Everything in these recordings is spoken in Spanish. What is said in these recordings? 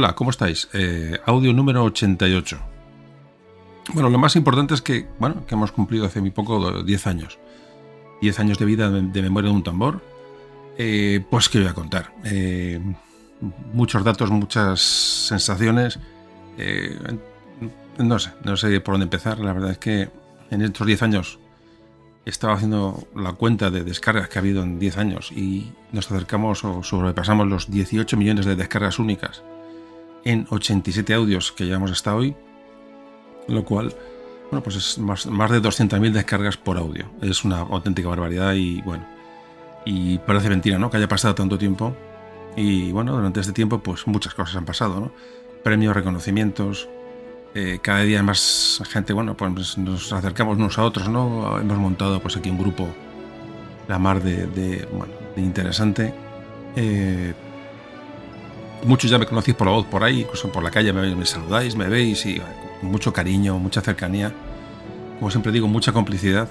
Hola, ¿cómo estáis? Eh, audio número 88. Bueno, lo más importante es que, bueno, que hemos cumplido hace muy poco 10 años. 10 años de vida de memoria de un tambor. Eh, pues que voy a contar. Eh, muchos datos, muchas sensaciones. no sé, no sé por dónde empezar. La verdad es que en estos 10 años estaba haciendo la cuenta de descargas que ha habido en 10 años y nos acercamos o sobrepasamos los 18 millones de descargas únicas en 87 audios que llevamos hasta hoy, lo cual, bueno, pues es más, más de 200.000 descargas por audio. Es una auténtica barbaridad y bueno, y parece mentira, ¿no? Que haya pasado tanto tiempo. Y bueno, durante este tiempo, pues muchas cosas han pasado, ¿no? Premios, reconocimientos, eh, cada día más gente, bueno, pues nos acercamos unos a otros, ¿no? Hemos montado pues aquí un grupo, la mar de, interesante. Eh, Muchos ya me conocéis por la voz por ahí, incluso por la calle me, saludáis, me veis y con mucho cariño, mucha cercanía, como siempre digo, mucha complicidad.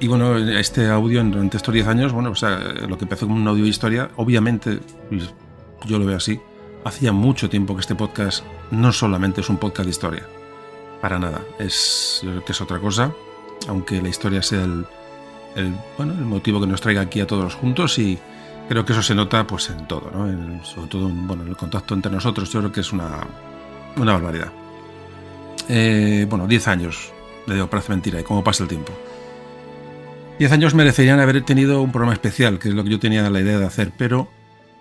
Y bueno, este audio durante estos 10 años, bueno, lo que empezó como un audio de historia, obviamente, yo lo veo así, hacía mucho tiempo que este podcast no solamente es un podcast de historia, para nada, es, que es otra cosa, aunque la historia sea el, bueno, el motivo que nos traiga aquí a todos juntos y, Creo que eso se nota pues en todo, sobre todo en, bueno, el contacto entre nosotros, yo creo que es una, barbaridad. Eh, bueno, 10 años, le digo, parece mentira, y cómo pasa el tiempo. 10 años merecerían haber tenido un programa especial, que es lo que yo tenía la idea de hacer, pero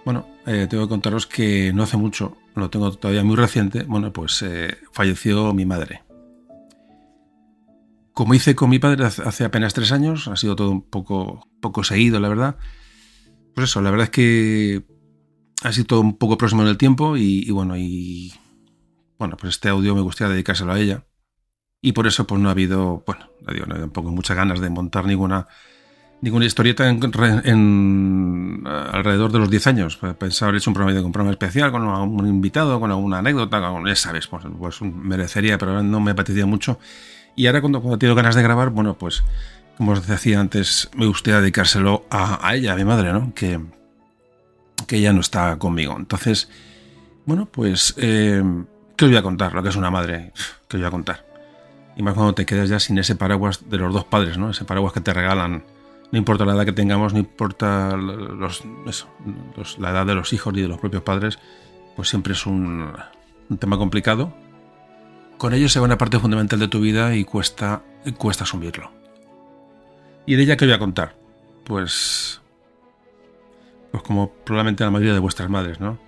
bueno, eh, tengo que contaros que no hace mucho, lo tengo todavía muy reciente, bueno, pues eh, falleció mi madre. Como hice con mi padre hace apenas tres años, ha sido todo un poco, poco seguido, la verdad pues eso, la verdad es que ha sido un poco próximo en el tiempo y, bueno, y bueno, pues este audio me gustaría dedicárselo a ella. Y por eso pues no ha habido, bueno, no ha habido muchas ganas de montar ninguna ninguna historieta en, eh, alrededor de los 10 años. Pues, pensaba haber hecho un programa, especial con un invitado, con alguna anécdota, ya sabes, pues, pues merecería, pero no me apetecía mucho. Y ahora cuando, cuando he tenido ganas de grabar, bueno, pues como os decía antes, me gustaría dedicárselo a, ella, a mi madre, ¿no? Que, que ella no está conmigo. Entonces, bueno, pues, eh, ¿qué os voy a contar? Lo que es una madre, ¿qué os voy a contar? Y más cuando te quedas ya sin ese paraguas de los dos padres, ¿no? Ese paraguas que te regalan. No importa la edad que tengamos, no importa los, la edad de los hijos ni de los propios padres, pues siempre es un, tema complicado. Con ellos se va una parte fundamental de tu vida y cuesta, cuesta asumirlo. ¿Y de ella qué voy a contar? Pues. Pues como probablemente la mayoría de vuestras madres, ¿no?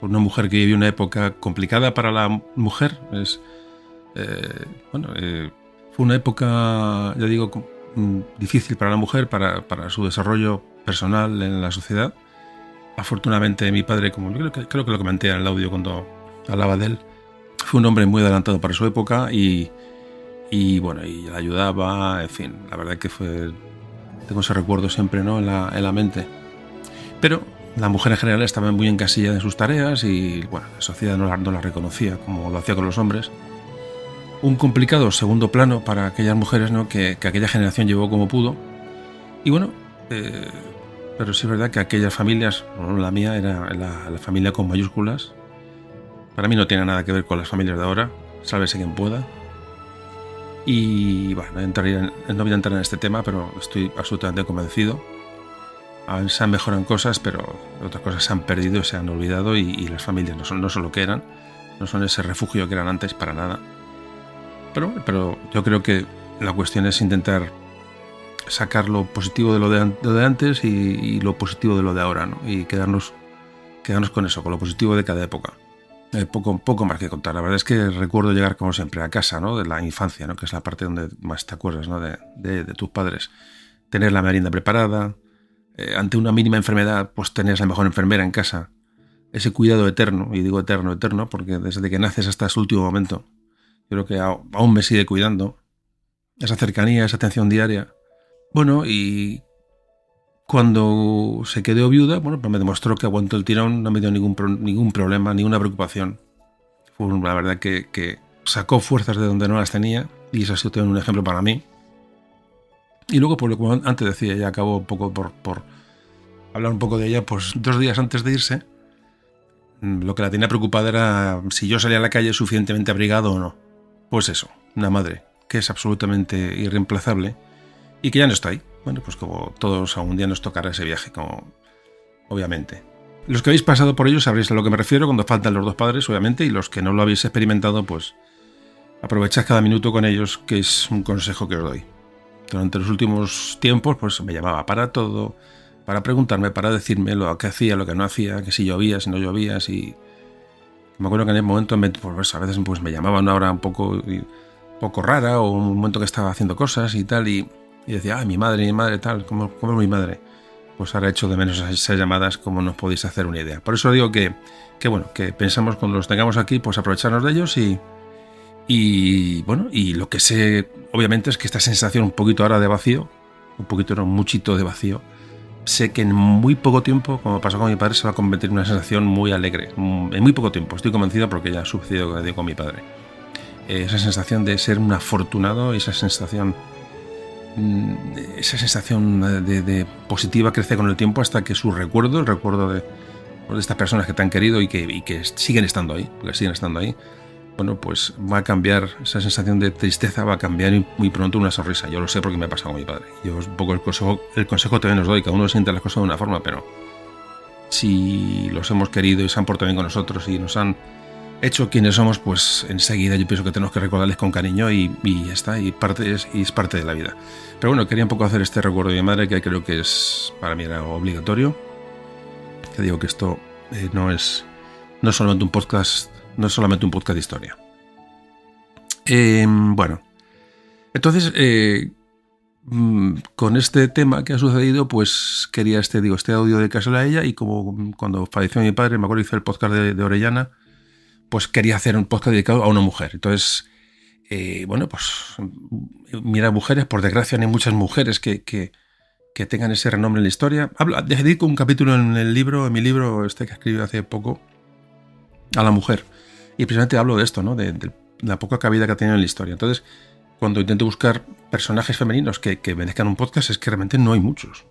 Una mujer que vivió una época complicada para la mujer. Es. Eh, bueno, eh, fue una época, ya digo, mm, difícil para la mujer, para, su desarrollo personal en la sociedad. Afortunadamente, mi padre, como creo que, creo que lo comenté en el audio cuando hablaba de él, fue un hombre muy adelantado para su época y y bueno, y la ayudaba, en fin, la verdad que fue. Tengo ese recuerdo siempre ¿no? en, la, en la mente. Pero las mujeres en general estaba muy encasillada en sus tareas y bueno, la sociedad no la, no la reconocía como lo hacía con los hombres. Un complicado segundo plano para aquellas mujeres ¿no? que, que aquella generación llevó como pudo. Y bueno, eh, pero sí es verdad que aquellas familias, la mía era la, la familia con mayúsculas. Para mí no tiene nada que ver con las familias de ahora, sálvese quien pueda. Y bueno, no, no voy a entrar en este tema, pero estoy absolutamente convencido. Aún se han mejorado cosas, pero otras cosas se han perdido, se han olvidado y, las familias no son, no lo que eran, no son ese refugio que eran antes para nada. Pero, pero yo creo que la cuestión es intentar sacar lo positivo de lo de, antes y, y, lo positivo de lo de ahora, ¿no? Y quedarnos, quedarnos con eso, con lo positivo de cada época. Eh, poco, más que contar. La verdad es que recuerdo llegar, como siempre, a casa, ¿no? De la infancia, ¿no? Que es la parte donde más te acuerdas, ¿no? De, tus padres. Tener la merienda preparada. Eh, ante una mínima enfermedad, pues tenías la mejor enfermera en casa. Ese cuidado eterno, y digo eterno, eterno, porque desde que naces hasta su último momento, yo creo que aún me sigue cuidando. Esa cercanía, esa atención diaria. Bueno, y cuando se quedó viuda, bueno, pues me demostró que aguantó el tirón, no me dio ningún, ningún problema, ninguna preocupación. Fue la verdad que, sacó fuerzas de donde no las tenía y eso ha sido un ejemplo para mí. Y luego, por lo que antes decía, ya acabó poco por, por hablar un poco de ella, pues dos días antes de irse, mm, lo que la tenía preocupada era si yo salía a la calle suficientemente abrigado o no. Pues eso, una madre que es absolutamente irreemplazable y que ya no está ahí bueno, pues como todos algún día nos tocará ese viaje, como obviamente. Los que habéis pasado por ellos sabréis a lo que me refiero cuando faltan los dos padres, obviamente, y los que no lo habéis experimentado, pues aprovechad cada minuto con ellos, que es un consejo que os doy. Durante los últimos tiempos, pues me llamaba para todo, para preguntarme, para decirme lo que hacía, lo que no hacía, que si llovía, si no llovía, si... Me acuerdo que en el momento, pues, a veces pues, me llamaba una hora un poco, poco rara o un momento que estaba haciendo cosas y tal, y y decía, ah, mi madre, mi madre, tal, ¿cómo, es mi madre? Pues ahora hecho de menos esas llamadas, como nos podéis hacer una idea. Por eso digo que, que bueno, que pensamos cuando los tengamos aquí, pues aprovecharnos de ellos y, y bueno, y lo que sé, obviamente, es que esta sensación un poquito ahora de vacío, un poquito, no, un muchito de vacío, sé que en muy poco tiempo, como pasó con mi padre, se va a convertir en una sensación muy alegre. Mm, en muy poco tiempo, estoy convencido porque ya ha sucedido con mi padre. Eh, esa sensación de ser un afortunado, esa sensación Mm, esa sensación eh, de, positiva crece con el tiempo hasta que su recuerdo, el recuerdo de, pues, estas personas que te han querido y que, siguen estando ahí, porque siguen estando ahí, bueno, pues va a cambiar, esa sensación de tristeza va a cambiar y muy pronto una sonrisa. Yo lo sé porque me ha pasado con mi padre. Yo un poco el consejo, el consejo también nos doy, cada uno siente las cosas de una forma, pero si los hemos querido y se han portado bien con nosotros y nos han hecho quienes somos, pues enseguida yo pienso que tenemos que recordarles con cariño y, ya está, y, es, parte de la vida. Pero bueno, quería un poco hacer este recuerdo de mi madre, que creo que es para mí era obligatorio. Que digo que esto eh, no es no solamente un podcast, no es solamente un podcast de historia. Em, bueno, entonces eh, mm, con este tema que ha sucedido, pues quería este digo este audio de casa a ella y como cuando falleció mi padre, me acuerdo hice el podcast de Orellana pues quería hacer un podcast dedicado a una mujer. Entonces, eh, bueno, pues mira mujeres, por desgracia no hay muchas mujeres que, que, tengan ese renombre en la historia. Habla, dedico un capítulo en el libro, en mi libro este que escribí hace poco, a la mujer. Y precisamente hablo de esto, ¿no? De, la poca cabida que ha tenido en la historia. Entonces, cuando intento buscar personajes femeninos que, que merezcan un podcast, es que realmente no hay muchos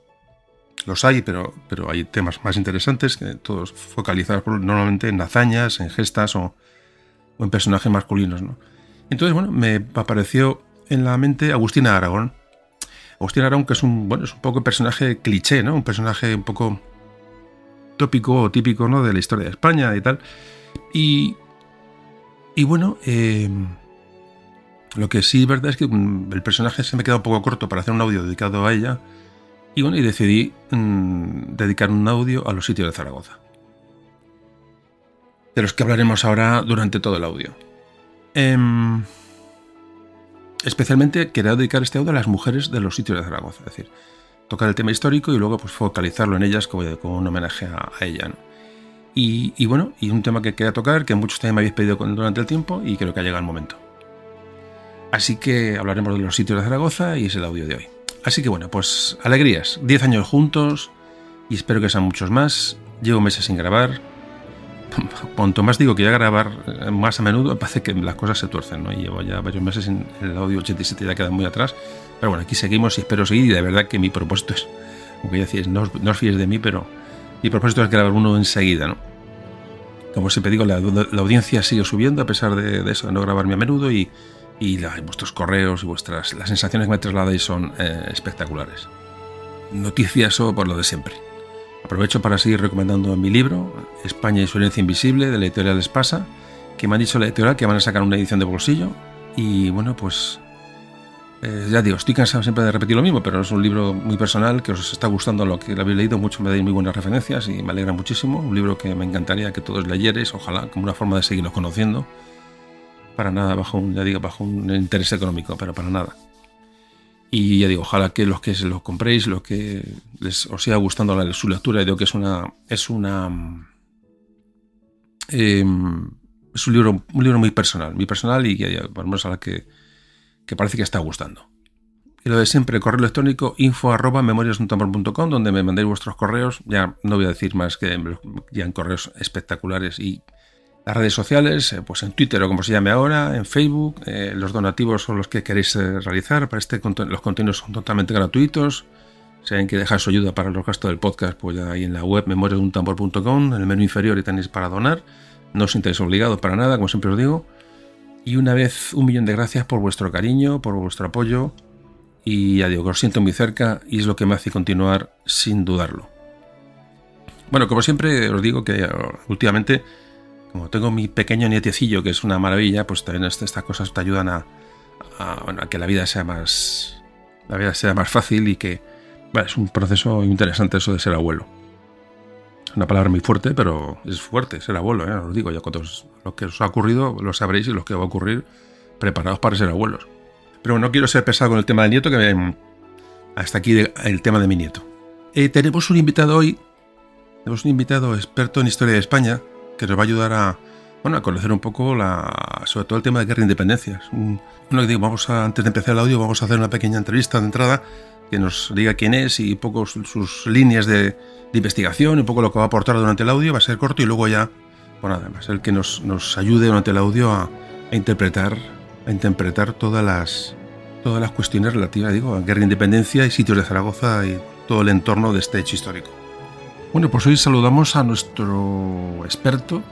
los hay, pero, pero hay temas más interesantes, que todos focalizados normalmente en hazañas, en gestas o, en personajes masculinos. ¿no? Entonces, bueno, me apareció en la mente Agustina Aragón. Agustina Aragón, que es un, bueno, es un poco personaje cliché, ¿no? Un personaje un poco tópico o típico, ¿no? De la historia de España y tal. Y, y bueno, eh, lo que sí es verdad es que mm, el personaje se me queda un poco corto para hacer un audio dedicado a ella. Y bueno, y decidí mm, dedicar un audio a los sitios de Zaragoza, de los que hablaremos ahora durante todo el audio. Em, especialmente quería dedicar este audio a las mujeres de los sitios de Zaragoza, es decir, tocar el tema histórico y luego pues, focalizarlo en ellas como, un homenaje a, ella. Y, y, bueno, y un tema que quería tocar, que muchos también me habéis pedido durante el tiempo y creo que ha llegado el momento. Así que hablaremos de los sitios de Zaragoza y es el audio de hoy. Así que bueno, pues alegrías. 10 años juntos y espero que sean muchos más. Llevo meses sin grabar. Cuanto más digo que voy a grabar eh, más a menudo, parece que las cosas se tuercen, ¿no? llevo ya varios meses en el audio 87 ya queda muy atrás. Pero bueno, aquí seguimos y espero seguir. Y de verdad que mi propósito es, como ya decís, no, no os fíes de mí, pero mi propósito es grabar uno enseguida, ¿no? Como siempre digo, la, audiencia sigue subiendo a pesar de, eso, de no grabarme a menudo y y vuestros correos y vuestras las sensaciones que me trasladáis son eh, espectaculares. Noticias o por lo de siempre. Aprovecho para seguir recomendando mi libro, España y su herencia invisible, de la editorial Espasa, que me han dicho la editorial que van a sacar una edición de bolsillo. Y bueno, pues eh, ya digo, estoy cansado siempre de repetir lo mismo, pero es un libro muy personal que os está gustando lo que lo habéis leído, mucho me dais muy buenas referencias y me alegra muchísimo. Un libro que me encantaría que todos leyereis, ojalá, como una forma de seguirnos conociendo para nada bajo un, bajo un interés económico, pero para nada. Y ya digo, ojalá que los que se los compréis, los que les, os siga gustando la, su lectura, digo que es una. Es una. Em, es un libro, un libro muy personal, muy personal y por lo menos a la que, que parece que está gustando. Y lo de siempre, correo electrónico info arroba donde me mandéis vuestros correos. Ya no voy a decir más que ya en correos espectaculares y las redes sociales, eh, pues en Twitter o como se llame ahora, en Facebook, eh, los donativos son los que queréis eh, realizar, para este, los contenidos son totalmente gratuitos, si hay que dejar su ayuda para los gastos del podcast, pues ahí en la web memoriaduntambor.com, en el menú inferior y tenéis para donar, no os sintáis obligados para nada, como siempre os digo, y una vez un millón de gracias por vuestro cariño, por vuestro apoyo, y ya digo que os siento muy cerca y es lo que me hace continuar sin dudarlo. Bueno, como siempre os digo que últimamente como tengo mi pequeño nietecillo, que es una maravilla, pues también este, estas cosas te ayudan a, que la vida sea más. La vida sea más fácil y que. es un proceso interesante eso de ser abuelo. Una palabra muy fuerte, pero es fuerte ser abuelo, ¿eh? os digo, ya con todos lo que os ha ocurrido lo sabréis y lo que va a ocurrir, preparados para ser abuelos. Pero no quiero ser pesado con el tema del nieto, que hasta aquí el tema de mi nieto. Eh, tenemos un invitado hoy, tenemos un invitado experto en historia de España, que nos va a ayudar a, bueno, a conocer un poco la, sobre todo el tema de guerra de independencias. vamos antes de empezar el audio, vamos a hacer una pequeña entrevista de entrada que nos diga quién es y un poco sus líneas de, investigación, un poco lo que va a aportar durante el audio, va a ser corto y luego ya, bueno, además, el que nos, ayude durante el audio a, interpretar, a interpretar todas las todas las cuestiones relativas, digo, a guerra de independencia y sitios de Zaragoza y todo el entorno de este hecho histórico. Bueno, pues hoy saludamos a nuestro experto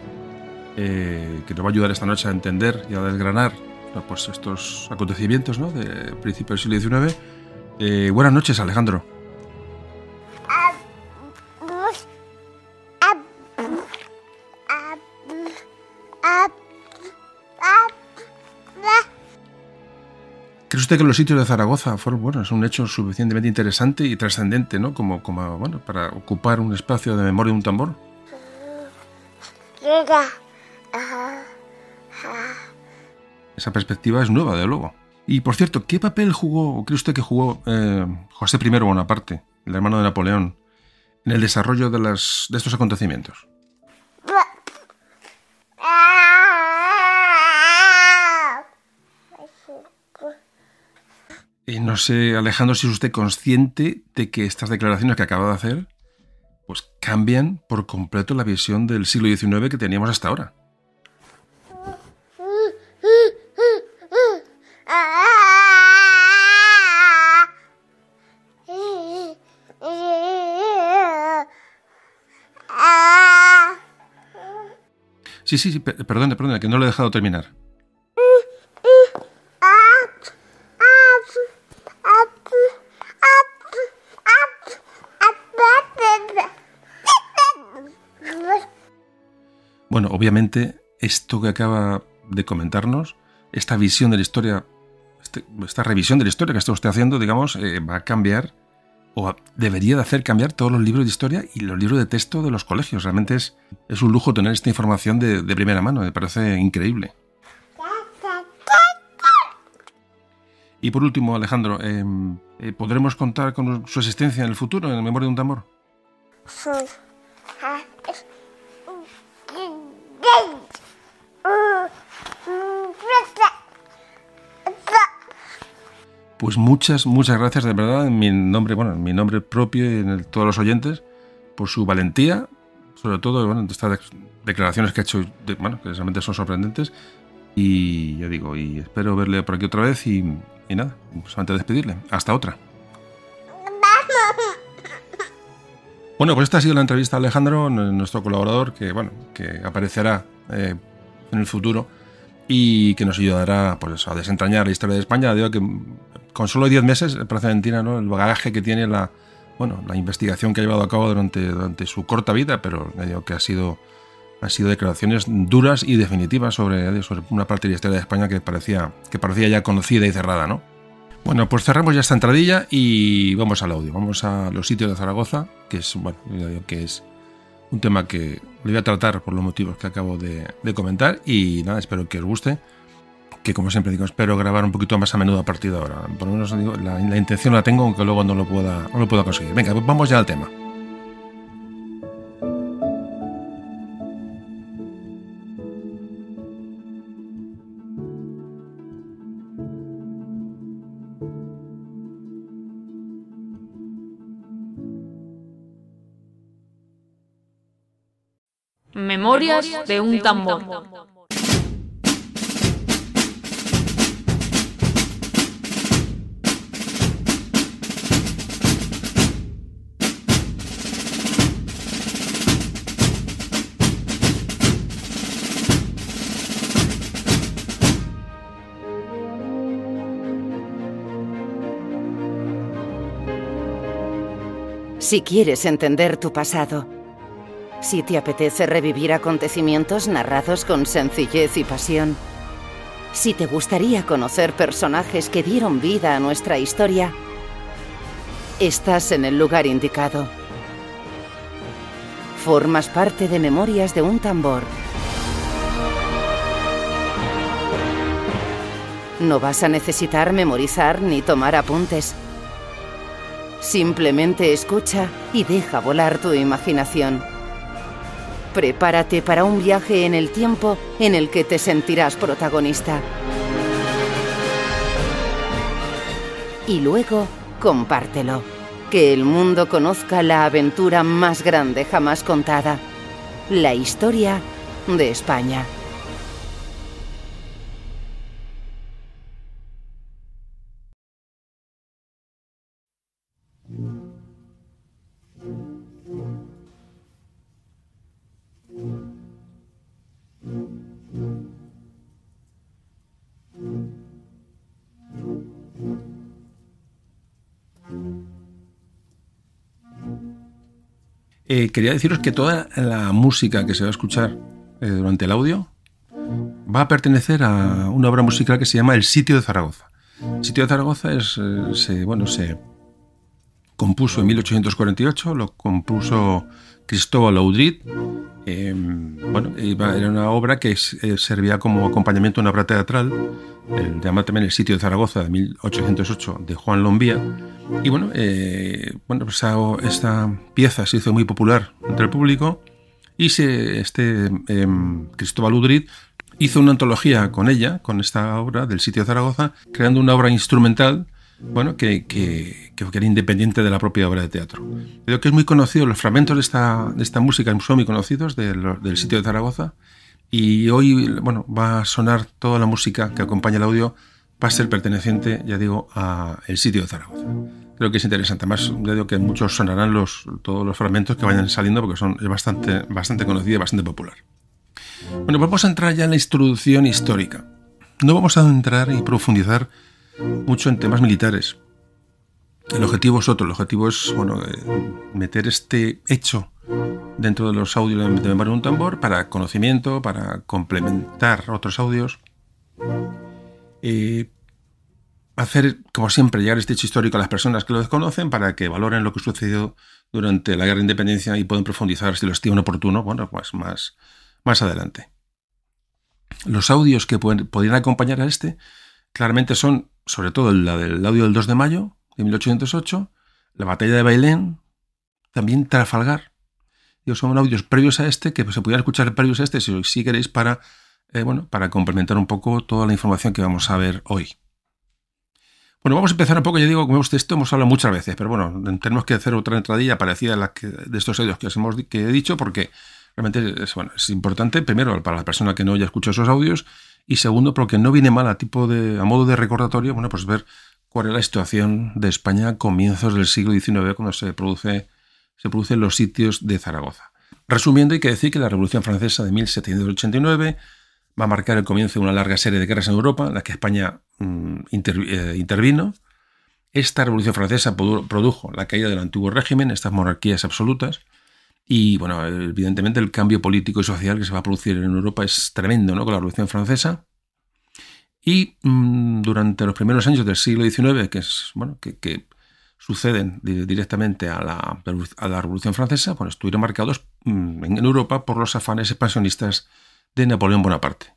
eh, que nos va a ayudar esta noche a entender y a desgranar pues, estos acontecimientos ¿no? de principios del siglo XIX. Eh, buenas noches, Alejandro. ¿Cree usted que los sitios de Zaragoza fueron, bueno, es un hecho suficientemente interesante y trascendente, ¿no? Como, como, bueno, para ocupar un espacio de memoria de un tambor. Esa perspectiva es nueva, de luego. Y por cierto, ¿qué papel jugó, o cree usted que jugó eh, José I Bonaparte, el hermano de Napoleón, en el desarrollo de, las, de estos acontecimientos? Ah. Y eh, no sé, Alejandro, si es usted consciente de que estas declaraciones que acaba de hacer pues cambian por completo la visión del siglo XIX que teníamos hasta ahora. Sí, sí, sí, perdone, perdone, que no lo he dejado terminar. obviamente, esto que acaba de comentarnos, esta visión de la historia, este, esta revisión de la historia que está usted haciendo, digamos, eh, va a cambiar o debería de hacer cambiar todos los libros de historia y los libros de texto de los colegios. Realmente es, es un lujo tener esta información de, primera mano, me parece increíble. Y por último, Alejandro, em, eh, ¿podremos contar con su existencia en el futuro en el Memoria de un Tambor? Sí. Pues muchas, muchas gracias de verdad en mi nombre, bueno, mi nombre propio y en todos los oyentes por su valentía, sobre todo bueno, estas declaraciones que ha hecho, que realmente son sorprendentes. Y ya digo, y espero verle por aquí otra vez y, nada, pues antes de despedirle, hasta otra. Bueno, pues esta ha sido la entrevista a Alejandro, nuestro colaborador, que bueno, que aparecerá eh, en el futuro y que nos ayudará pues, a desentrañar la historia de España. Digo que con solo 10 meses, parece mentira, ¿no? El bagaje que tiene la, bueno, la investigación que ha llevado a cabo durante, durante su corta vida, pero que ha sido, ha sido declaraciones duras y definitivas sobre, una parte de la historia de España que parecía, que parecía ya conocida y cerrada, ¿no? Bueno, pues cerramos ya esta entradilla y vamos al audio. Vamos a los sitios de Zaragoza, que es, que es un tema que le voy a tratar por los motivos que acabo de, de comentar y nada, espero que os guste que como siempre digo, espero grabar un poquito más a menudo a partir de ahora. Por lo menos digo, la, intención la tengo, aunque luego no lo pueda, no lo pueda conseguir. Venga, pues vamos ya al tema. Memorias de un tambor. si quieres entender tu pasado, si te apetece revivir acontecimientos narrados con sencillez y pasión, si te gustaría conocer personajes que dieron vida a nuestra historia, estás en el lugar indicado. Formas parte de Memorias de un tambor. No vas a necesitar memorizar ni tomar apuntes. Simplemente escucha y deja volar tu imaginación. Prepárate para un viaje en el tiempo en el que te sentirás protagonista. Y luego, compártelo. Que el mundo conozca la aventura más grande jamás contada. La historia de España. Eh, quería deciros que toda la música que se va a escuchar eh, durante el audio va a pertenecer a una obra musical que se llama El Sitio de Zaragoza. El Sitio de Zaragoza es, eh, bueno, se compuso en 1848, lo compuso Cristóbal Udrit. Em, bueno, era una obra que eh, servía como acompañamiento a una obra teatral, el, llamada también El sitio de Zaragoza de 1808 de Juan Lombía. Y bueno, eh, bueno pues esta, pieza se hizo muy popular entre el público y se, este em, Cristóbal Udrit hizo una antología con ella, con esta obra del sitio de Zaragoza, creando una obra instrumental bueno, que, que, era independiente de la propia obra de teatro. Creo que es muy conocido, los fragmentos de esta, de esta música son muy conocidos del, sitio de Zaragoza y hoy bueno, va a sonar toda la música que acompaña el audio, va a ser perteneciente, ya digo, al sitio de Zaragoza. Creo que es interesante, además ya digo que muchos sonarán los, todos los fragmentos que vayan saliendo porque son bastante, bastante conocido y bastante popular. Bueno, vamos a entrar ya en la introducción histórica. No vamos a entrar y profundizar mucho en temas militares. El objetivo es otro, el objetivo es bueno, eh, meter este hecho dentro de los audios de memoria de un tambor para conocimiento, para complementar otros audios. Eh, hacer, como siempre, llegar este hecho histórico a las personas que lo desconocen para que valoren lo que sucedió durante la Guerra de Independencia y pueden profundizar, si lo estiman oportuno, bueno, pues más, más adelante. Los audios que podrían acompañar a este claramente son sobre todo la del audio del 2 de mayo de 1808, la batalla de Bailén, también Trafalgar. Y son audios previos a este que se pudieran escuchar previos a este si, queréis para, eh, bueno, para complementar un poco toda la información que vamos a ver hoy. Bueno, vamos a empezar un poco, ya digo, como hemos esto hemos hablado muchas veces, pero bueno, tenemos que hacer otra entradilla parecida a la de estos audios que, os hemos, que he dicho porque realmente es, bueno, es importante, primero, para la persona que no haya escuchado esos audios y segundo porque no viene mal a tipo de a modo de recordatorio, bueno, pues ver cuál es la situación de España a comienzos del siglo XIX cuando se produce se producen los sitios de Zaragoza. Resumiendo, hay que decir que la Revolución Francesa de 1789 va a marcar el comienzo de una larga serie de guerras en Europa, en las que España mm, eh, intervino. Esta Revolución Francesa produjo la caída del antiguo régimen, estas monarquías absolutas, y bueno, evidentemente el cambio político y social que se va a producir en Europa es tremendo, ¿no? Con la Revolución Francesa. Y mm, durante los primeros años del siglo XIX, que suceden directamente a la, Revolución Francesa, bueno, pues estuvieron marcados mm, en Europa por los afanes expansionistas de Napoleón Bonaparte,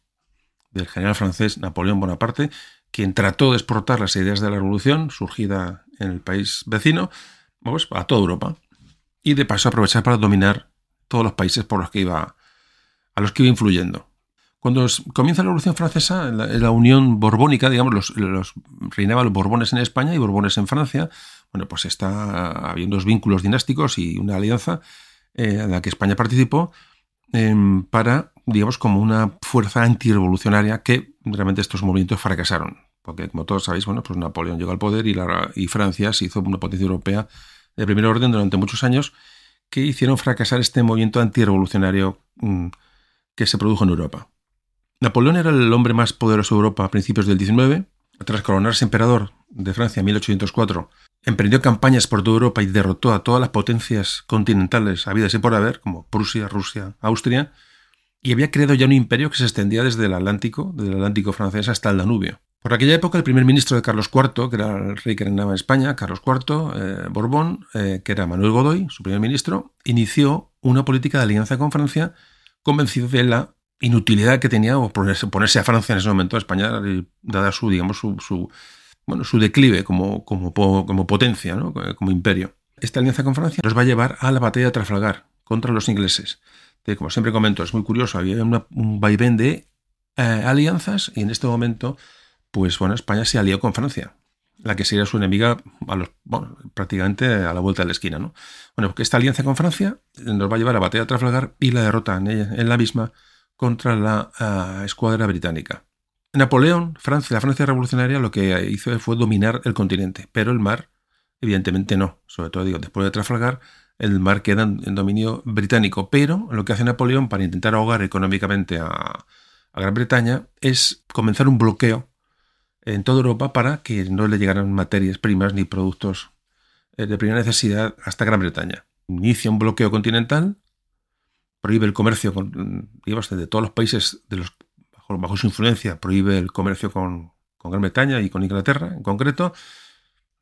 del general francés Napoleón Bonaparte, quien trató de exportar las ideas de la Revolución surgida en el país vecino, a toda Europa y de paso aprovechar para dominar todos los países por los que iba, a los que iba influyendo. Cuando comienza la Revolución Francesa, la, Unión Borbónica, digamos, los, los, los Borbones en España y Borbones en Francia, bueno, pues está, habiendo dos vínculos dinásticos y una alianza eh, en la que España participó em, para, digamos, como una fuerza antirevolucionaria que realmente estos movimientos fracasaron. Porque, como todos sabéis, bueno, pues Napoleón llegó al poder y, la, y Francia se hizo una potencia europea de primer orden durante muchos años que hicieron fracasar este movimiento antirrevolucionario mm, que se produjo en Europa. Napoleón era el hombre más poderoso de Europa a principios del XIX. Tras coronarse emperador de Francia en 1804, emprendió campañas por toda Europa y derrotó a todas las potencias continentales habidas y por haber, como Prusia, Rusia, Austria, y había creado ya un imperio que se extendía desde el Atlántico, desde el Atlántico francés hasta el Danubio. Por aquella época, el primer ministro de Carlos IV, que era el rey que reinaba en España, Carlos IV, eh, Borbón, eh, que era Manuel Godoy, su primer ministro, inició una política de alianza con Francia, convencido de la inutilidad que tenía ponerse, a Francia en ese momento a España, dada su, digamos, su, bueno, su declive como, como, como potencia, eh, como imperio. Esta alianza con Francia nos va a llevar a la batalla de Trafalgar contra los ingleses. como siempre comento, es muy curioso, había un vaivén de alianzas y en este momento pues bueno, España se alió con Francia, la que sería su enemiga prácticamente a la vuelta de la esquina. ¿no? Bueno, pues esta alianza con Francia eh, nos va a llevar a batalla de Trafalgar y la derrota en, ella, en la misma contra la ah, escuadra británica. Napoleón, Francia, la Francia revolucionaria lo que hizo fue dominar el continente, pero el mar, evidentemente no. Sobre todo, digo, después de Trafalgar, el mar queda en, dominio británico, pero lo que hace Napoleón para intentar ahogar económicamente a Gran Bretaña es comenzar un bloqueo en toda Europa para que no le llegaran materias primas ni productos eh, de primera necesidad hasta Gran Bretaña. Inicia un bloqueo continental, prohíbe el comercio con, mm, digamos, de todos los países bajo, su influencia, prohíbe el comercio con, Gran Bretaña y con Inglaterra en concreto,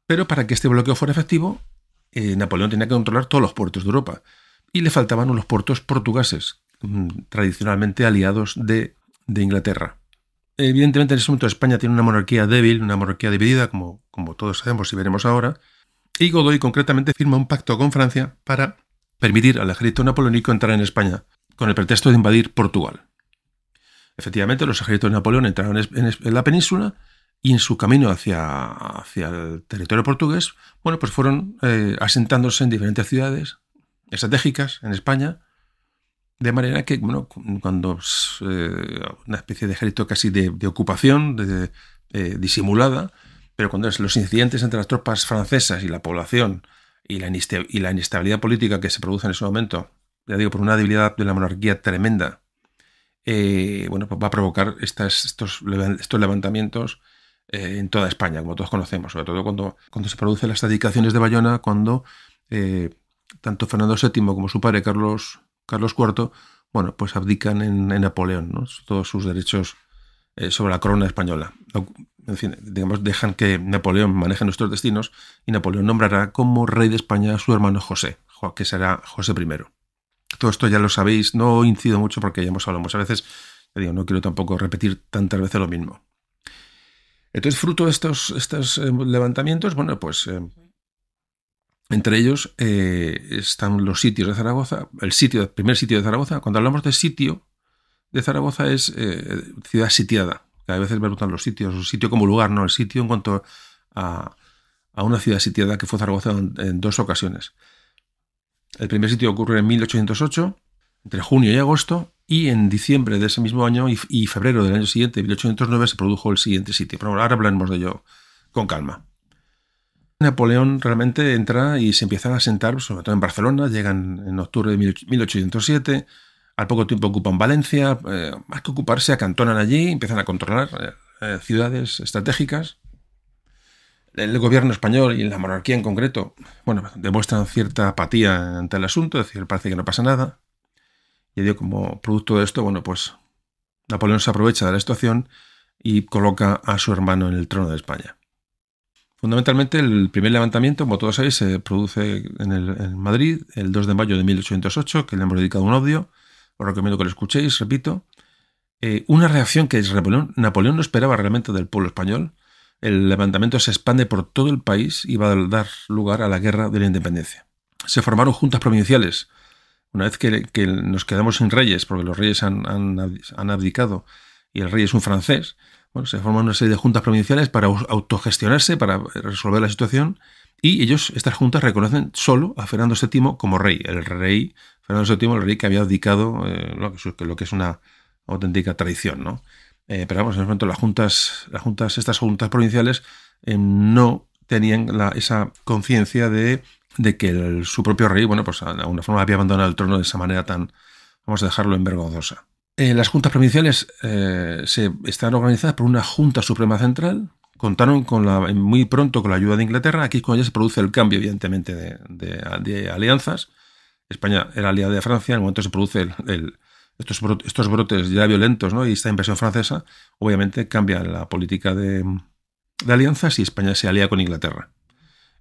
pero para que este bloqueo fuera efectivo, eh, Napoleón tenía que controlar todos los puertos de Europa y le faltaban unos puertos portugueses, mm, tradicionalmente aliados de Inglaterra. Evidentemente, en ese momento España tiene una monarquía débil, una monarquía dividida, como, como todos sabemos y veremos ahora, y Godoy concretamente firma un pacto con Francia para permitir al ejército napoleónico entrar en España, con el pretexto de invadir Portugal. Efectivamente, los ejércitos de Napoleón entraron en la península y en su camino hacia, hacia el territorio portugués, bueno, pues fueron eh, asentándose en diferentes ciudades estratégicas en España, de manera que, bueno, cuando eh, una especie de ejército casi de, ocupación, eh, disimulada, pero cuando los incidentes entre las tropas francesas y la población y la, y la inestabilidad política que se produce en ese momento, ya digo, por una debilidad de la monarquía tremenda, eh, bueno, pues va a provocar estas, estos, levantamientos en toda España, como todos conocemos, sobre todo cuando, cuando se producen las dedicaciones de Bayona, cuando tanto Fernando VII como su padre Carlos Carlos IV, bueno, pues abdican en, Napoleón, ¿no? todos sus derechos eh, sobre la corona española. En fin, digamos, dejan que Napoleón maneje nuestros destinos y Napoleón nombrará como rey de España a su hermano José, que será José I. Todo esto ya lo sabéis, no incido mucho porque ya hemos hablado muchas veces, no quiero tampoco repetir tantas veces lo mismo. Entonces, fruto de estos, estos eh, levantamientos, bueno, pues eh, entre ellos eh, están los sitios de Zaragoza, el, sitio, el primer sitio de Zaragoza. Cuando hablamos de sitio de Zaragoza es eh, ciudad sitiada. Que a veces me preguntan los sitios, el sitio como lugar, no, el sitio en cuanto a, una ciudad sitiada que fue Zaragoza en, dos ocasiones. El primer sitio ocurre en 1808, entre junio y agosto, y en diciembre de ese mismo año y, febrero del año siguiente, 1809, se produjo el siguiente sitio. Pero ahora hablaremos de ello con calma. Napoleón realmente entra y se empieza a sentar, pues, sobre todo en Barcelona, llegan en octubre de 1807, al poco tiempo ocupan Valencia, más eh, que ocuparse, acantonan allí, empiezan a controlar eh, eh, ciudades estratégicas. El gobierno español y la monarquía en concreto, bueno, demuestran cierta apatía ante el asunto, es decir, parece que no pasa nada. Y como producto de esto, bueno, pues Napoleón se aprovecha de la situación y coloca a su hermano en el trono de España. Fundamentalmente, el primer levantamiento, como todos sabéis, se produce en, Madrid el 2 de mayo de 1808, que le hemos dedicado un audio. Os recomiendo que lo escuchéis, repito. Eh, una reacción que Napoleón, no esperaba realmente del pueblo español. El levantamiento se expande por todo el país y va a dar lugar a la guerra de la independencia. Se formaron juntas provinciales. Una vez que, nos quedamos sin reyes, porque los reyes han abdicado y el rey es un francés, se forman una serie de juntas provinciales para autogestionarse, para resolver la situación, y ellos, estas juntas, reconocen solo a Fernando VII como rey, el rey, Fernando VII, el rey que había abdicado eh, lo, que, es una auténtica traición, ¿no? Eh, pero vamos, en ese momento las juntas, las juntas, estas juntas provinciales eh, no tenían esa conciencia de, que su propio rey, bueno, pues de alguna forma había abandonado el trono de esa manera tan, vamos a dejarlo en eh, las juntas provinciales eh, se están organizadas por una Junta Suprema Central. Contaron con la, muy pronto con la ayuda de Inglaterra. Aquí con cuando se produce el cambio, evidentemente, de, alianzas. España era aliada de Francia. En el momento se produce estos, brotes, ya violentos ¿no? y esta invasión francesa, obviamente cambia la política de, de alianzas y España se alía con Inglaterra.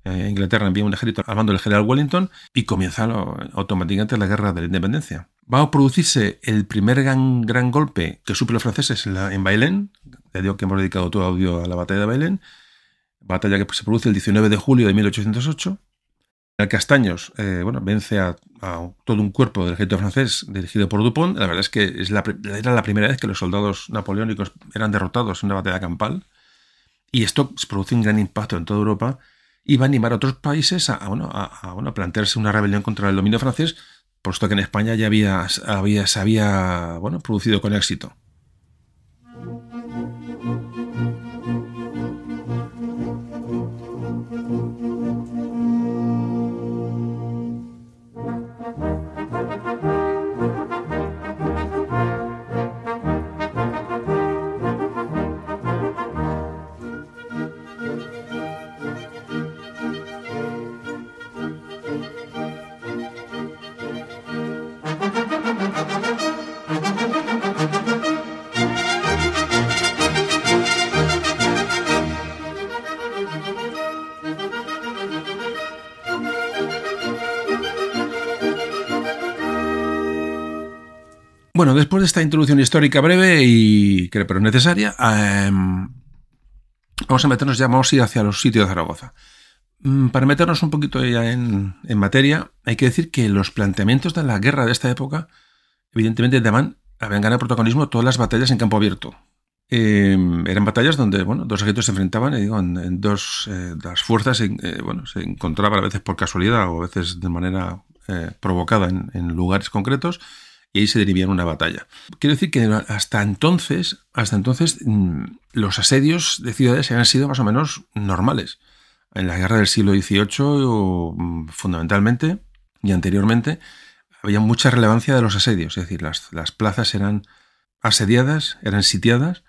Eh, Inglaterra envía un ejército al mando del general Wellington y comienza automáticamente la guerra de la independencia. Va a producirse el primer gran, golpe que supe los franceses en, Bailén, ya digo que hemos dedicado todo audio a la batalla de Bailén, batalla que se produce el 19 de julio de 1808. El Castaños eh, bueno, vence a, todo un cuerpo del ejército francés dirigido por Dupont. La verdad es que era la primera vez que los soldados napoleónicos eran derrotados en una batalla campal. Y esto produce un gran impacto en toda Europa iba a animar a otros países a, a, a, a plantearse una rebelión contra el dominio francés, puesto que en España ya había, había, se había bueno, producido con éxito. después de esta introducción histórica breve y que pero necesaria, em, vamos a meternos ya, vamos a ir hacia los sitios de Zaragoza. Mm, para meternos un poquito ya en, materia, hay que decir que los planteamientos de la guerra de esta época, evidentemente, daban, habían ganado protagonismo todas las batallas en campo abierto. Em, eran batallas donde bueno, dos ejércitos se enfrentaban eh, en, dos eh, las fuerzas eh, bueno, se encontraban a veces por casualidad o a veces de manera provocada en, en, lugares concretos y ahí se en una batalla. Quiero decir que hasta entonces, hasta entonces mm, los asedios de ciudades habían sido más o menos normales. En la guerra del siglo XVIII, mm, fundamentalmente, y anteriormente, había mucha relevancia de los asedios, es decir, las, las plazas eran asediadas, eran sitiadas,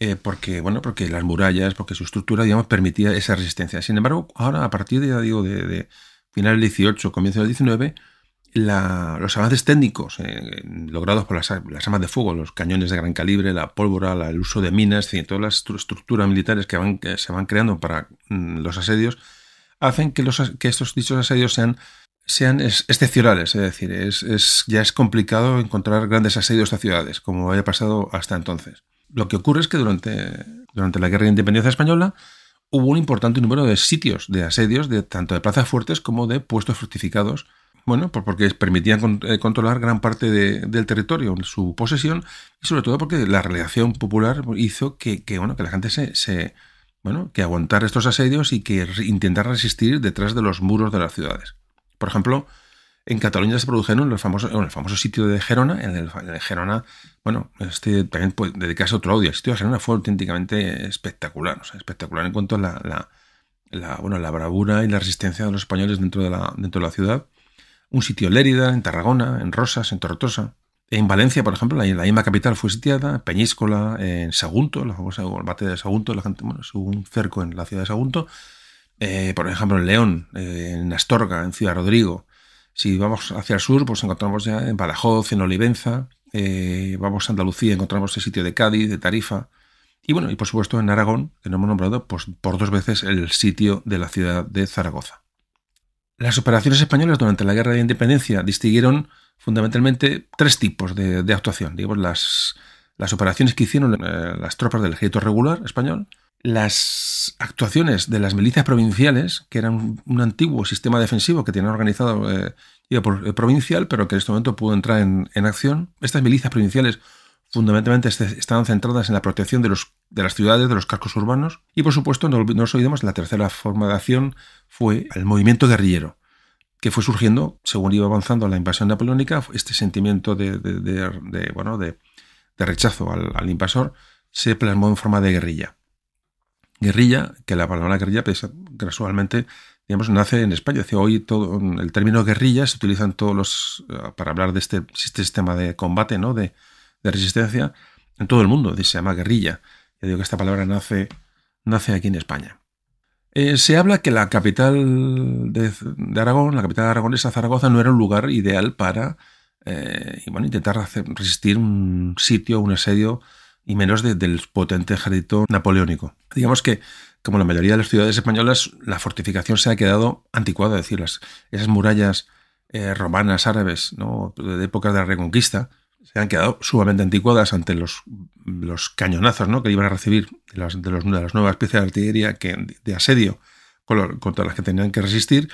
eh, porque, bueno, porque las murallas, porque su estructura, digamos, permitía esa resistencia. Sin embargo, ahora, a partir de, digo, de, final del XVIII, comienzo del XIX, los avances técnicos eh, logrados por las, armas de fuego, los cañones de gran calibre, la pólvora, el uso de minas, y todas las estructuras militares que, se van creando para mm, los asedios, hacen que, estos dichos asedios sean, excepcionales. Es decir, ya es complicado encontrar grandes asedios a ciudades, como haya pasado hasta entonces. Lo que ocurre es que durante, la Guerra de Independencia Española, hubo un importante número de sitios de asedios, de, tanto de plazas fuertes como de puestos fortificados bueno, pues porque permitían eh, controlar gran parte de, del territorio, su posesión, y sobre todo porque la relegación popular hizo que, bueno, que la gente se, se bueno, que aguantar estos asedios y que intentar resistir detrás de los muros de las ciudades. Por ejemplo, en Cataluña se produjeron los famosos, bueno, el famoso sitio de Gerona, en el, de Gerona, bueno, este también puede dedicarse a otro audio. El sitio de Gerona fue auténticamente espectacular, o sea, espectacular en cuanto a la, la bravura y la resistencia de los españoles dentro de la, dentro de la ciudad un sitio en Lérida, en Tarragona, en Rosas, en Tortosa. En Valencia, por ejemplo, la, misma capital fue sitiada, Peñíscola, en Sagunto, la famosa batalla de Sagunto, la gente, bueno, un cerco en la ciudad de Sagunto. Eh, por ejemplo, en León, eh, en Astorga, en Ciudad Rodrigo. Si vamos hacia el sur, pues encontramos ya en Badajoz, en Olivenza, eh, vamos a Andalucía, encontramos el sitio de Cádiz, de Tarifa. Y bueno, y por supuesto en Aragón, que no hemos nombrado pues por dos veces el sitio de la ciudad de Zaragoza. Las operaciones españolas durante la Guerra de Independencia distinguieron fundamentalmente tres tipos de, actuación. Digamos, las, las, operaciones que hicieron eh, las tropas del ejército regular español, las actuaciones de las milicias provinciales, que eran un, antiguo sistema defensivo que tenían organizado eh, eh, provincial, pero que en este momento pudo entrar en, en acción. Estas milicias provinciales fundamentalmente estaban centradas en la protección de, los, de las ciudades, de los cascos urbanos. Y por supuesto, no, nos olvidemos, la tercera forma de acción fue el movimiento guerrillero, que fue surgiendo, según iba avanzando la invasión napoleónica, este sentimiento de, bueno, de, rechazo al, invasor se plasmó en forma de guerrilla. Guerrilla, que la palabra guerrilla pues, casualmente digamos, nace en España. hoy todo, el término guerrilla se utiliza todos los, eh, para hablar de este, este sistema de combate, ¿no? De, de resistencia en todo el mundo. Se llama guerrilla. Ya digo que esta palabra nace, nace aquí en España. Eh, se habla que la capital de, Aragón, la capital aragonesa Zaragoza, no era un lugar ideal para eh, y bueno, intentar resistir un sitio, un asedio y menos del potente ejército napoleónico. Digamos que, como la mayoría de las ciudades españolas, la fortificación se ha quedado anticuada, es decir, esas murallas eh, romanas, árabes, ¿no? de épocas de la Reconquista, se han quedado sumamente anticuadas ante los, los cañonazos ¿no? que iban a recibir de las, de las nuevas piezas de artillería que, de asedio contra las que tenían que resistir.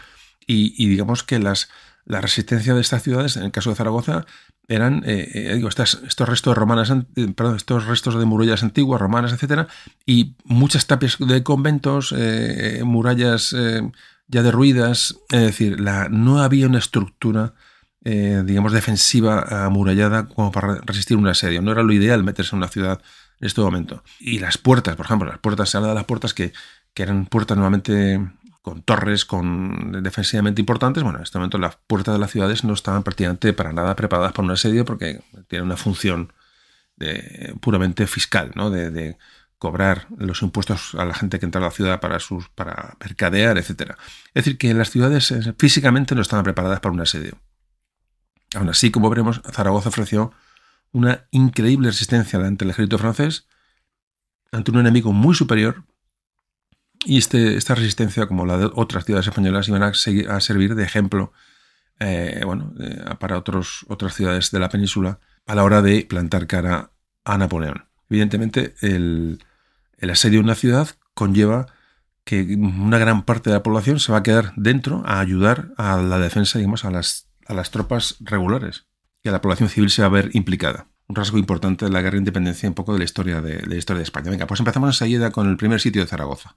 Y, digamos que las, la resistencia de estas ciudades, en el caso de Zaragoza, eran eh, eh, digo, estas, estos restos romanas, eh, perdón, estos restos de murallas antiguas, romanas, etcétera, y muchas tapias de conventos, murallas ya derruidas. Es decir, la, no había una estructura eh, digamos, defensiva amurallada como para resistir un asedio. No era lo ideal meterse en una ciudad en este momento. Y las puertas, por ejemplo, las puertas, se habla de las puertas que, que eran puertas nuevamente con torres con defensivamente importantes, bueno, en este momento las puertas de las ciudades no estaban prácticamente para nada preparadas para un asedio porque tienen una función de, puramente fiscal, ¿no? De, cobrar los impuestos a la gente que entra a la ciudad para, sus, para mercadear, etc. Es decir, que las ciudades eh, físicamente no estaban preparadas para un asedio. Aún así, como veremos, Zaragoza ofreció una increíble resistencia ante el ejército francés, ante un enemigo muy superior, y este, esta resistencia, como la de otras ciudades españolas, iban a, servir de ejemplo eh, bueno, eh, para otros, otras ciudades de la península a la hora de plantar cara a Napoleón. Evidentemente, el, el asedio de una ciudad conlleva que una gran parte de la población se va a quedar dentro a ayudar a la defensa, digamos, a las a las tropas regulares, y a la población civil se va a ver implicada. Un rasgo importante de la guerra de independencia un poco de la historia de, la historia de España. Venga, pues empezamos enseguida con el primer sitio de Zaragoza.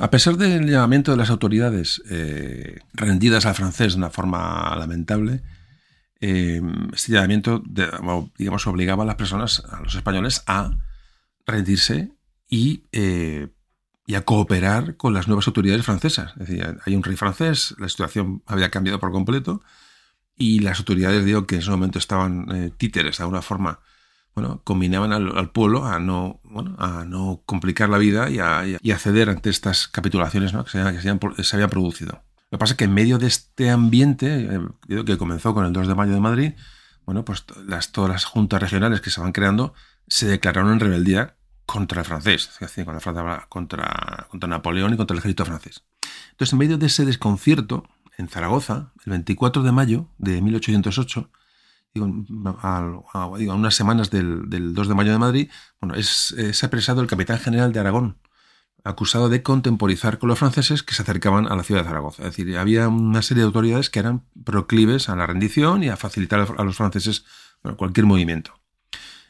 A pesar del llamamiento de las autoridades eh, rendidas al francés de una forma lamentable, eh, este llamamiento digamos, obligaba a las personas, a los españoles, a rendirse y, eh, y, a cooperar con las nuevas autoridades francesas. Es decir, hay un rey francés, la situación había cambiado por completo y las autoridades, digo, que en ese momento estaban títeres de alguna forma bueno, combinaban al, pueblo a no, a no complicar la vida y a, ceder ante estas capitulaciones ¿no? que, se, habían, producido. Lo que pasa es que en medio de este ambiente, eh, que comenzó con el 2 de mayo de Madrid, bueno, pues las, todas las juntas regionales que se van creando se declararon en rebeldía contra el francés, contra, contra Napoleón y contra el ejército francés. Entonces, en medio de ese desconcierto, en Zaragoza, el 24 de mayo de 1808, a, unas semanas del, 2 de mayo de Madrid, bueno, es, ha apresado el capitán general de Aragón, acusado de contemporizar con los franceses que se acercaban a la ciudad de Zaragoza. Es decir, había una serie de autoridades que eran proclives a la rendición y a facilitar a los franceses cualquier movimiento.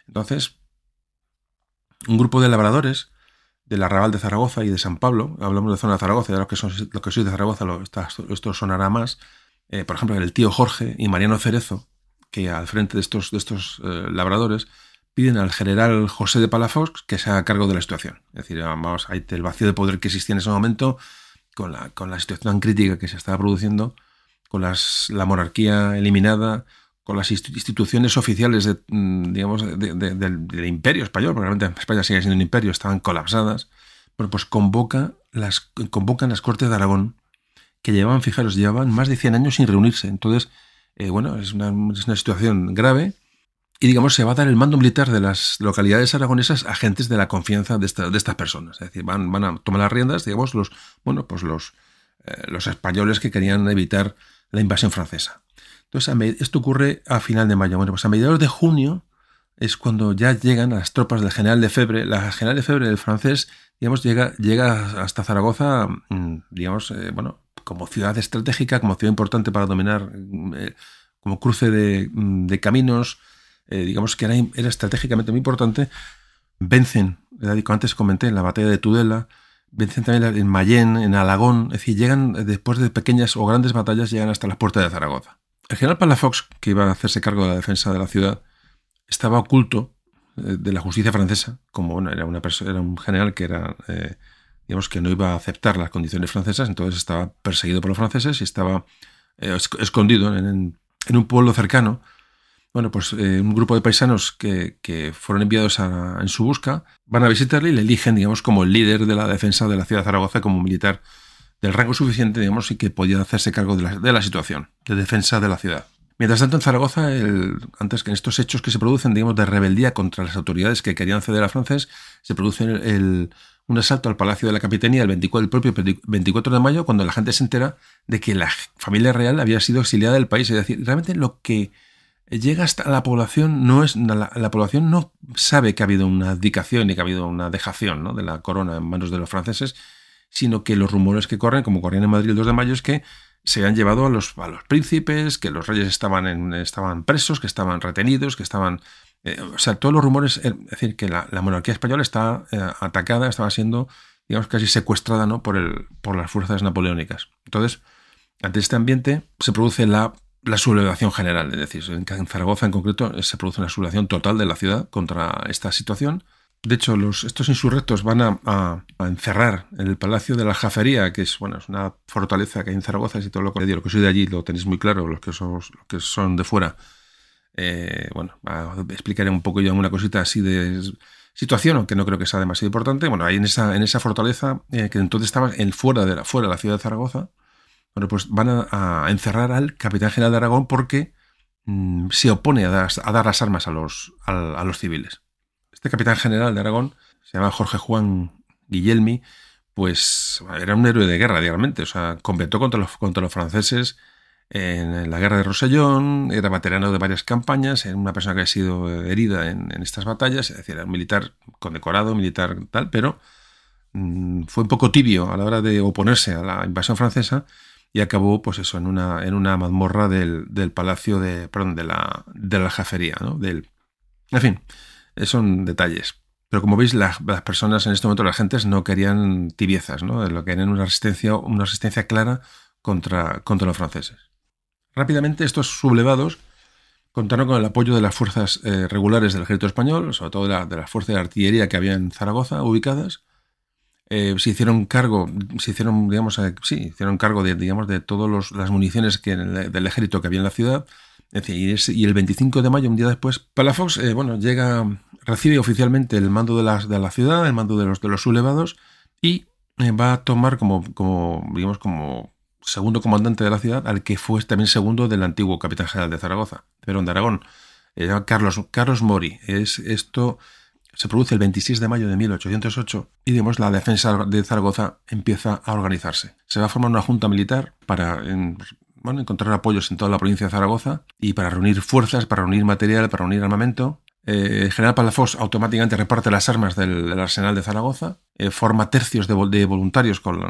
Entonces, un grupo de labradores del arrabal de Zaragoza y de San Pablo, hablamos de zona de Zaragoza, de los que, son, los que soy de Zaragoza, esto sonará más, eh, por ejemplo, el tío Jorge y Mariano Cerezo, que al frente de estos, de estos eh, labradores piden al general José de Palafox que se haga cargo de la situación. Es decir, vamos, hay el vacío de poder que existía en ese momento, con la, con la situación crítica que se estaba produciendo, con las, la monarquía eliminada, con las instituciones oficiales mm, digamos, del, imperio español, porque realmente España sigue siendo un imperio, estaban colapsadas. pues convoca las, convocan las Cortes de Aragón, que llevaban, fijaros, llevaban más de 100 años sin reunirse. Entonces, eh, bueno, es una, situación grave. Y digamos, se va a dar el mando militar de las localidades aragonesas a agentes de la confianza de, estas personas. Es decir, van, van, a tomar las riendas, digamos, los, bueno, pues los, eh, los españoles que querían evitar la invasión francesa. Entonces, esto ocurre a final de mayo. Bueno, pues a mediados de junio es cuando ya llegan las tropas del general de Febre. La general de Febre, el francés, digamos, llega, llega hasta Zaragoza, mm, digamos, eh, bueno, como ciudad estratégica, como ciudad importante para dominar, mm, eh, como cruce de, mm, caminos, eh, digamos que era, estratégicamente muy importante, vencen, como antes comenté, en la batalla de Tudela, vencen también en Mayén, en Alagón, es decir, llegan eh, después de pequeñas o grandes batallas, llegan hasta las puertas de Zaragoza. El general Palafox, que iba a hacerse cargo de la defensa de la ciudad, estaba oculto de la justicia francesa, como era, una era un general que era digamos que no iba a aceptar las condiciones francesas, entonces estaba perseguido por los franceses y estaba eh, escondido en, un pueblo cercano. Bueno, pues eh, un grupo de paisanos que, fueron enviados en su busca van a visitarle y le eligen, digamos, como líder de la defensa de la ciudad de Zaragoza como militar del rango suficiente, digamos, y que podía hacerse cargo de la, situación, de defensa de la ciudad. Mientras tanto, en Zaragoza, antes que en estos hechos que se producen, digamos, de rebeldía contra las autoridades que querían ceder a francés, se produce el, un asalto al Palacio de la Capitanía el, 24, propio 24 de mayo, cuando la gente se entera de que la familia real había sido exiliada del país. Es decir, realmente lo que llega hasta la población no es la, población no sabe que ha habido una abdicación y que ha habido una dejación ¿no? de la corona en manos de los franceses, sino que los rumores que corren, como corrían en Madrid el 2 de mayo, es que se han llevado a los, a los príncipes, que los reyes estaban, en, estaban presos, que estaban retenidos, que estaban eh, o sea, todos los rumores, eh, es decir, que la, monarquía española está eh, atacada, estaba siendo, digamos, casi secuestrada ¿no? por, el, por las fuerzas napoleónicas. Entonces, ante este ambiente se produce la, sublevación general, es decir, en, Zaragoza en concreto se produce una sublevación total de la ciudad contra esta situación. De hecho, los, estos insurrectos van a, encerrar en el Palacio de la Jafería, que es, bueno, es una fortaleza que hay en Zaragoza, y todo lo que, lo que soy de allí lo tenéis muy claro, los que, son, los que son de fuera, eh, bueno, explicaré un poco yo una cosita así de situación, aunque no creo que sea demasiado importante. Bueno, ahí en esa, en esa fortaleza eh, que entonces estaba en, fuera, de la, fuera de la ciudad de Zaragoza, bueno, pues van a, encerrar al capitán general de Aragón porque mm, se opone a dar, las armas a los, a, los civiles. Este capitán general de Aragón se llama Jorge Juan Guillelmi, pues era un héroe de guerra, realmente. O sea, combatió contra los, contra los franceses en la guerra de Rosellón, era veterano de varias campañas, era una persona que ha sido herida en, estas batallas, es decir, era un militar condecorado, militar tal, pero mm, fue un poco tibio a la hora de oponerse a la invasión francesa y acabó, pues eso, en una, en una mazmorra del, palacio de, de la, de aljafería, ¿no? en fin, son detalles. Pero como veis, las, personas en este momento, las gentes, no querían tibiezas, ¿no? Lo que eran una resistencia, una resistencia clara contra los franceses. Rápidamente, estos sublevados contaron con el apoyo de las fuerzas eh, regulares del ejército español, sobre todo de la, de la, fuerza de artillería que había en Zaragoza ubicadas. Eh, se hicieron cargo, se hicieron, digamos, eh, sí, hicieron cargo de, digamos, de todas las municiones que, del ejército que había en la ciudad. Es y, el 25 de mayo, un día después, Palafox, bueno, llega, recibe oficialmente el mando de la, de la ciudad, el mando de los, de los sublevados, y va a tomar como, como digamos, como segundo comandante de la ciudad, al que fue también segundo del antiguo capitán general de Zaragoza, Verón de Aragón. Eh, Carlos, Carlos Mori. Es, esto se produce el 26 de mayo de 1808 y la defensa de Zaragoza empieza a organizarse. Se va a formar una junta militar para encontrar apoyos en toda la provincia de Zaragoza y para reunir fuerzas, para reunir material, para reunir armamento. Eh, general Palafox automáticamente reparte las armas del, arsenal de Zaragoza, eh, forma tercios de, voluntarios con,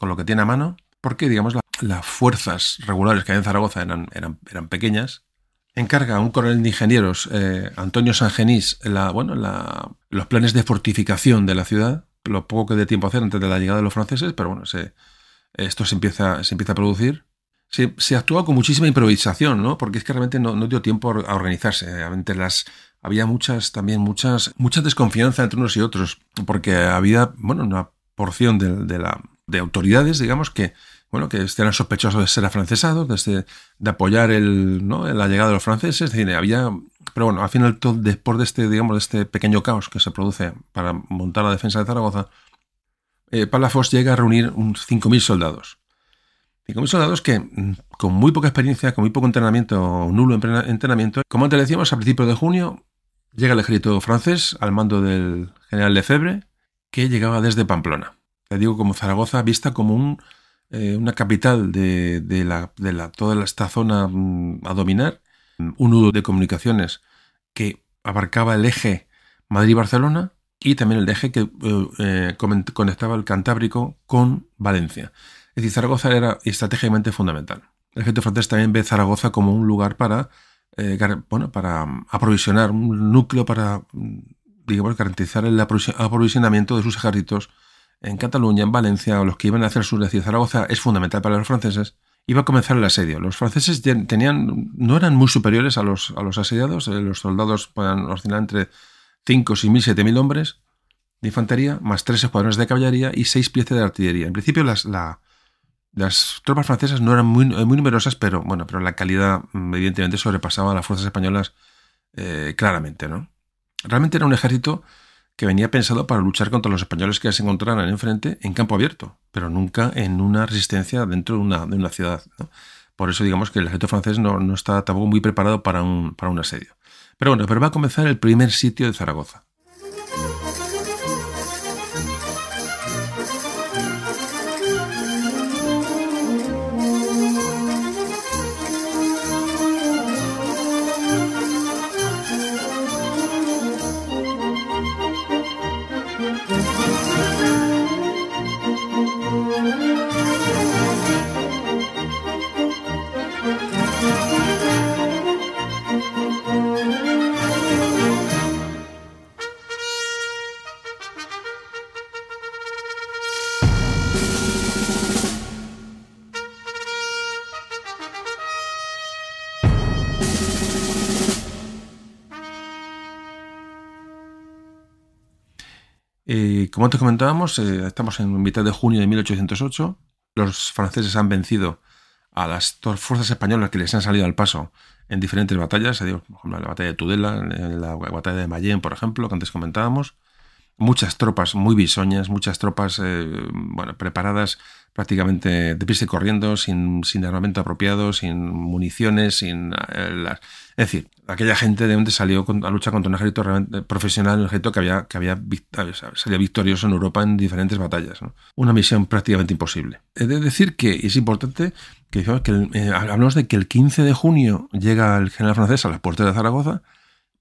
lo que tiene a mano porque, digamos, las fuerzas regulares que había en Zaragoza eran, eran, eran pequeñas, encarga a un coronel de ingenieros, eh, Antonio Sangenís, la, bueno, la, los planes de fortificación de la ciudad, lo poco que de tiempo hacer antes de la llegada de los franceses, pero bueno, se, esto se empieza, se empieza a producir. Se, se actúa con muchísima improvisación, ¿no? Porque es que realmente no, no dio tiempo a organizarse. las, había muchas, también muchas, mucha desconfianza entre unos y otros, porque había, bueno, una porción de, de la, de autoridades, digamos, que bueno, que este eran sospechosos de ser afrancesados, de, este, de apoyar el, ¿no? la llegada de los franceses. había, pero bueno, al final, todo, después de este, digamos, este pequeño caos que se produce para montar la defensa de Zaragoza, eh, llega a reunir 5.000 soldados. 5.000 soldados que, mm, con muy poca experiencia, con muy poco entrenamiento, nulo entrenamiento, como antes decíamos, a principios de junio llega el ejército francés al mando del general Lefebvre, que llegaba desde Pamplona. Te digo, como Zaragoza, vista como un eh, una capital de, la, toda esta zona mm, a dominar, un nudo de comunicaciones que abarcaba el eje Madrid-Barcelona y también el eje que eh, eh, conectaba el Cantábrico con Valencia. Es decir, Zaragoza era estratégicamente fundamental. El ejército francés también ve Zaragoza como un lugar para, para mm, aprovisionar, un núcleo para mm, digamos, garantizar el aprovisionamiento de sus ejércitos en Cataluña, en Valencia o los que iban a el sur hacia Zaragoza es fundamental para los franceses, iba a comenzar el asedio. Los franceses tenían, no eran muy superiores a los, a los asediados, eh, los soldados podían ordenar entre 5, 6.000, 7.000 hombres de infantería, más tres escuadrones de caballería y seis piezas de artillería. En principio las, las tropas francesas no eran eh, muy, numerosas, pero bueno, pero la calidad mm, evidentemente sobrepasaba a las fuerzas españolas eh, claramente, ¿no? Realmente era un ejército que venía pensado para luchar contra los españoles que se encontraran enfrente en campo abierto, pero nunca en una resistencia dentro de una, ciudad. Por eso digamos que el ejército francés no, no está tampoco muy preparado para un, para un asedio. Pero bueno, pero va a comenzar el primer sitio de Zaragoza. Como antes comentábamos, eh, estamos en mitad de junio de 1808. Los franceses han vencido a las fuerzas españolas que les han salido al paso en diferentes batallas, la batalla de Tudela, la batalla de Mayenne, por ejemplo, que antes comentábamos. Muchas tropas muy bisoñas, muchas tropas eh, bueno, preparadas prácticamente de y corriendo, sin, sin, armamento apropiado, sin municiones, sin... Eh, es decir, aquella gente de donde salió con, a luchar contra un ejército profesional, un ejército que había, que había salido victorioso en Europa en diferentes batallas. Una misión prácticamente imposible. He de decir que es importante que, que eh, hablamos de que el 15 de junio llega el general francés a las puertas de Zaragoza,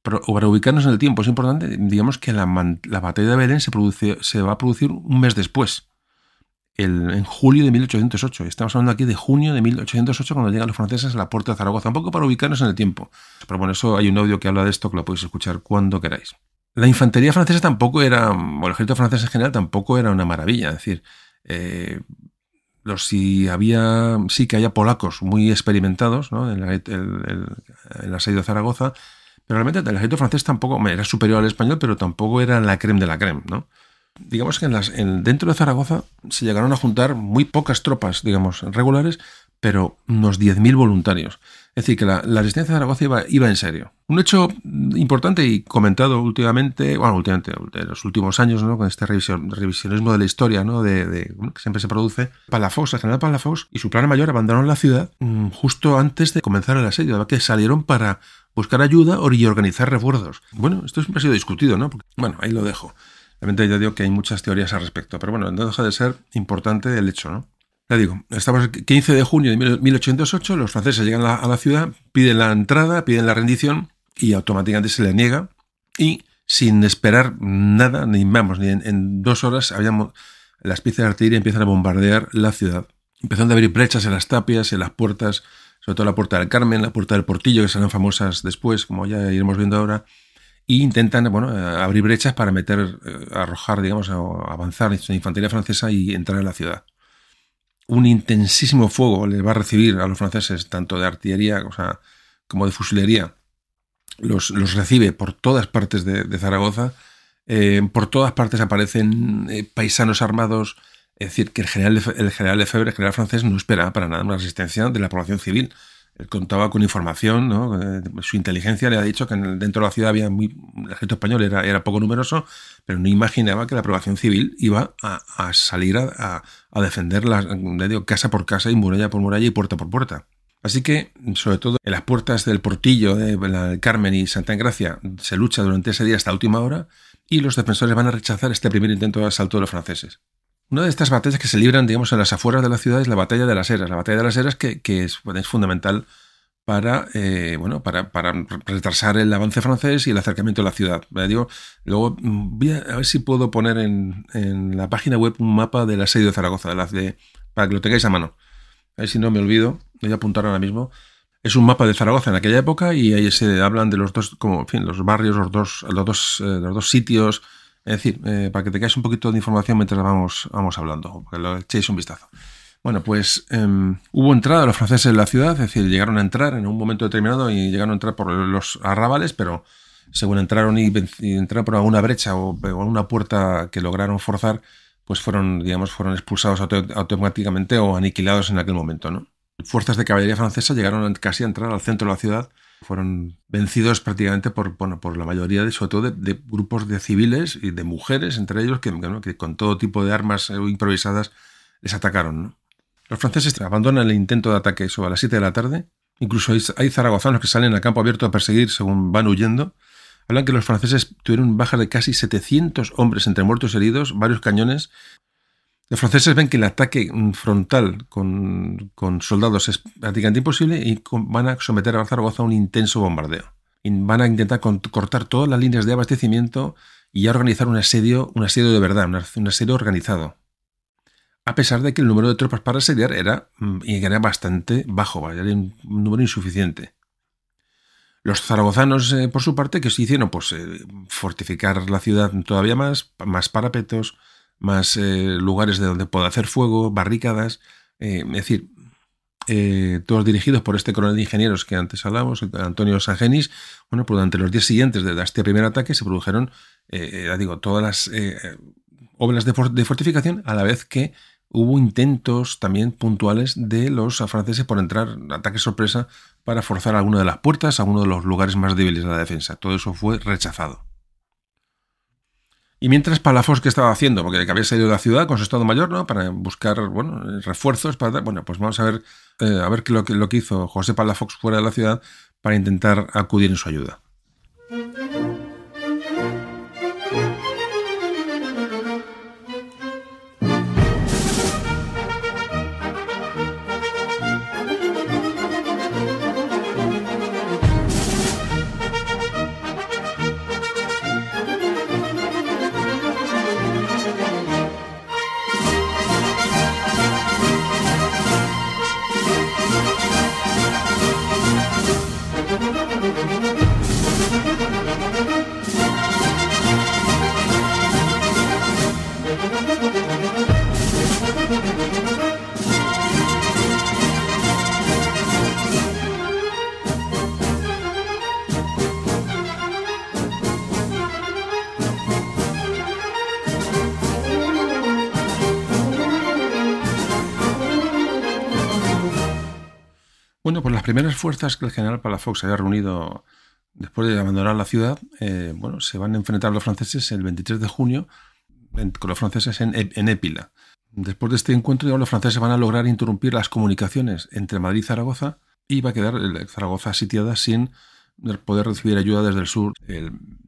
pero para ubicarnos en el tiempo es importante, digamos que la, batalla de Belén se, se va a producir un mes después en julio de 1808. Estamos hablando aquí de junio de 1808 cuando llegan los franceses a la puerta de Zaragoza, Tampoco para ubicarnos en el tiempo. Pero bueno, eso hay un audio que habla de esto que lo podéis escuchar cuando queráis. La infantería francesa tampoco era, o el ejército francés en general tampoco era una maravilla. Es decir, eh, los, si había, sí que había polacos muy experimentados ¿no? en, la, el, asedio de Zaragoza, pero realmente el ejército francés tampoco era superior al español, pero tampoco era la creme de la creme. ¿no? digamos que en las, dentro de Zaragoza se llegaron a juntar muy pocas tropas, digamos, regulares, pero unos 10.000 voluntarios. Es decir, que la, resistencia de Zaragoza iba, en serio. Un hecho importante y comentado últimamente, bueno, últimamente, en los últimos años, ¿no? con este revisionismo de la historia, ¿no? De, que siempre se produce, Palafox, el general Palafox y su plan mayor abandonaron la ciudad mm, justo antes de comenzar el asedio, que salieron para buscar ayuda y organizar refuerzos. Bueno, esto siempre ha sido discutido, ¿no? bueno, ahí lo dejo. Realmente ya digo que hay muchas teorías al respecto, pero bueno, no deja de ser importante el hecho, ¿no? Ya digo, estamos el 15 de junio de 1808, los franceses llegan a la, ciudad, piden la entrada, piden la rendición y automáticamente se le niega y sin esperar nada, ni vamos, ni en, dos horas habíamos, las piezas de artillería empiezan a bombardear la ciudad, empezando a abrir brechas en las tapias, en las puertas, sobre todo la puerta del Carmen, la puerta del Portillo, que serán famosas después, como ya iremos viendo ahora, e intentan bueno, eh, abrir brechas para meter, eh, arrojar, digamos, avanzar la infantería francesa y entrar en la ciudad. Un intensísimo fuego les va a recibir a los franceses, tanto de artillería como de fusilería. Los, recibe por todas partes de, Zaragoza. Eh, por todas partes aparecen paisanos armados. Es decir, que el general, el general Lefebvre, el general francés, no espera para nada una resistencia de la población civil contaba con información, eh, su inteligencia le ha dicho que dentro de la ciudad había muy, el ejército español era, poco numeroso, pero no imaginaba que la aprobación civil iba a, salir a, defender casa por casa y muralla por muralla y puerta por puerta. Así que, sobre todo en las puertas del portillo de Carmen y Santa Engracia, se lucha durante ese día hasta última hora y los defensores van a rechazar este primer intento de asalto de los franceses. Una de estas batallas que se libran, digamos, en las afueras de la ciudad es la batalla de las eras. La batalla de las eras que, es, fundamental para, eh, bueno, para, para, retrasar el avance francés y el acercamiento a la ciudad. Digo, luego mm, a, ver si puedo poner en, en, la página web un mapa del asedio de Zaragoza, de las de, para que lo tengáis a mano. A ver si no me olvido, voy a apuntar ahora mismo. Es un mapa de Zaragoza en aquella época y ahí se hablan de los dos, como, fin, los barrios, los dos, los dos, eh, los dos sitios, es decir, eh, para que te tengáis un poquito de información mientras vamos, vamos hablando, que lo echéis un vistazo. Bueno, pues em, hubo entrada de los franceses en la ciudad, es decir, llegaron a entrar en un momento determinado y llegaron a entrar por los arrabales, pero según entraron y, entraron por alguna brecha o, alguna una puerta que lograron forzar, pues fueron, digamos, fueron expulsados automáticamente o aniquilados en aquel momento, ¿no? Fuerzas de caballería francesa llegaron casi a entrar al centro de la ciudad fueron vencidos prácticamente por, bueno, por la mayoría, de, sobre todo de, grupos de civiles y de mujeres, entre ellos, que, con todo tipo de armas eh, improvisadas les atacaron. Los franceses abandonan el intento de ataque sobre las 7 de la tarde. Incluso hay, hay zaragozanos que salen al campo abierto a perseguir según van huyendo. Hablan que los franceses tuvieron bajas de casi 700 hombres entre muertos y heridos, varios cañones, los franceses ven que el ataque mm, frontal con, soldados es prácticamente imposible y van a someter a Zaragoza a un intenso bombardeo. van a intentar cortar todas las líneas de abastecimiento y a organizar un asedio, un asedio de verdad, un asedio organizado. A pesar de que el número de tropas para asediar era, mm, era bastante bajo, un número insuficiente. Los zaragozanos, eh, por su parte, que se hicieron? Pues eh, fortificar la ciudad todavía más, más parapetos, más eh, lugares de donde pueda hacer fuego, barricadas, eh, es decir, eh, todos dirigidos por este coronel de ingenieros que antes hablamos, Antonio Sagenis bueno, pues durante los días siguientes de este primer ataque se produjeron, ya digo, todas las obras de, fortificación, a la vez que hubo intentos también puntuales de los franceses por entrar, ataque sorpresa, para forzar alguna de las puertas, alguno de los lugares más débiles de la defensa. Todo eso fue rechazado. Y mientras Palafox, ¿qué estaba haciendo? Porque había salido de la ciudad con su estado mayor, ¿no? Para buscar, bueno, refuerzos, para... Bueno, pues vamos a ver, eh, a ver qué lo, que, lo que hizo José Palafox fuera de la ciudad para intentar acudir en su ayuda. fuerzas que el general Palafox había reunido después de abandonar la ciudad, eh, bueno, se van a enfrentar los franceses el 23 de junio con los franceses en, Épila. Después de este encuentro, los franceses van a lograr interrumpir las comunicaciones entre Madrid y Zaragoza y va a quedar Zaragoza sitiada sin poder recibir ayuda desde el sur.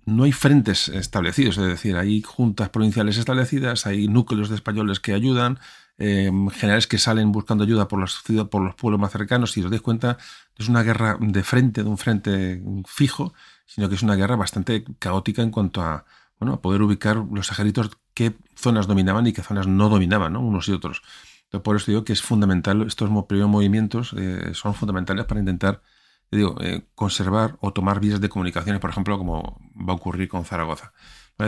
no hay frentes establecidos, es decir, hay juntas provinciales establecidas, hay núcleos de españoles que ayudan, eh, generales que salen buscando ayuda por, las, por los pueblos más cercanos. Si os dais cuenta, es una guerra de frente, de un frente fijo, sino que es una guerra bastante caótica en cuanto a, bueno, poder ubicar los ejércitos, qué zonas dominaban y qué zonas no dominaban, ¿no? unos y otros. por eso digo que es fundamental, estos primeros movimientos eh, son fundamentales para intentar digo, eh, conservar o tomar vías de comunicaciones, por ejemplo, como va a ocurrir con Zaragoza.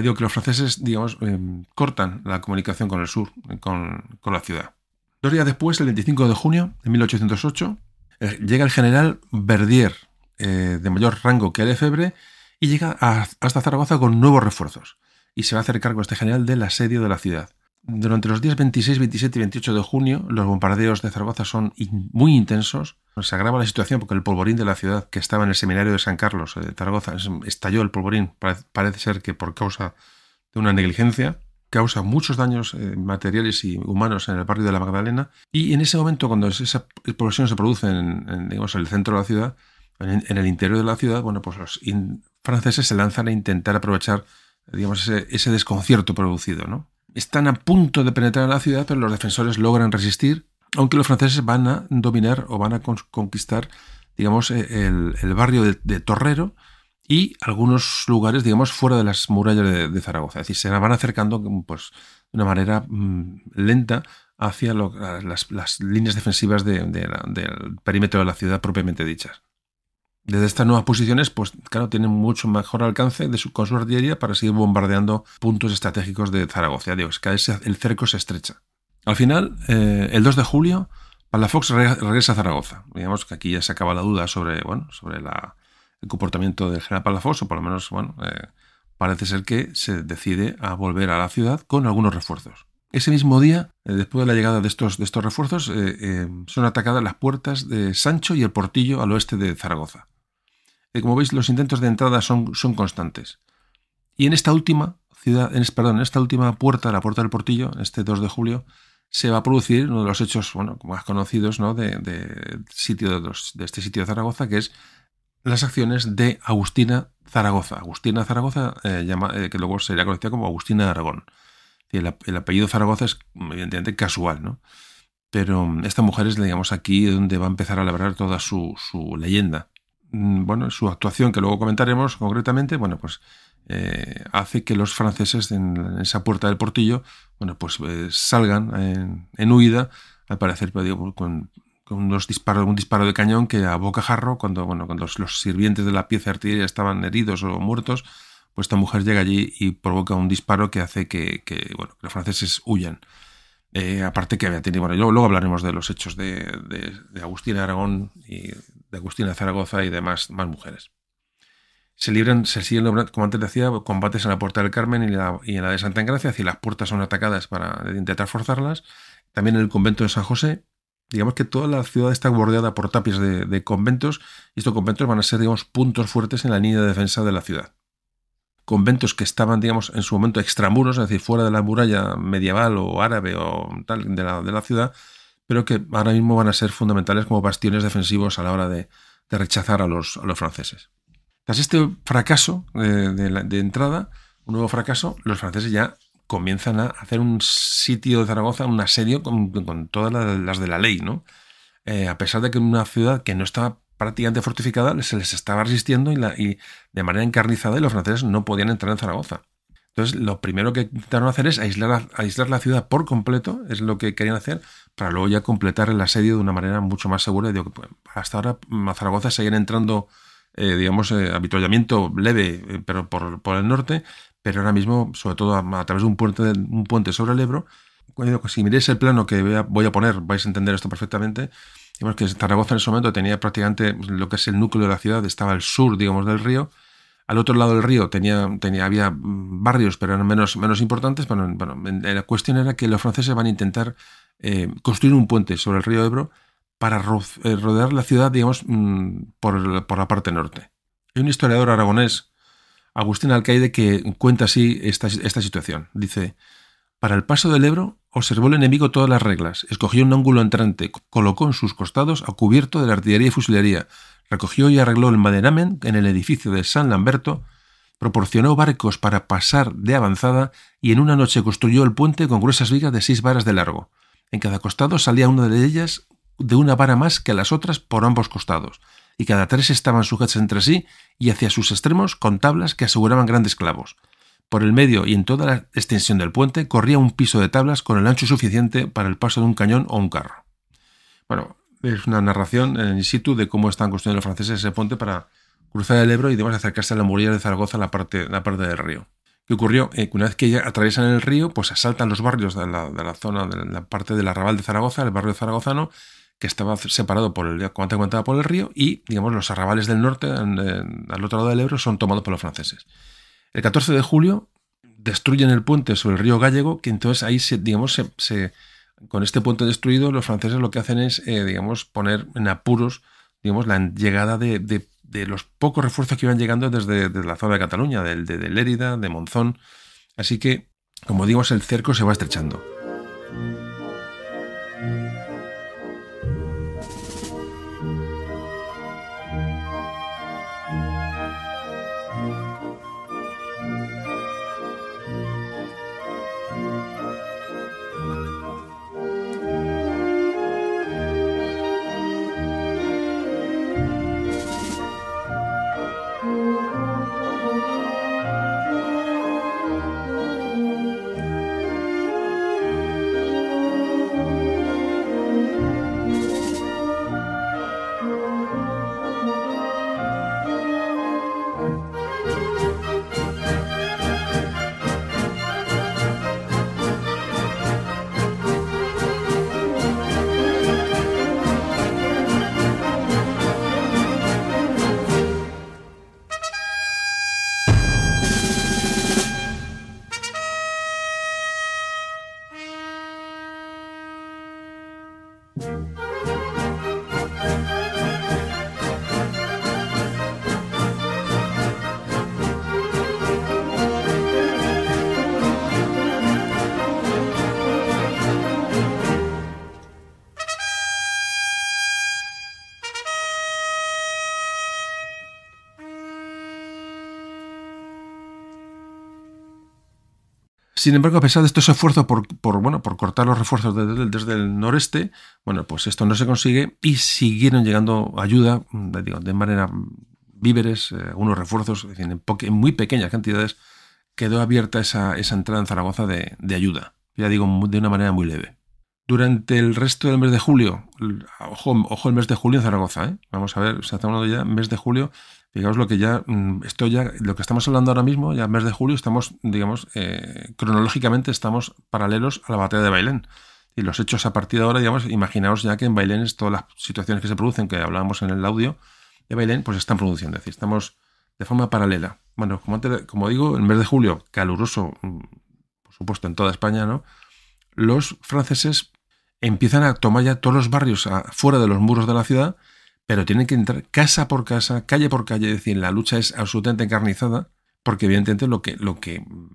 digo que los franceses, digamos, eh, cortan la comunicación con el sur, con, con la ciudad. Dos días después, el 25 de junio de 1808, eh, llega el general Verdier, eh, de mayor rango que Lefebvre, y llega hasta Zaragoza con nuevos refuerzos, y se va a hacer cargo este general del asedio de la ciudad. Durante los días 26, 27 y 28 de junio, los bombardeos de Zaragoza son muy intensos. Se agrava la situación porque el polvorín de la ciudad, que estaba en el seminario de San Carlos eh, de Zaragoza, estalló el polvorín. parece ser que por causa de una negligencia causa muchos daños eh, materiales y humanos en el barrio de la Magdalena. Y en ese momento, cuando esa explosión se produce en, el centro de la ciudad, en, el interior de la ciudad, bueno, pues los franceses se lanzan a intentar aprovechar digamos, ese, desconcierto producido. ¿no? Están a punto de penetrar en la ciudad, pero los defensores logran resistir, aunque los franceses van a dominar o van a conquistar digamos, eh, el, barrio de Torrero, y algunos lugares, digamos, fuera de las murallas de, Zaragoza. Es decir, se van acercando pues, de una manera mm, lenta hacia las, líneas defensivas del perímetro de la ciudad propiamente dichas. Desde estas nuevas posiciones, pues claro, tienen mucho mejor alcance de su, con su artillería para seguir bombardeando puntos estratégicos de Zaragoza. dios que el cerco se estrecha. Al final, eh, el 2 de julio, Palafox regresa a Zaragoza. Digamos que aquí ya se acaba la duda sobre, bueno, sobre la, el comportamiento del general Palafox, por lo menos, bueno, eh, parece ser que se decide a volver a la ciudad con algunos refuerzos. Ese mismo día, eh, después de la llegada de estos, de estos refuerzos, eh, son atacadas las puertas de Sancho y el portillo al oeste de Zaragoza. como veis, los intentos de entrada son, son constantes. Y en esta última ciudad, en, perdón, en esta última puerta, la puerta del portillo, este 2 de julio, se va a producir uno de los hechos bueno, más conocidos ¿no? de, sitio de, este sitio de Zaragoza, que es las acciones de Agustina Zaragoza. Agustina Zaragoza, eh, llama, eh, que luego sería conocida como Agustina de Aragón. El, apellido Zaragoza es mm, evidentemente casual, ¿no? Pero mm, esta mujer es, digamos, aquí donde va a empezar a labrar toda su, leyenda. Mm, bueno, su actuación, que luego comentaremos concretamente, bueno, pues eh, hace que los franceses en esa puerta del portillo, bueno, pues salgan en, huida, al parecer, pues, digo, con un disparo de cañón que a bocajarro, cuando, bueno, cuando los, sirvientes de la pieza de artillería estaban heridos o muertos, pues esta mujer llega allí y provoca un disparo que hace que, bueno, los franceses huyan. Eh, aparte que había tenido, bueno, luego, hablaremos de los hechos de, de, de, Agustina Aragón y de Agustina Zaragoza y demás más mujeres. Se libran, se siguen como antes decía, combates en la Puerta del Carmen y, en la de Santa Engracia, y las puertas son atacadas para intentar forzarlas. También en el convento de San José, digamos que toda la ciudad está bordeada por tapias de, conventos y estos conventos van a ser, digamos, puntos fuertes en la línea de defensa de la ciudad. Conventos que estaban, digamos, en su momento extramuros, es decir, fuera de la muralla medieval o árabe o tal de la, ciudad, pero que ahora mismo van a ser fundamentales como bastiones defensivos a la hora de, rechazar a los, franceses. Tras este fracaso eh, de entrada, un nuevo fracaso, los franceses ya comienzan a hacer un sitio de Zaragoza, un asedio con, todas las de la ley, ¿no? Eh, a pesar de que una ciudad que no estaba prácticamente fortificada se les estaba resistiendo y, de manera encarnizada y los franceses no podían entrar en Zaragoza. Entonces, lo primero que intentaron hacer es aislar, aislar la ciudad por completo, es lo que querían hacer, para luego ya completar el asedio de una manera mucho más segura. Y pues, hasta ahora mm, a Zaragoza seguían entrando, eh, digamos, eh, leve, eh, pero por, por, el norte, pero ahora mismo, sobre todo a, través de un puente, un puente sobre el Ebro, cuando, si miréis el plano que voy a, poner, vais a entender esto perfectamente. Digamos que Zaragoza en ese momento tenía prácticamente lo que es el núcleo de la ciudad, estaba al sur, digamos, del río. Al otro lado del río tenía, tenía, había barrios, pero eran menos, menos importantes. pero la cuestión era que los franceses van a intentar eh, construir un puente sobre el río Ebro para eh, rodear la ciudad, digamos, mm, por, por la parte norte. Hay un historiador aragonés Agustín Alcaide que cuenta así esta, situación. Dice, para el paso del Ebro observó el enemigo todas las reglas, escogió un ángulo entrante, colocó en sus costados a cubierto de la artillería y fusilería, recogió y arregló el maderamen en el edificio de San Lamberto, proporcionó barcos para pasar de avanzada y en una noche construyó el puente con gruesas vigas de seis varas de largo. En cada costado salía una de ellas de una vara más que las otras por ambos costados y cada tres estaban sujetas entre sí y hacia sus extremos con tablas que aseguraban grandes clavos. Por el medio y en toda la extensión del puente corría un piso de tablas con el ancho suficiente para el paso de un cañón o un carro. Bueno, es una narración en in situ de cómo están construyendo los franceses ese puente para cruzar el Ebro y demás acercarse a la muralla de Zaragoza, la parte, la parte del río. ¿Qué ocurrió? Eh, que una vez que ya atraviesan el río, pues asaltan los barrios de la, de la zona, de la parte del arrabal de Zaragoza, el barrio zaragozano, que estaba separado por el, por el río, y digamos los arrabales del norte, al otro lado del Ebro, son tomados por los franceses. El 14 de julio destruyen el puente sobre el río Gallego, que entonces ahí digamos, se, con este puente destruido, los franceses lo que hacen es, eh, digamos, poner en apuros, digamos, la llegada de, los pocos refuerzos que iban llegando desde, la zona de Cataluña, del, de, de Lérida, de Monzón. Así que, como digo, el cerco se va estrechando. Sin embargo, a pesar de estos esfuerzos por, por, bueno, por cortar los refuerzos desde, el noreste, bueno, pues esto no se consigue y siguieron llegando ayuda, de manera víveres, eh, unos refuerzos, es decir, en, muy pequeñas cantidades, quedó abierta esa, entrada en Zaragoza de, ayuda, ya digo, de una manera muy leve durante el resto del mes de julio, ojo, el mes de julio en Zaragoza, ¿eh? vamos a ver, se ha estamos hablando ya mes de julio, digamos lo que ya, mm, esto ya, lo que estamos hablando ahora mismo, ya en mes de julio, estamos, digamos, eh, cronológicamente estamos paralelos a la batalla de Bailén. Y los hechos a partir de ahora, digamos, imaginaos ya que en Bailén es todas las situaciones que se producen, que hablábamos en el audio de Bailén, pues están produciendo. Es decir, estamos de forma paralela. Bueno, como, como digo, en mes de julio, caluroso, mm, por supuesto, en toda España, ¿no? Los franceses empiezan a tomar ya todos los barrios fuera de los muros de la ciudad pero tienen que entrar casa por casa, calle por calle, es decir, la lucha es absolutamente encarnizada, porque evidentemente lo que, lo que, mm,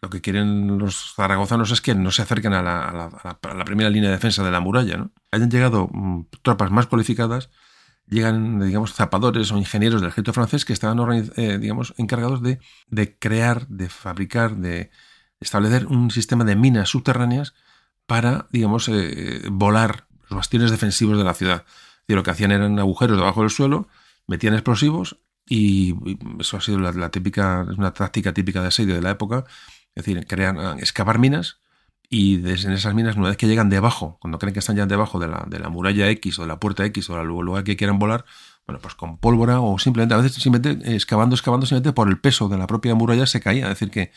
lo que quieren los zaragozanos es que no se acerquen a la, a la, primera línea de defensa de la muralla. ¿no? Hayan llegado mm, tropas más cualificadas, llegan, digamos, zapadores o ingenieros del ejército francés que estaban, eh, digamos, encargados de, crear, de fabricar, de establecer un sistema de minas subterráneas para, digamos, eh, eh, volar los bastiones defensivos de la ciudad lo que hacían eran agujeros debajo del suelo, metían explosivos y eso ha sido la, típica, una táctica típica de asedio de la época. Es decir, crean, ah, excavar minas y desde esas minas, una vez que llegan debajo, cuando creen que están ya debajo de la, de la muralla X o de la puerta X o del lugar que quieran volar, bueno, pues con pólvora o simplemente, a veces simplemente eh, excavando, excavando, simplemente por el peso de la propia muralla se caía. Es decir, que,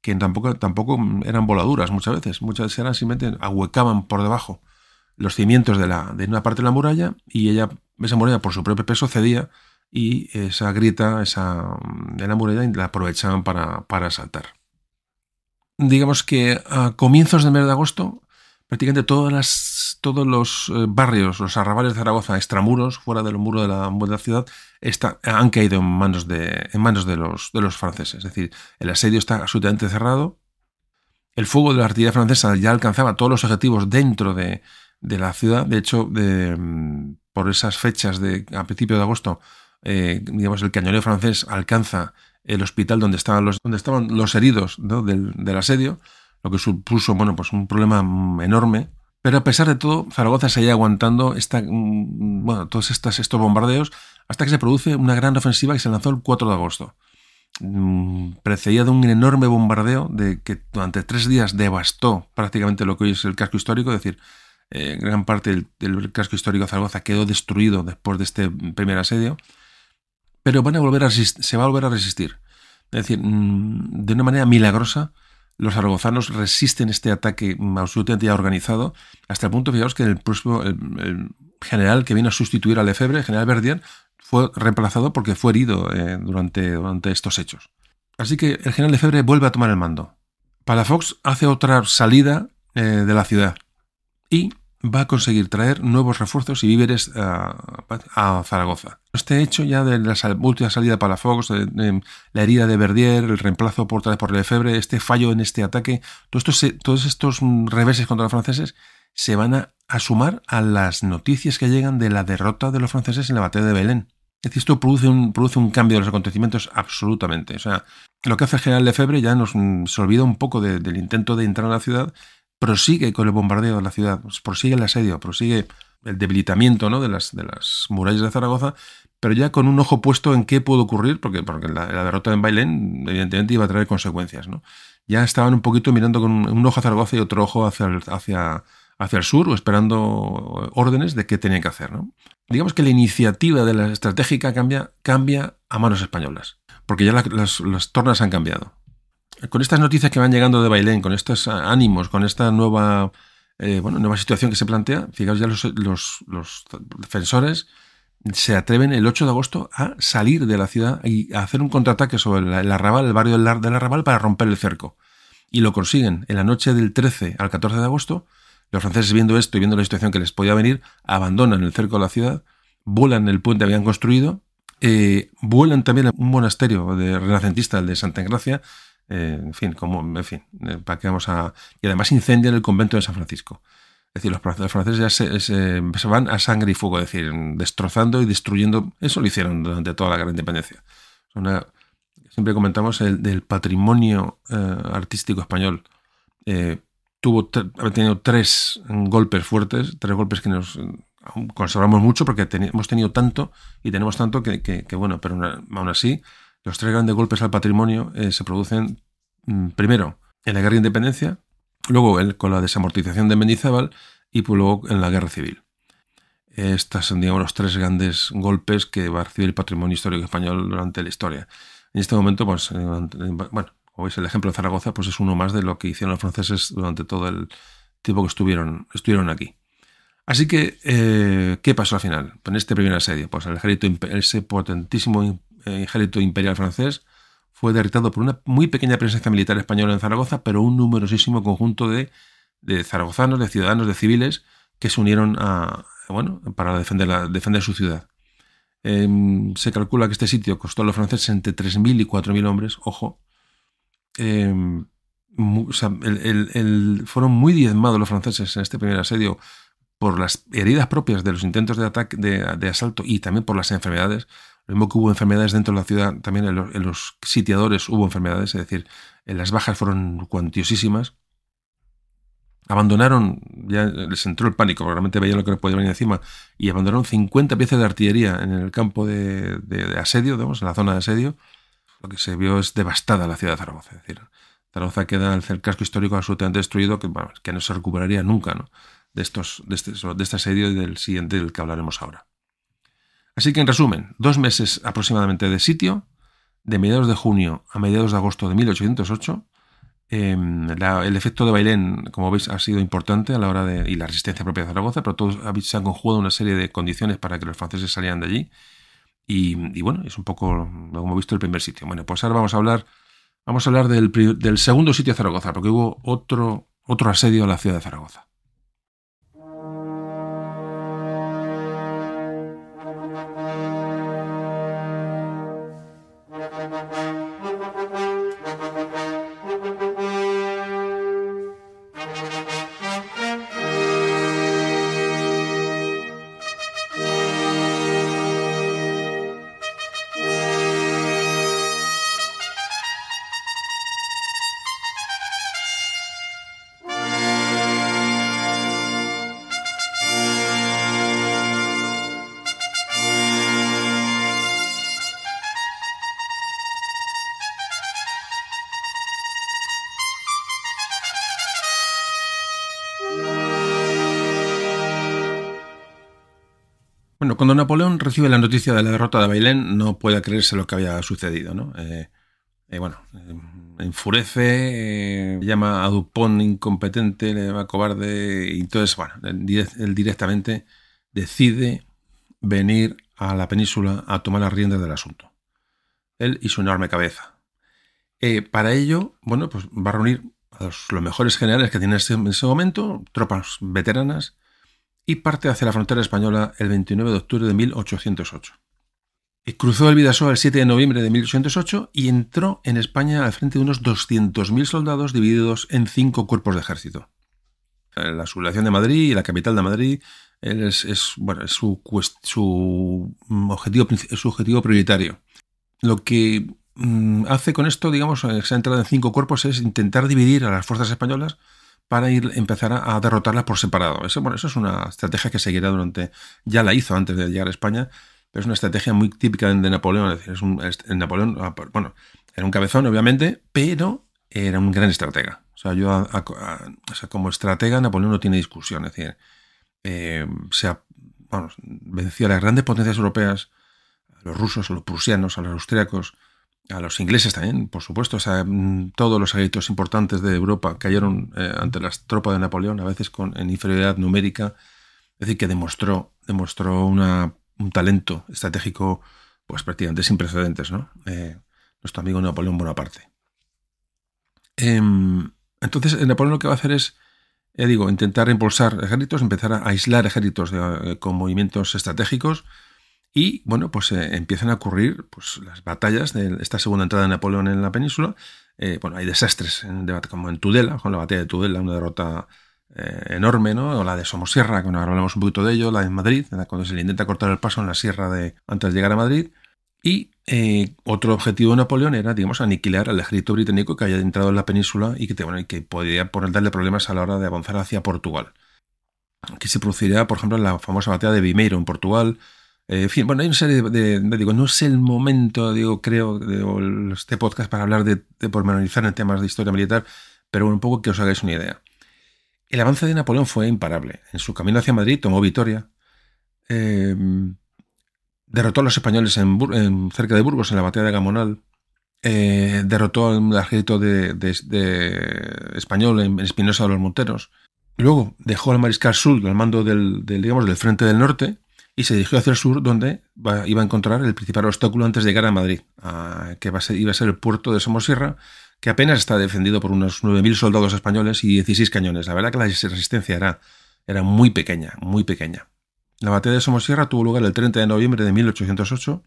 que tampoco, tampoco eran voladuras muchas veces, muchas veces eran simplemente ahuecaban por debajo los cimientos de, la, de una parte de la muralla y ella, esa muralla por su propio peso cedía y esa grieta esa, mm, de la muralla la aprovechaban para, para asaltar. Digamos que a comienzos del mes de agosto, prácticamente todas todos los eh, barrios, los arrabales de Zaragoza, extramuros, fuera del muro de la, de la ciudad, está, han caído en manos, de, en manos de, los, de los franceses. Es decir, el asedio está absolutamente cerrado. El fuego de la artillería francesa ya alcanzaba todos los objetivos dentro de, de la ciudad. De hecho, mm, por esas fechas de a principios de agosto, eh, digamos, el cañonero francés alcanza el hospital donde estaban los, donde estaban los heridos del, asedio, lo que supuso bueno, pues un problema mm, enorme. Pero a pesar de todo, Zaragoza seguía aguantando esta, mm, bueno, todos estos bombardeos hasta que se produce una gran ofensiva que se lanzó el 4 de agosto. Precedía de un enorme bombardeo de que durante tres días devastó prácticamente lo que hoy es el casco histórico, decir, eh, gran parte del, casco histórico de Zaragoza quedó destruido después de este primer asedio, pero van a volver se va a volver a resistir. Es decir, mm, de una manera milagrosa, los zaragozanos resisten este ataque absolutamente ya organizado, hasta el punto, fijaos, que el, próximo, general que vino a sustituir al Lefebvre, el general Verdier, fue reemplazado porque fue herido eh, durante, estos hechos. Así que el general Lefebvre vuelve a tomar el mando. Palafox hace otra salida eh, de la ciudad y va a conseguir traer nuevos refuerzos y víveres a, Zaragoza. Este hecho ya de la última salida para Fox, la herida de Verdier, el reemplazo por por Lefebvre, este fallo en este ataque, todo esto todos estos reveses contra los franceses se van a, sumar a las noticias que llegan de la derrota de los franceses en la batalla de Belén. Es decir, esto produce un, produce un cambio de los acontecimientos absolutamente. O sea, lo que hace el general Lefebvre ya nos mm, se olvida un poco del intento de entrar a la ciudad, prosigue con el bombardeo de la ciudad, pues prosigue el asedio, prosigue el debilitamiento de, las, de murallas de Zaragoza, pero ya con un ojo puesto en qué puede ocurrir, porque, la, derrota en Bailén evidentemente iba a traer consecuencias. ¿no? Ya estaban un poquito mirando con un, ojo a Zaragoza y otro ojo hacia el, hacia, el sur, o esperando órdenes de qué tenían que hacer. Digamos que la iniciativa de la estratégica cambia, cambia a manos españolas, porque ya las tornas han cambiado con estas noticias que van llegando de Bailén, con estos ánimos, con esta nueva, eh, nueva situación que se plantea, fijaos ya los, defensores se atreven el 8 de agosto a salir de la ciudad y a hacer un contraataque sobre el Arrabal, el barrio del Arrabal, para romper el cerco. Y lo consiguen. En la noche del 13 al 14 de agosto, los franceses viendo esto y viendo la situación que les podía venir, abandonan el cerco de la ciudad, vuelan el puente que habían construido, eh, vuelan también un monasterio de renacentista, el de Santa Engracia, eh, en fin, como, en fin, eh, para que vamos a... Y además incendian el convento de San Francisco. Es decir, los, franceses ya se, van a sangre y fuego, es decir, destrozando y destruyendo. Eso lo hicieron durante toda la gran independencia. siempre comentamos el del patrimonio eh, artístico español. tuvo ha tenido tres golpes fuertes, tres golpes que nos conservamos mucho porque hemos tenido tanto y tenemos tanto que, que bueno, pero aún así los tres grandes golpes al patrimonio eh, se producen mm, primero en la Guerra de Independencia, luego con la desamortización de Mendizábal y pues, luego en la Guerra Civil. Estos son, digamos, los tres grandes golpes que va a recibir el patrimonio histórico español durante la historia. En este momento, pues, bueno, como veis, el ejemplo de Zaragoza pues es uno más de lo que hicieron los franceses durante todo el tiempo que estuvieron, estuvieron aquí. Así que, eh, ¿qué pasó al final? Pues, en este primer asedio, pues el ejército, ese potentísimo eh, ejército imperial francés fue derrotado por una muy pequeña presencia militar española en Zaragoza, pero un numerosísimo conjunto de, de zaragozanos, de ciudadanos, de civiles que se unieron a, bueno, para defender, defender su ciudad. Em, se calcula que este sitio costó a los franceses entre 3.000 y 4.000 hombres, ojo. Em, fueron muy diezmados los franceses en este primer asedio por las heridas propias de los intentos de ataque, de asalto y también por las enfermedades. Lo mismo que hubo enfermedades dentro de la ciudad, también en los, sitiadores hubo enfermedades, es decir, en las bajas fueron cuantiosísimas. Abandonaron, ya les entró el pánico, realmente veían lo que les podía venir encima, y abandonaron 50 piezas de artillería en el campo de, asedio, en la zona de asedio. Lo que se vio es devastada la ciudad de Zaragoza. Es decir, Zaragoza queda el casco histórico absolutamente destruido, que, que no se recuperaría nunca ¿no? de, estos, de, este, de este asedio y del siguiente del que hablaremos ahora. Así que en resumen, dos meses aproximadamente de sitio, de mediados de junio a mediados de agosto de 1808. Em, el efecto de Bailén, como veis, ha sido importante a la hora de. y la resistencia propia de Zaragoza, pero todos se han conjugado una serie de condiciones para que los franceses salieran de allí. Y, bueno, es un poco, como hemos visto, el primer sitio. Bueno, pues ahora vamos a hablar. Vamos a hablar del, del segundo sitio de Zaragoza, porque hubo otro, otro asedio a la ciudad de Zaragoza. Bye. Napoleón recibe la noticia de la derrota de Bailén, no puede creerse lo que había sucedido, ¿no? Eh, eh, bueno, eh, enfurece, llama a Dupont incompetente, le va cobarde, y entonces, bueno, él directamente decide venir a la península a tomar las riendas del asunto. Él y su enorme cabeza. para ello, bueno, pues va a reunir a los, mejores generales que tiene en ese momento, tropas veteranas, y parte hacia la frontera española el 29 de octubre de 1808. Cruzó el Vidasoa el 7 de noviembre de 1808 y entró en España al frente de unos 200.000 soldados divididos en cinco cuerpos de ejército. Eh, la sublevación de Madrid y la capital de Madrid es, su, su, mm, objetivo, su objetivo prioritario. Lo que mm, hace con esto, digamos, esa eh, entrada en cinco cuerpos es intentar dividir a las fuerzas españolas para ir, empezar a, derrotarlas derrotarla por separado. Eso, eso es una estrategia que seguirá durante, ya la hizo antes de llegar a España, pero es una estrategia muy típica de Napoleón. Es Napoleón, ah, bueno, era un cabezón, obviamente, pero era un gran estratega. O sea, como estratega, Napoleón no tiene discusión. Es decir, eh, venció a las grandes potencias europeas, a los rusos, a los prusianos, a los austriacos, a los ingleses también, por supuesto, sea, mm, todos los ejércitos importantes de Europa cayeron eh, ante las tropas de Napoleón, a veces con, en inferioridad numérica, es decir, que demostró, demostró una, un talento estratégico pues prácticamente sin precedentes, ¿no? Eh, nuestro amigo Napoleón Bonaparte. Em, entonces, eh, Napoleón lo que va a hacer es, digo, intentar impulsar ejércitos, empezar a aislar ejércitos con movimientos estratégicos, y bueno, pues eh, empiezan a ocurrir pues, las batallas de esta segunda entrada de Napoleón en la península. Eh, bueno, hay desastres en, como en Tudela, con la batalla de Tudela, una derrota eh, enorme, ¿no? O la de Somosierra, que ahora hablamos un poquito de ello, la de Madrid, cuando se le intenta cortar el paso en la sierra de antes de llegar a Madrid. Y otro objetivo de Napoleón era, digamos, aniquilar al ejército británico que haya entrado en la península y que, bueno, que podría poner, problemas a la hora de avanzar hacia Portugal. Aquí se produciría, por ejemplo, la famosa batalla de Vimeiro en Portugal, eh, en fin, bueno, hay una serie de, digo, no es el momento, digo, creo, de, este podcast para hablar de, de, pormenorizar en temas de historia militar, pero un poco que os hagáis una idea. El avance de Napoleón fue imparable. En su camino hacia Madrid tomó victoria. Eh, derrotó a los españoles en, cerca de Burgos en la batalla de Gamonal, eh, derrotó al ejército de, español en, Espinosa de los Monteros. Luego dejó al mariscal Soult al mando del, digamos, del frente del norte y se dirigió hacia el sur, donde iba a encontrar el principal obstáculo antes de llegar a Madrid, que iba a ser el puerto de Somosierra, que apenas está defendido por unos 9.000 soldados españoles y 16 cañones. La verdad que la resistencia era, era muy pequeña, muy pequeña. La batalla de Somosierra tuvo lugar el 30 de noviembre de 1808.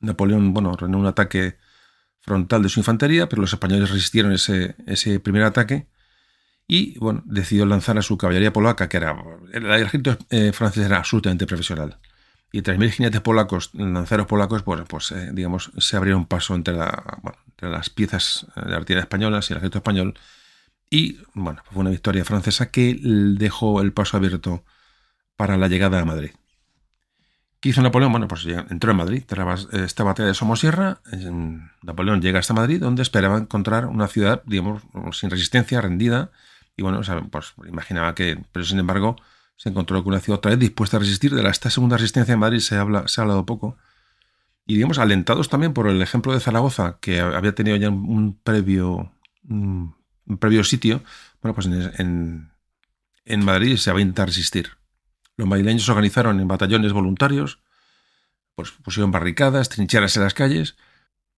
Napoleón, bueno, reunió un ataque frontal de su infantería, pero los españoles resistieron ese primer ataque y bueno, decidió lanzar a su caballería polaca, que era. El ejército eh, francés era absolutamente profesional. Y 3.000 jinetes polacos, lanceros polacos, pues, pues digamos, se un paso entre, las piezas de artillería españolas y el ejército español. Y bueno, fue una victoria francesa que dejó el paso abierto para la llegada a Madrid. ¿Qué hizo Napoleón? Bueno, pues entró en Madrid, tras esta batalla de Somosierra, eh, Napoleón llega hasta Madrid, donde esperaba encontrar una ciudad, digamos, sin resistencia, rendida, y bueno, pues imaginaba que, pero sin embargo, se encontró con una ciudad otra vez dispuesta a resistir. De la, esta segunda resistencia en Madrid se, habla, se ha hablado poco. Y digamos, alentados también por el ejemplo de Zaragoza, que había tenido ya un previo, un previo sitio, bueno, pues en, Madrid se va a resistir. Los madrileños se organizaron en batallones voluntarios, pues pusieron barricadas, trincheras en las calles,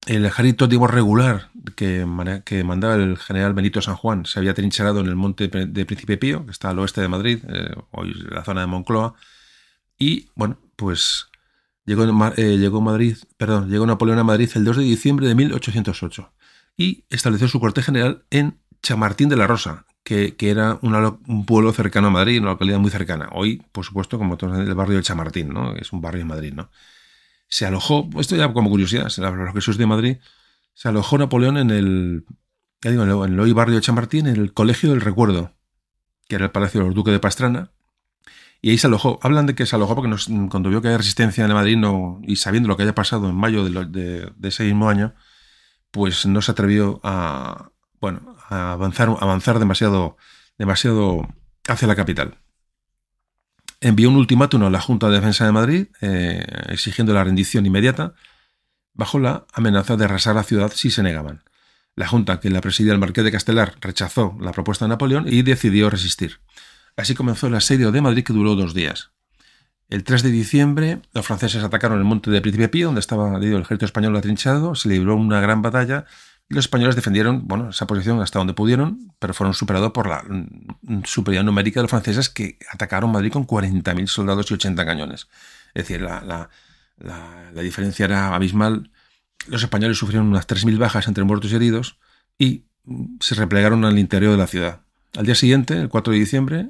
el ejército regular que, mandaba el general Benito San Juan se había trincherado en el monte de Príncipe Pío, que está al oeste de Madrid, eh, hoy la zona de Moncloa, y bueno, pues llegó, eh, Madrid, perdón, llegó Napoleón a Madrid el 2 de diciembre de 1808 y estableció su cuartel general en Chamartín de la Rosa, que, era un pueblo cercano a Madrid, una localidad muy cercana. Hoy, por supuesto, como todos el barrio de Chamartín, ¿no? Es un barrio en Madrid, ¿no? se alojó, esto ya como curiosidad, Jesús de Madrid, se alojó Napoleón en el, digo, en hoy barrio de Chamartín, en el Colegio del Recuerdo, que era el palacio del Duque de Pastrana, y ahí se alojó. Hablan de que se alojó porque cuando vio que había resistencia en Madrid y sabiendo lo que había pasado en mayo de, ese mismo año, pues no se atrevió a, bueno, a avanzar, avanzar demasiado, demasiado hacia la capital envió un ultimátum a la Junta de Defensa de Madrid eh, exigiendo la rendición inmediata bajo la amenaza de arrasar la ciudad si se negaban. La Junta, que la presidía el marqués de Castelar, rechazó la propuesta de Napoleón y decidió resistir. Así comenzó el asedio de Madrid que duró dos días. El 3 de diciembre, los franceses atacaron el monte de Príncipe Pío, donde estaba el ejército español atrinchado, se libró una gran batalla los españoles defendieron bueno, esa posición hasta donde pudieron, pero fueron superados por la mm, superioridad numérica de los franceses que atacaron Madrid con 40.000 soldados y 80 cañones. Es decir, la, diferencia era abismal. Los españoles sufrieron unas 3.000 bajas entre muertos y heridos y mm, se replegaron al interior de la ciudad. Al día siguiente, el 4 de diciembre,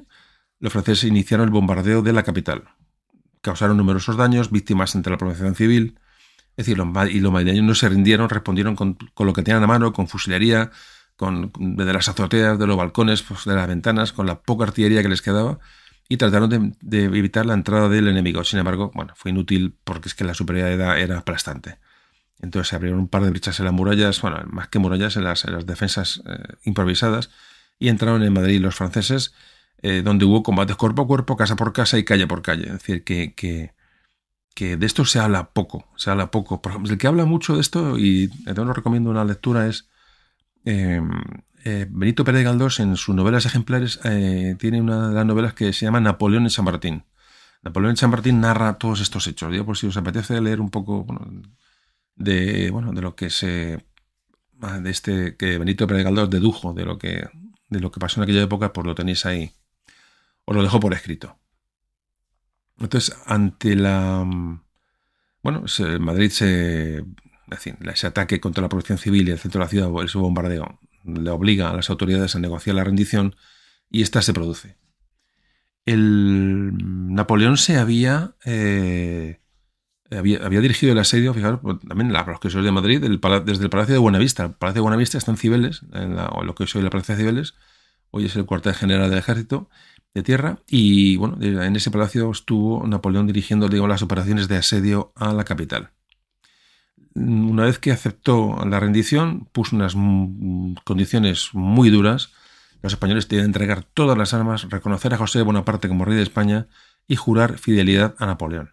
los franceses iniciaron el bombardeo de la capital. Causaron numerosos daños, víctimas entre la población civil, es decir, los, y los madrileños no se rindieron, respondieron con, lo que tenían a mano, con fusilería, con, de las azoteas, de los balcones, pues, de las ventanas, con la poca artillería que les quedaba y trataron de, evitar la entrada del enemigo. Sin embargo, bueno, fue inútil porque es que la superioridad era, aplastante. Entonces se abrieron un par de brechas en las murallas, bueno, más que murallas, en las, defensas eh, improvisadas, y entraron en Madrid los franceses, eh, donde hubo combates cuerpo a cuerpo, casa por casa y calle por calle. Es decir, que que de esto se habla poco, se habla poco. Por el que habla mucho de esto, y te lo recomiendo una lectura, es em, eh, Benito Pérez Galdós en sus novelas ejemplares eh, tiene una de las novelas que se llama Napoleón y San Martín. Napoleón y San Martín narra todos estos hechos. Digo, por si os apetece leer un poco de, bueno, de lo que se de este que Benito Pérez Galdós dedujo de lo que de lo que pasó en aquella época, pues lo tenéis ahí. Os lo dejo por escrito. Entonces, ante la... Mm, bueno, Madrid se... Es ese ataque contra la población civil y el centro de la ciudad, ese bombardeo, le obliga a las autoridades a negociar la rendición y esta se produce. El mm, Napoleón se eh, había, había, dirigido el asedio, fijaros, pues, también la los que sois de Madrid, desde el Palacio de Buenavista. El Palacio de Buenavista está en Cibeles, o lo que soy la Plaza de Cibeles, hoy es el cuartel general del ejército, de tierra. Y bueno, en ese palacio estuvo Napoleón dirigiendo las operaciones de asedio a la capital. Una vez que aceptó la rendición, puso unas condiciones muy duras. Los españoles tenían que entregar todas las armas, reconocer a José de Bonaparte como rey de España y jurar fidelidad a Napoleón.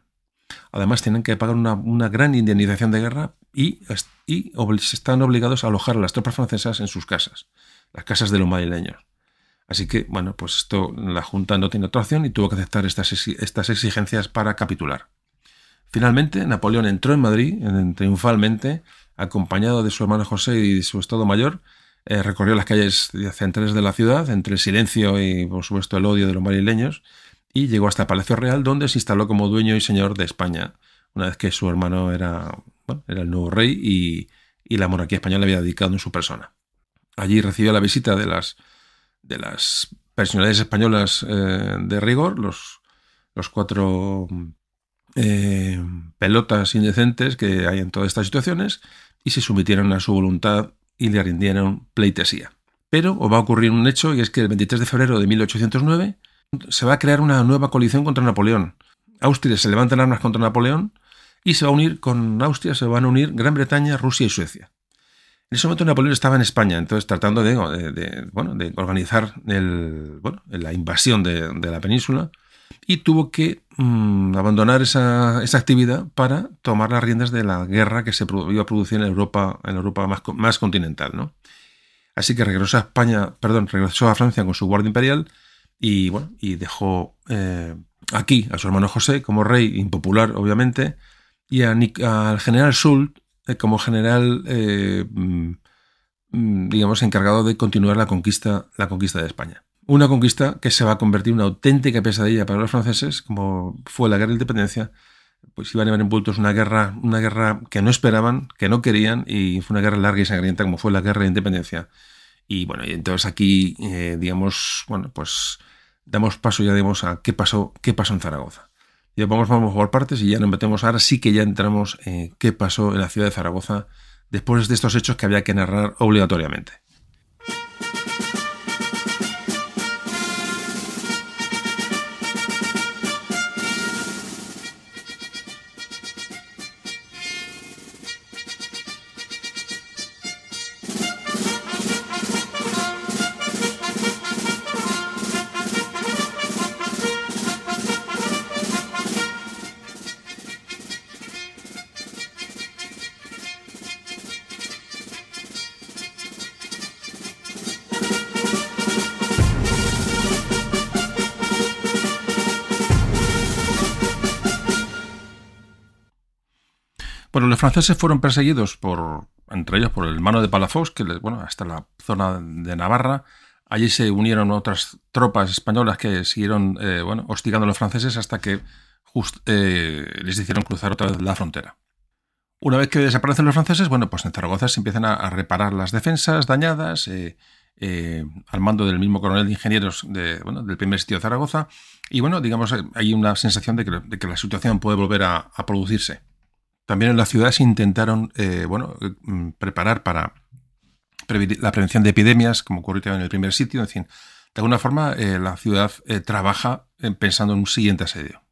Además, tienen que pagar una, gran indemnización de guerra y, y están obligados a alojar a las tropas francesas en sus casas, las casas de los madrileños. Así que, bueno, pues esto la Junta no tiene otra opción y tuvo que aceptar estas, estas exigencias para capitular. Finalmente, Napoleón entró en Madrid triunfalmente, acompañado de su hermano José y su Estado Mayor, eh, recorrió las calles centrales de la ciudad, entre el silencio y, por supuesto, el odio de los marileños y llegó hasta el Palacio Real, donde se instaló como dueño y señor de España, una vez que su hermano era, el nuevo rey y, y la monarquía española le había dedicado en su persona. Allí recibió la visita de las de las personalidades españolas eh, de rigor, los, los cuatro eh, pelotas indecentes que hay en todas estas situaciones, y se sometieron a su voluntad y le rindieron pleitesía. Pero va a ocurrir un hecho, y es que el 23 de febrero de 1809 se va a crear una nueva coalición contra Napoleón. Austria se levanta en armas contra Napoleón y se va a unir con Austria, se van a unir Gran Bretaña, Rusia y Suecia. En ese momento Napoleón estaba en España, entonces tratando de, organizar la invasión de, la península y tuvo que mm, abandonar esa, actividad para tomar las riendas de la guerra que se iba a producir en Europa, en Europa más, continental. Así que regresó a España, perdón, regresó a Francia con su guardia imperial y, bueno, y dejó eh, aquí a su hermano José como rey impopular, obviamente, y al general Soult eh, como general, eh, mm, mm, digamos, encargado de continuar la conquista, la conquista de España. Una conquista que se va a convertir en una auténtica pesadilla para los franceses, como fue la guerra de independencia, pues iban a llevar envueltos una guerra, una guerra que no esperaban, que no querían, y fue una guerra larga y sangrienta como fue la guerra de independencia. Y bueno, y entonces aquí, eh, digamos, bueno, pues damos paso ya digamos a qué pasó, qué pasó en Zaragoza. Ya vamos, vamos por partes y ya nos metemos ahora, sí que ya entramos en qué pasó en la ciudad de Zaragoza después de estos hechos que había que narrar obligatoriamente. franceses fueron perseguidos por, entre ellos por el mano de Palafox, que bueno, hasta la zona de Navarra. Allí se unieron otras tropas españolas que siguieron eh, bueno, hostigando a los franceses hasta que eh, les hicieron cruzar otra vez la frontera. Una vez que desaparecen los franceses, bueno, pues en Zaragoza se empiezan a, reparar las defensas dañadas, eh, al mando del mismo coronel de ingenieros del primer sitio de Zaragoza. Y bueno, digamos, hay una sensación de que, la situación puede volver a producirse. También en la ciudad se intentaron eh, bueno, mm, preparar para la prevención de epidemias, como ocurrió en el primer sitio. En de alguna forma eh, la ciudad eh, trabaja pensando en un siguiente asedio.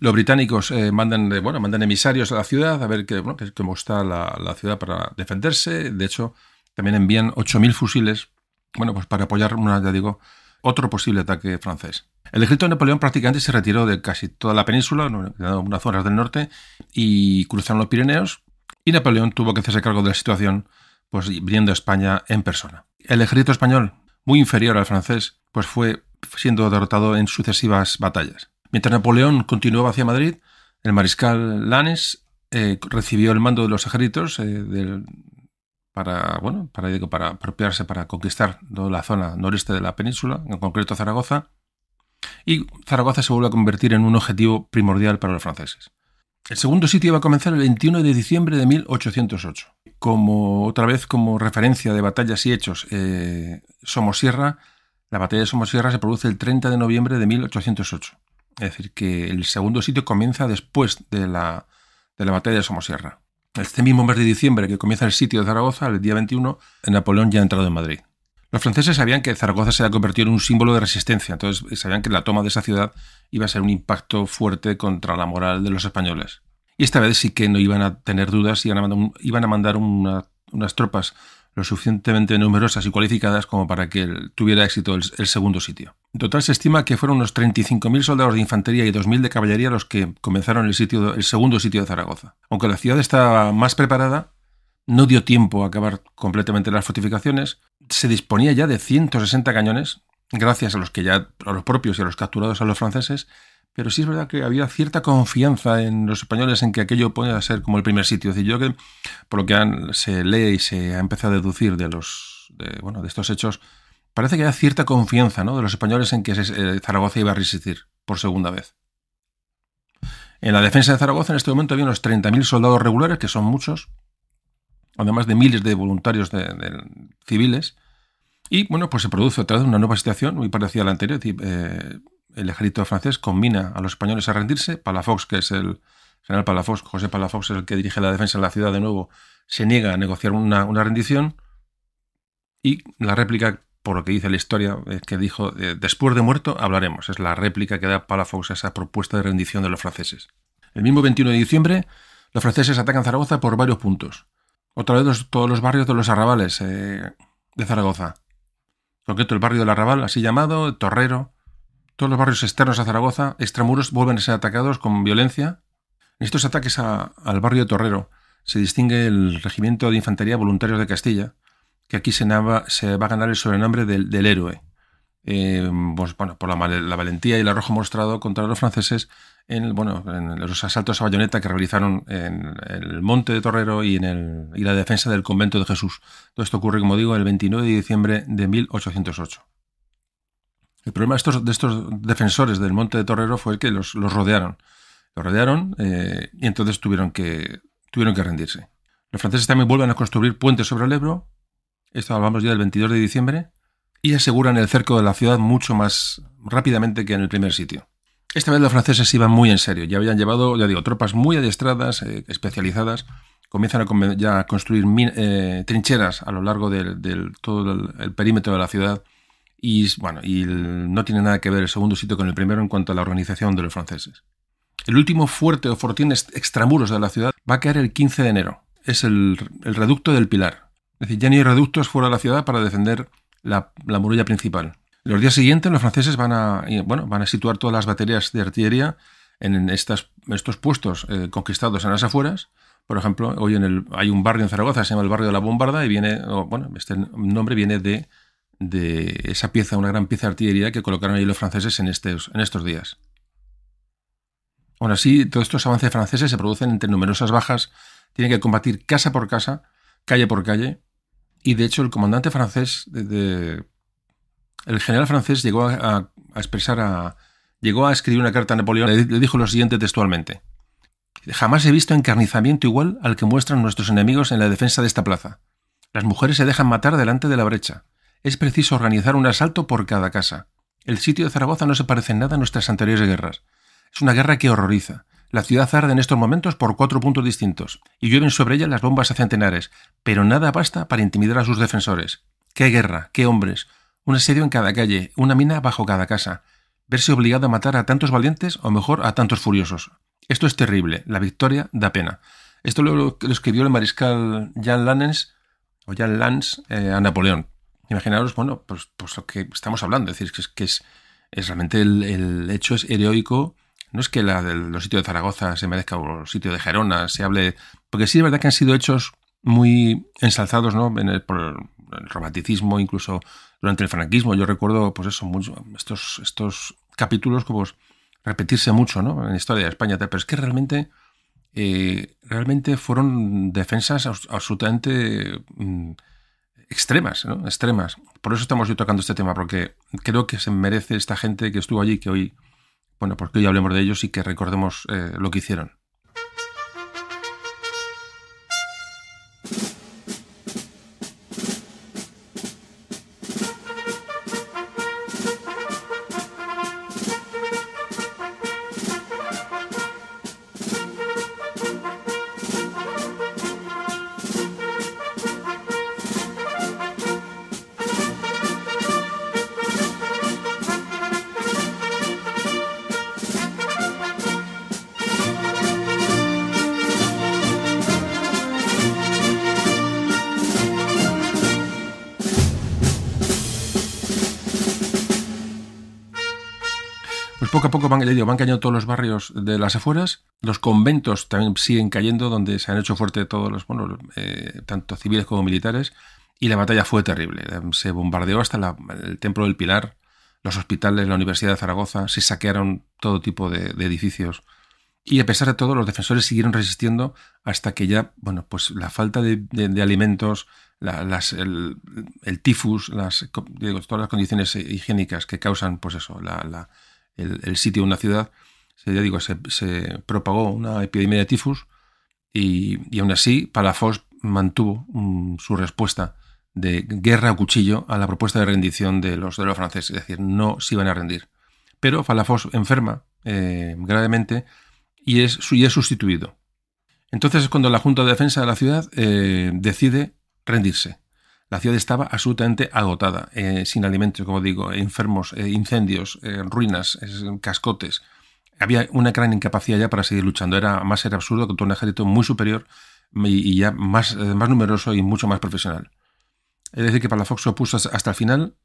Los británicos mandan, bueno, mandan emisarios a la ciudad a ver qué, bueno, cómo está la, ciudad para defenderse. De hecho, también envían 8.000 fusiles bueno, pues para apoyar una, ya digo, otro posible ataque francés. El ejército de Napoleón prácticamente se retiró de casi toda la península, algunas zonas del norte, y cruzaron los Pirineos, y Napoleón tuvo que hacerse cargo de la situación, pues viniendo a España en persona. El ejército español, muy inferior al francés, pues fue siendo derrotado en sucesivas batallas. Mientras Napoleón continuaba hacia Madrid, el mariscal Lannes eh, recibió el mando de los ejércitos eh, del, para, bueno, para, apropiarse, para conquistar toda la zona noreste de la península, en concreto Zaragoza, y Zaragoza se vuelve a convertir en un objetivo primordial para los franceses. El segundo sitio va a comenzar el 21 de diciembre de 1808. Como otra vez como referencia de batallas y hechos, eh, Somosierra, la batalla de Somosierra se produce el 30 de noviembre de 1808. Es decir, que el segundo sitio comienza después de la, de la batalla de Somosierra. Este mismo mes de diciembre que comienza el sitio de Zaragoza, el día 21, Napoleón ya ha entrado en Madrid. Los franceses sabían que Zaragoza se había convertido en un símbolo de resistencia, entonces eh, sabían que la toma de esa ciudad iba a ser un impacto fuerte contra la moral de los españoles. Y esta vez sí que no iban a tener dudas, iban a mandar, iban a mandar unas tropas lo suficientemente numerosas y cualificadas como para que tuviera éxito el, segundo sitio. En total se estima que fueron unos 35.000 soldados de infantería y 2.000 de caballería los que comenzaron el, sitio, el segundo sitio de Zaragoza. Aunque la ciudad estaba más preparada, no dio tiempo a acabar completamente las fortificaciones. Se disponía ya de 160 cañones, gracias a los que ya, a los propios y a los capturados a los franceses, pero sí es verdad que había cierta confianza en los españoles en que aquello podía ser como el primer sitio. Es decir, yo que, por lo que se lee y se ha empezado a deducir de los bueno, de estos hechos, parece que había cierta confianza de los españoles en que eh, Zaragoza iba a resistir por segunda vez. En la defensa de Zaragoza en este momento había unos 30.000 soldados regulares, que son muchos, además de miles de voluntarios civiles. Y bueno, pues se produce otra vez una nueva situación muy parecida a la anterior. Eh, el ejército francés combina a los españoles a rendirse. Palafox, que es el general Palafox, José Palafox es el que dirige la defensa en la ciudad de nuevo, se niega a negociar una, rendición. Y la réplica, por lo que dice la historia, es que dijo, eh, después de muerto hablaremos. Es la réplica que da Palafox a esa propuesta de rendición de los franceses. El mismo 21 de diciembre, los franceses atacan Zaragoza por varios puntos. Otra vez todos los barrios de los arrabales eh, de Zaragoza. En concreto, el barrio del arrabal, así llamado, Torrero, todos los barrios externos a Zaragoza, extramuros, vuelven a ser atacados con violencia. En estos ataques al barrio de Torrero se distingue el Regimiento de Infantería Voluntarios de Castilla, que aquí se, va a ganar el sobrenombre del, héroe. Eh, pues, por la, valentía y el arrojo mostrado contra los franceses en, los asaltos a bayoneta que realizaron en el monte de Torrero y en y la defensa del convento de Jesús. Todo esto ocurre, como digo, el 29 de diciembre de 1808. El problema de estos, defensores del monte de Torrero fue que los, rodearon. Los rodearon eh, y entonces tuvieron que, tuvieron que rendirse. Los franceses también vuelven a construir puentes sobre el Ebro. Esto hablamos ya del 22 de diciembre. Y aseguran el cerco de la ciudad mucho más rápidamente que en el primer sitio. Esta vez los franceses iban muy en serio. Ya habían llevado, ya digo, tropas muy adiestradas, eh, especializadas. Comienzan a, ya a construir eh, trincheras a lo largo del todo el perímetro de la ciudad y bueno, y no tiene nada que ver el segundo sitio con el primero en cuanto a la organización de los franceses. El último fuerte o fortín extramuros de la ciudad va a caer el 15 de enero. Es el, reducto del Pilar. Es decir, ya ni hay reductos fuera de la ciudad para defender la, la muralla principal. Los días siguientes los franceses van a, bueno, van a situar todas las baterías de artillería en estas, estos puestos eh, conquistados en las afueras. Por ejemplo, hoy en el, hay un barrio en Zaragoza, se llama el barrio de la Bombarda, y viene, bueno, este nombre viene de de esa pieza, una gran pieza de artillería que colocaron ahí los franceses en estos, en estos días. Aún así, todos estos avances franceses se producen entre numerosas bajas, tienen que combatir casa por casa, calle por calle, y de hecho el comandante francés, de, el general francés llegó a, expresar, a, llegó a escribir una carta a Napoleón, y le dijo lo siguiente textualmente. Jamás he visto encarnizamiento igual al que muestran nuestros enemigos en la defensa de esta plaza. Las mujeres se dejan matar delante de la brecha es preciso organizar un asalto por cada casa. El sitio de Zaragoza no se parece en nada a nuestras anteriores guerras. Es una guerra que horroriza. La ciudad arde en estos momentos por cuatro puntos distintos, y llueven sobre ella las bombas a centenares, pero nada basta para intimidar a sus defensores. ¡Qué guerra! ¡Qué hombres! Un asedio en cada calle, una mina bajo cada casa. Verse obligado a matar a tantos valientes o mejor a tantos furiosos. Esto es terrible. La victoria da pena. Esto lo, escribió el mariscal Jan Lannens, o Lans, eh, a Napoleón. Imaginaros, bueno, pues, pues, lo que estamos hablando, es decir, que es, que es, realmente el, hecho es heroico. No es que la, del los sitios de Zaragoza se merezca o el sitio de Gerona se hable, porque sí es verdad que han sido hechos muy ensalzados, ¿no? En el, por el romanticismo, incluso durante el franquismo. Yo recuerdo, pues eso, mucho, estos, estos capítulos como repetirse mucho, ¿no? En la historia de España, pero es que realmente, eh, realmente fueron defensas absolutamente mm, extremas, ¿no? Extremas. Por eso estamos hoy tocando este tema, porque creo que se merece esta gente que estuvo allí, que hoy, bueno, porque hoy hablemos de ellos y que recordemos eh, lo que hicieron. le digo, van cayendo todos los barrios de las afueras. Los conventos también siguen cayendo, donde se han hecho fuertes todos los, bueno, eh, tanto civiles como militares. Y la batalla fue terrible. Se bombardeó hasta el Templo del Pilar, los hospitales, la Universidad de Zaragoza. Se saquearon todo tipo de, edificios. Y a pesar de todo, los defensores siguieron resistiendo hasta que ya, bueno, pues la falta de, alimentos, las, el, tifus, las, todas las condiciones higiénicas que causan, pues eso, la, la, el, sitio de una ciudad, se, digo, se, propagó una epidemia de tifus y, aun aún así Palafox mantuvo mm, su respuesta de guerra a cuchillo a la propuesta de rendición de los, de los franceses, es decir, no se iban a rendir. Pero Palafox enferma eh, gravemente y es, y es sustituido. Entonces es cuando la Junta de Defensa de la ciudad eh, decide rendirse. La ciudad estaba absolutamente agotada, eh, sin alimentos, como digo, enfermos, eh, incendios, eh, ruinas, cascotes. Había una gran incapacidad ya para seguir luchando. Era más era absurdo contra un ejército muy superior y, ya más, más numeroso y mucho más profesional. Es decir, que Palafox se opuso hasta el final.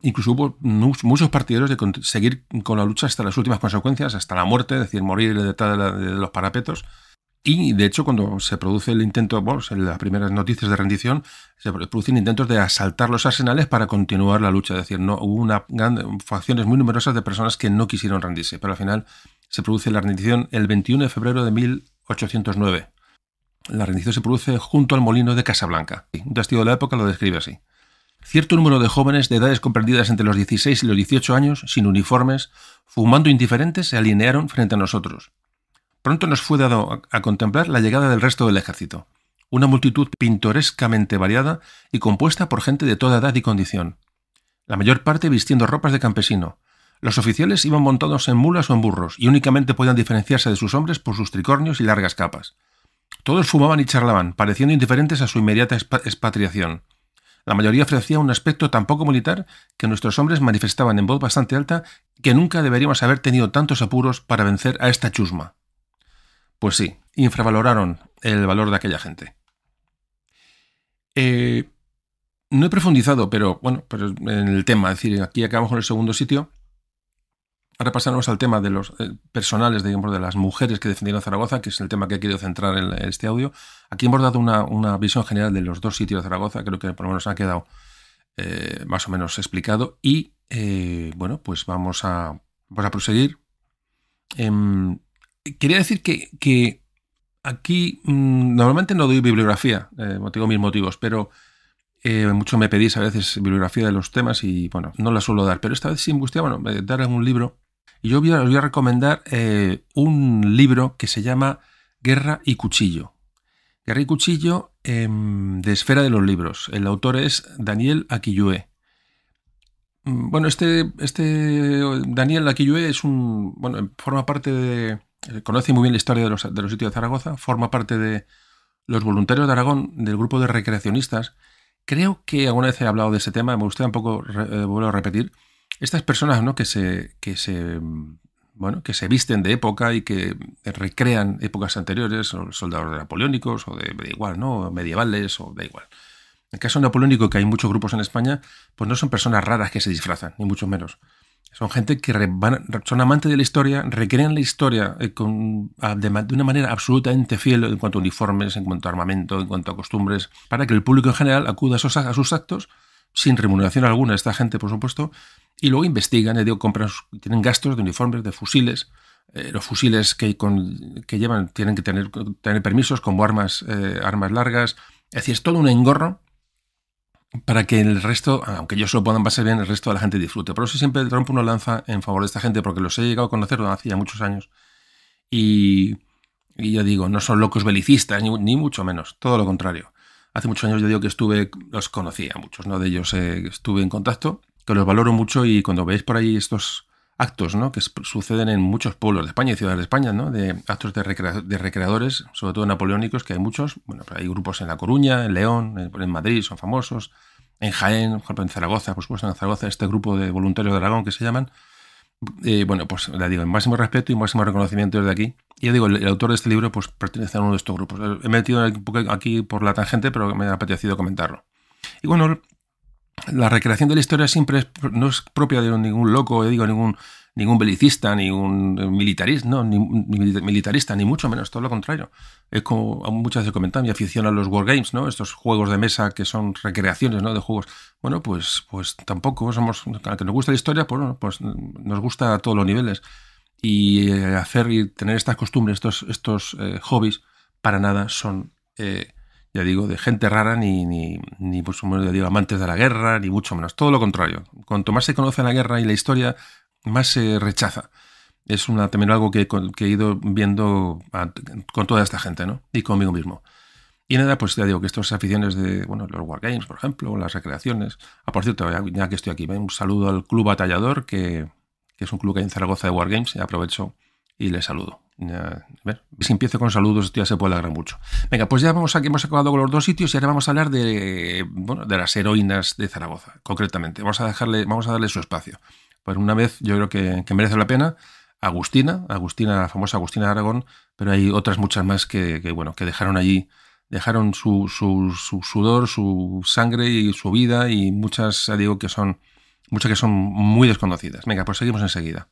Incluso hubo muchos partidarios de seguir con la lucha hasta las últimas consecuencias, hasta la muerte, es decir, morir detrás de los parapetos y de hecho, cuando se produce el intento, bueno, las primeras noticias de rendición, se producen intentos de asaltar los arsenales para continuar la lucha. Es decir, no, hubo una facciones muy numerosas de personas que no quisieron rendirse, pero al final se produce la rendición el 21 de febrero de 1809. La rendición se produce junto al molino de Casablanca. Un testigo de la época lo describe así. Cierto número de jóvenes de edades comprendidas entre los 16 y los 18 años, sin uniformes, fumando indiferentes, se alinearon frente a nosotros pronto nos fue dado a contemplar la llegada del resto del ejército, una multitud pintorescamente variada y compuesta por gente de toda edad y condición, la mayor parte vistiendo ropas de campesino. Los oficiales iban montados en mulas o en burros, y únicamente podían diferenciarse de sus hombres por sus tricornios y largas capas. Todos fumaban y charlaban, pareciendo indiferentes a su inmediata expatriación. La mayoría ofrecía un aspecto tan poco militar que nuestros hombres manifestaban en voz bastante alta que nunca deberíamos haber tenido tantos apuros para vencer a esta chusma. Pues sí, infravaloraron el valor de aquella gente. Eh, no he profundizado, pero bueno, pero en el tema, es decir, aquí acabamos con el segundo sitio. Ahora pasamos al tema de los eh, personales, digamos, de las mujeres que defendieron Zaragoza, que es el tema que he querido centrar en, este audio. Aquí hemos dado una, visión general de los dos sitios de Zaragoza, creo que por lo menos ha quedado eh, más o menos explicado. Y bueno, pues vamos a, proseguir. Em, quería decir que, aquí mm, normalmente no doy bibliografía, eh, tengo mis motivos, pero eh, mucho me pedís a veces bibliografía de los temas y bueno, no la suelo dar, pero esta vez sí me gustaría bueno, eh, dar algún libro. Y yo os voy a recomendar un libro que se llama Guerra y Cuchillo. Guerra y Cuchillo em, de Esfera de los Libros. El autor es Daniel Aquillué. Mm, bueno, este, este Daniel Aquillué es un. Bueno, forma parte de, eh, conoce muy bien la historia de los, de sitios de Zaragoza, forma parte de los voluntarios de Aragón, del grupo de recreacionistas. Creo que alguna vez he hablado de ese tema, me gustaría un poco eh, volver a repetir. Estas personas ¿no? que, se, que, se, mm, bueno, que se visten de época y que recrean épocas anteriores, soldados de napoleónicos, o de, igual, ¿no? medievales, o da igual. En el caso napoleónico, que hay muchos grupos en España, pues no son personas raras que se disfrazan, ni mucho menos. Son gente que son amantes de la historia, recrean la historia eh, de, una manera absolutamente fiel en cuanto a uniformes, en cuanto a armamento, en cuanto a costumbres, para que el público en general acuda a, sus actos sin remuneración alguna, esta gente, por supuesto, y luego investigan, eh, digo, compran, tienen gastos de uniformes, de fusiles, eh, los fusiles que, llevan tienen que tener, tener permisos como armas, armas largas. Es decir, es todo un engorro para que el resto, aunque ellos lo puedan pasar bien, el resto de la gente disfrute. Por eso siempre Trump una lanza en favor de esta gente, porque los he llegado a conocer hace ya muchos años. Y, yo digo, no son locos belicistas, ni, mucho menos, todo lo contrario. Hace muchos años yo digo que estuve, los conocía, muchos ¿no? de ellos eh, estuve en contacto, que los valoro mucho y cuando veis por ahí estos actos ¿no? que suceden en muchos pueblos de España y ciudades de España, ¿no? de actos de, recreadores, sobre todo napoleónicos, que hay muchos. Bueno, hay grupos en La Coruña, en León, en, Madrid, son famosos. En Jaén, en Zaragoza, por supuesto, en Zaragoza, este grupo de voluntarios de Aragón que se llaman. Eh, bueno, pues le digo, el máximo respeto y máximo reconocimiento desde aquí. Y ya digo, el, autor de este libro pues pertenece a uno de estos grupos. He metido aquí por la tangente, pero me ha apetecido comentarlo. Y bueno, la recreación de la historia siempre no es propia de ningún loco, eh, digo, ningún, ningún belicista, ni eh, militarista, ni, militarista, ni mucho menos, todo lo contrario. Es como muchas veces comentan, mi afición a los wargames, ¿no? Estos juegos de mesa que son recreaciones, ¿no? De juegos. Bueno, pues, pues tampoco somos, que nos gusta la historia, pues, pues nos gusta a todos los niveles. Y eh, hacer y tener estas costumbres, estos, estos hobbies, para nada son ya digo, de gente rara, ni, ni, ni por digo, amantes de la guerra, ni mucho menos. Todo lo contrario. Cuanto más se conoce la guerra y la historia, más se rechaza. Es una, también algo que, he ido viendo con toda esta gente, ¿no? Y conmigo mismo. Y nada, pues ya digo que estas aficiones de, bueno, los Wargames, por ejemplo, las recreaciones. Ah, por cierto, ya, que estoy aquí, un saludo al Club Batallador, que, que, es un club que hay en Zaragoza de Wargames, y aprovecho y les saludo. A ver, si empiezo con saludos, esto ya se puede alargar mucho. Venga, pues ya vamos aquí, hemos acabado con los dos sitios y ahora vamos a hablar de, bueno, de las heroínas de Zaragoza, concretamente. Vamos a, dejarle, vamos a darle su espacio. Por pues una vez, yo creo que, merece la pena. Agustina, Agustina, la famosa Agustina de Aragón, pero hay otras muchas más que, bueno, que dejaron allí, dejaron su, sudor, su sangre y su vida, y muchas, digo, que son, muchas que son muy desconocidas. Venga, pues seguimos enseguida.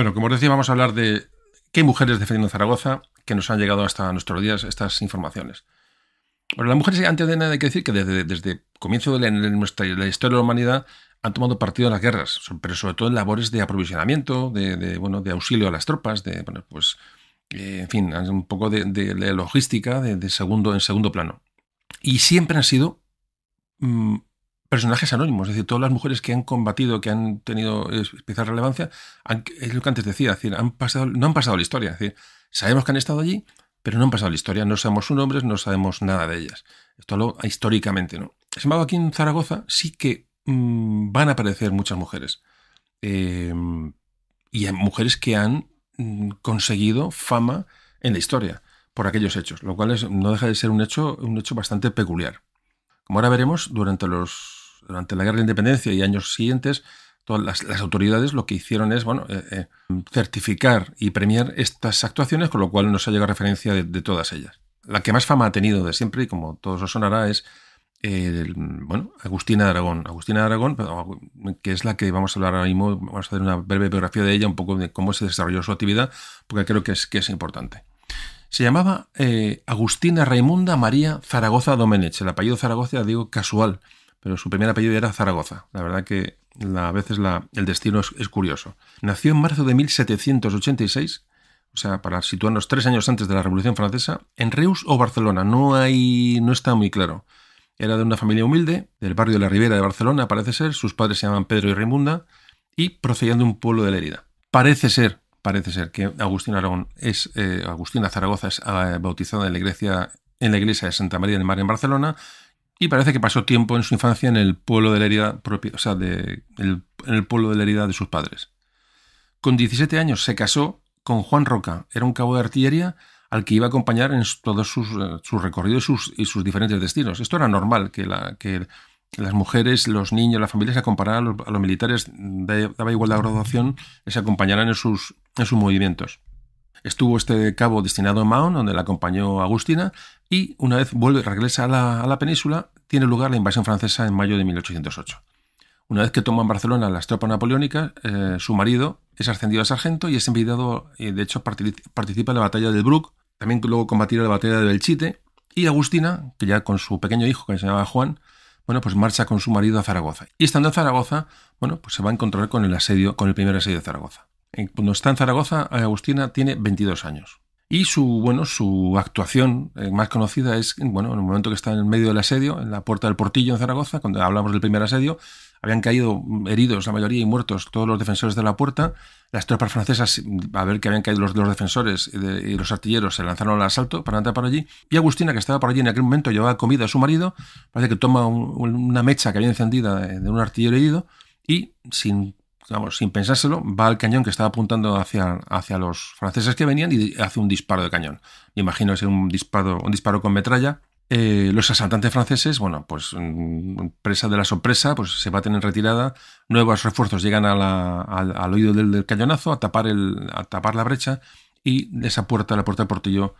Bueno, como os decía, vamos a hablar de qué mujeres defendiendo Zaragoza que nos han llegado hasta nuestros días estas informaciones. Bueno, las mujeres, antes de nada, hay que decir que desde, desde comienzo de la, historia de la humanidad han tomado partido en las guerras, pero sobre todo en labores de aprovisionamiento, de, bueno, de auxilio a las tropas, de, bueno, pues, eh, en fin, un poco de, logística de, segundo, en segundo plano. Y siempre han sido mm, personajes anónimos, es decir, todas las mujeres que han combatido, que han tenido especial relevancia, es lo que antes decía, es decir, han pasado, no han pasado la historia, es decir, sabemos que han estado allí, pero no han pasado la historia, no sabemos sus nombres, no sabemos nada de ellas. Esto lo históricamente, ¿no? Sin embargo, aquí en Zaragoza sí que mm, van a aparecer muchas mujeres. Em, y mujeres que han mm, conseguido fama en la historia por aquellos hechos, lo cual no deja de ser un hecho, un hecho bastante peculiar. Como ahora veremos, durante los durante la Guerra de Independencia y años siguientes, todas las, autoridades lo que hicieron es bueno, eh, eh, certificar y premiar estas actuaciones, con lo cual nos ha llegado referencia de, todas ellas. La que más fama ha tenido de siempre, y como todos os sonará, es eh, bueno, Agustina Aragón. Agustina Aragón, que es la que vamos a hablar ahora mismo, vamos a hacer una breve biografía de ella, un poco de cómo se desarrolló su actividad, porque creo que es, que es importante. Se llamaba Agustina Raimunda María Zaragoza Domenech, el apellido Zaragoza, digo, casual, pero su primer apellido era Zaragoza. La verdad que a veces el destino es, curioso. Nació en marzo de 1786, o sea, para situarnos tres años antes de la Revolución Francesa, en Reus o Barcelona, no, hay, no está muy claro. Era de una familia humilde, del barrio de la Ribera de Barcelona, parece ser. Sus padres se llaman Pedro y Raimunda y procedían de un pueblo de Lérida. Parece ser, parece ser que Agustín Aragón es, eh, Zaragoza es bautizado eh, bautizada en la iglesia en la iglesia de Santa María del Mar en Barcelona y parece que pasó tiempo en su infancia en el pueblo de la herida propia, de, en el pueblo de la herida de sus padres. Con 17 años se casó con Juan Roca, era un cabo de artillería al que iba a acompañar en todos sus, eh, recorridos y sus, diferentes destinos. Esto era normal, que, las mujeres, los niños, las familias se acompañaran a los, militares, daba igual la graduación, se acompañaran en sus movimientos. Estuvo este cabo destinado a Mahón, donde la acompañó Agustina, y una vez vuelve, regresa a la, península, tiene lugar la invasión francesa en mayo de 1808. Una vez que toman Barcelona las tropas napoleónicas, eh, su marido es ascendido a sargento y es enviado, y eh, de hecho participa en la batalla del brook también luego combatirá la batalla de Belchite, y Agustina, que ya con su pequeño hijo que se llamaba Juan, bueno, pues marcha con su marido a Zaragoza. Y estando en Zaragoza, bueno, pues se va a encontrar con el asedio, con el primer asedio de Zaragoza cuando está en Zaragoza, eh, Agustina tiene 22 años. Y su, bueno, su actuación eh, más conocida es, bueno, en el momento que está en medio del asedio, en la puerta del portillo en Zaragoza, cuando hablamos del primer asedio, habían caído heridos la mayoría y muertos todos los defensores de la puerta. Las tropas francesas, a ver que habían caído los, defensores y, los artilleros, se lanzaron al asalto para entrar por allí. Y Agustina, que estaba por allí en aquel momento, llevaba comida a su marido, parece que toma una mecha que había encendida eh, de un artillero herido y sin Vamos, sin pensárselo, va al cañón que estaba apuntando hacia, hacia los franceses que venían y hace un disparo de cañón. Me imagino es un disparo, un disparo con metralla. Eh, los asaltantes franceses, bueno, pues mm, presa de la sorpresa, pues se baten en retirada. Nuevos refuerzos llegan al, oído del, cañonazo a tapar, a tapar la brecha y esa puerta, la puerta del portillo,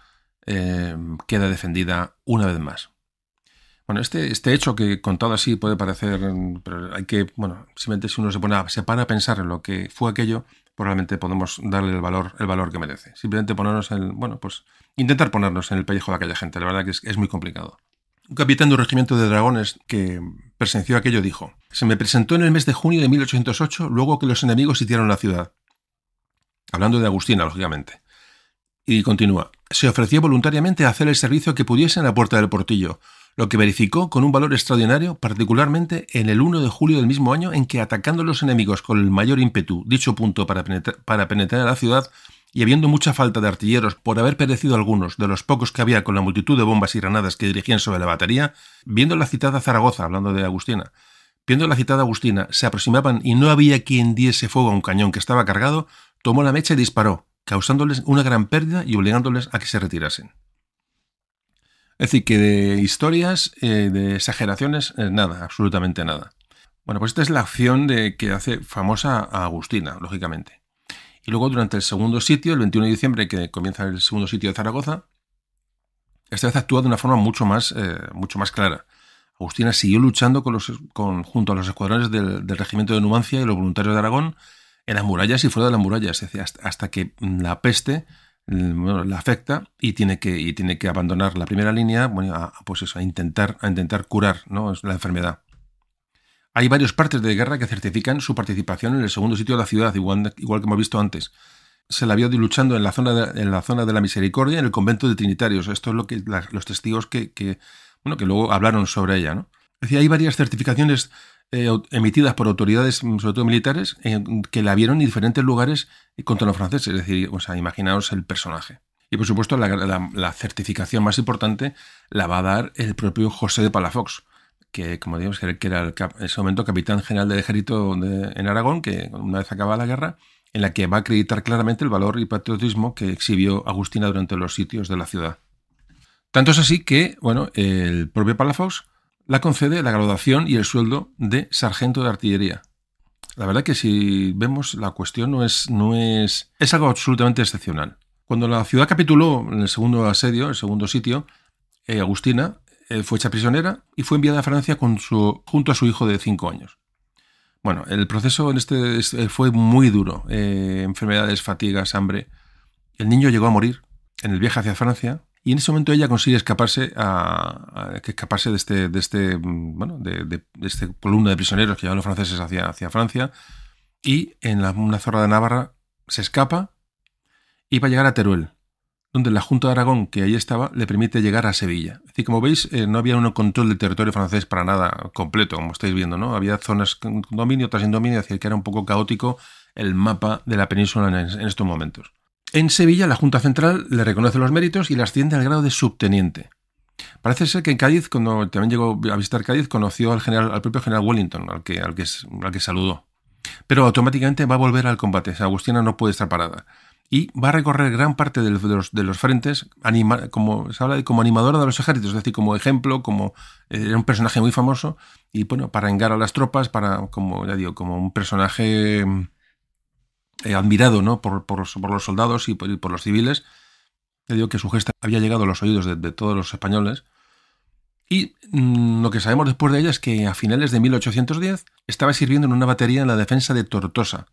eh, queda defendida una vez más. Bueno, este, este, hecho que contado así puede parecer, pero hay que, bueno, simplemente si uno se pone a, se para a pensar en lo que fue aquello, probablemente pues podemos darle el valor, el valor que merece. Simplemente ponernos en, bueno, pues intentar ponernos en el pellejo de aquella gente. La verdad que es, muy complicado. Un capitán de un regimiento de dragones que presenció aquello dijo, se me presentó en el mes de junio de 1808, luego que los enemigos sitiaron la ciudad. Hablando de Agustina, lógicamente. Y continúa, se ofreció voluntariamente a hacer el servicio que pudiese en la puerta del portillo, lo que verificó con un valor extraordinario, particularmente en el 1 de julio del mismo año, en que atacando los enemigos con el mayor ímpetu, dicho punto para penetrar, para penetrar a la ciudad, y habiendo mucha falta de artilleros por haber perecido algunos de los pocos que había con la multitud de bombas y granadas que dirigían sobre la batería, viendo la citada Zaragoza, hablando de Agustina, viendo la citada Agustina, se aproximaban y no había quien diese fuego a un cañón que estaba cargado, tomó la mecha y disparó, causándoles una gran pérdida y obligándoles a que se retirasen. Es decir, que de historias, eh, de exageraciones, eh, nada, absolutamente nada. Bueno, pues esta es la acción de, que hace famosa a Agustina, lógicamente. Y luego durante el segundo sitio, el 21 de diciembre, que comienza el segundo sitio de Zaragoza, esta vez actúa de una forma mucho más, eh, mucho más clara. Agustina siguió luchando con los, con, junto a los escuadrones del, regimiento de Numancia y los voluntarios de Aragón en las murallas y fuera de las murallas, hasta que la peste la afecta y tiene que, y tiene que abandonar la primera línea bueno, a, pues a, intentar, a intentar curar ¿no? la enfermedad. Hay varios partes de guerra que certifican su participación en el segundo sitio de la ciudad, igual, igual que hemos visto antes. Se la vio luchando en la, zona de, en la zona de la misericordia, en el convento de Trinitarios. Esto es lo que los testigos que, bueno, que luego hablaron sobre ella. ¿no? Es hay varias certificaciones eh, emitidas por autoridades, mm, sobre todo militares, eh, que la vieron en diferentes lugares contra los franceses. Es decir, o imaginaos el personaje. Y por supuesto, la, certificación más importante la va a dar el propio José de Palafox, que, como digo, que era en ese momento capitán general del ejército en Aragón, que una vez acaba la guerra, en la que va a acreditar claramente el valor y patriotismo que exhibió Agustina durante los sitios de la ciudad. Tanto es así que, bueno, el propio Palafox la concede la graduación y el sueldo de sargento de artillería. La verdad que si vemos la cuestión no es, no es, es algo absolutamente excepcional. Cuando la ciudad capituló en el segundo asedio, el segundo sitio, eh, Agustina eh, fue hecha prisionera y fue enviada a Francia junto a su hijo de cinco años. Bueno, el proceso en este eh, fue muy duro. enfermedades, fatigas, hambre. El niño llegó a morir en el viaje hacia Francia y en ese momento ella consigue escaparse, a, escaparse de este, de este, bueno, de, de, este columna de prisioneros que llevan los franceses hacia, hacia Francia. Y en la, una zorra de Navarra se escapa y va a llegar a Teruel, donde la Junta de Aragón, que ahí estaba, le permite llegar a Sevilla. Es como veis, eh, no había un control del territorio francés para nada completo, como estáis viendo, ¿no? Había zonas con dominio, otras sin dominio, es que era un poco caótico el mapa de la península en estos momentos. En Sevilla, la Junta Central le reconoce los méritos y le asciende al grado de subteniente. Parece ser que en Cádiz, cuando también llegó a visitar Cádiz, conoció al, general, al propio general Wellington, al que, al, que, saludó. Pero automáticamente va a volver al combate. Agustina no puede estar parada. Y va a recorrer gran parte de los, frentes, como se habla de como animadora de los ejércitos, es decir, como ejemplo, como eh, era un personaje muy famoso, y bueno, para engar a las tropas, para, como ya digo, como un personaje eh, admirado ¿no? por, los soldados y por, los civiles. Le digo que su gesta había llegado a los oídos de, todos los españoles. Y mm, lo que sabemos después de ella es que a finales de 1810 estaba sirviendo en una batería en la defensa de Tortosa,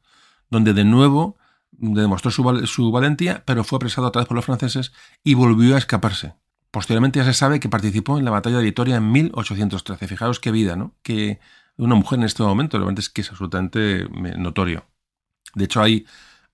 donde de nuevo demostró su, valentía, pero fue apresado otra vez por los franceses y volvió a escaparse. Posteriormente ya se sabe que participó en la batalla de Vitoria en 1813. Fijaos qué vida, ¿no? Que una mujer en este momento, realmente es que es absolutamente eh, notorio. De hecho, hay,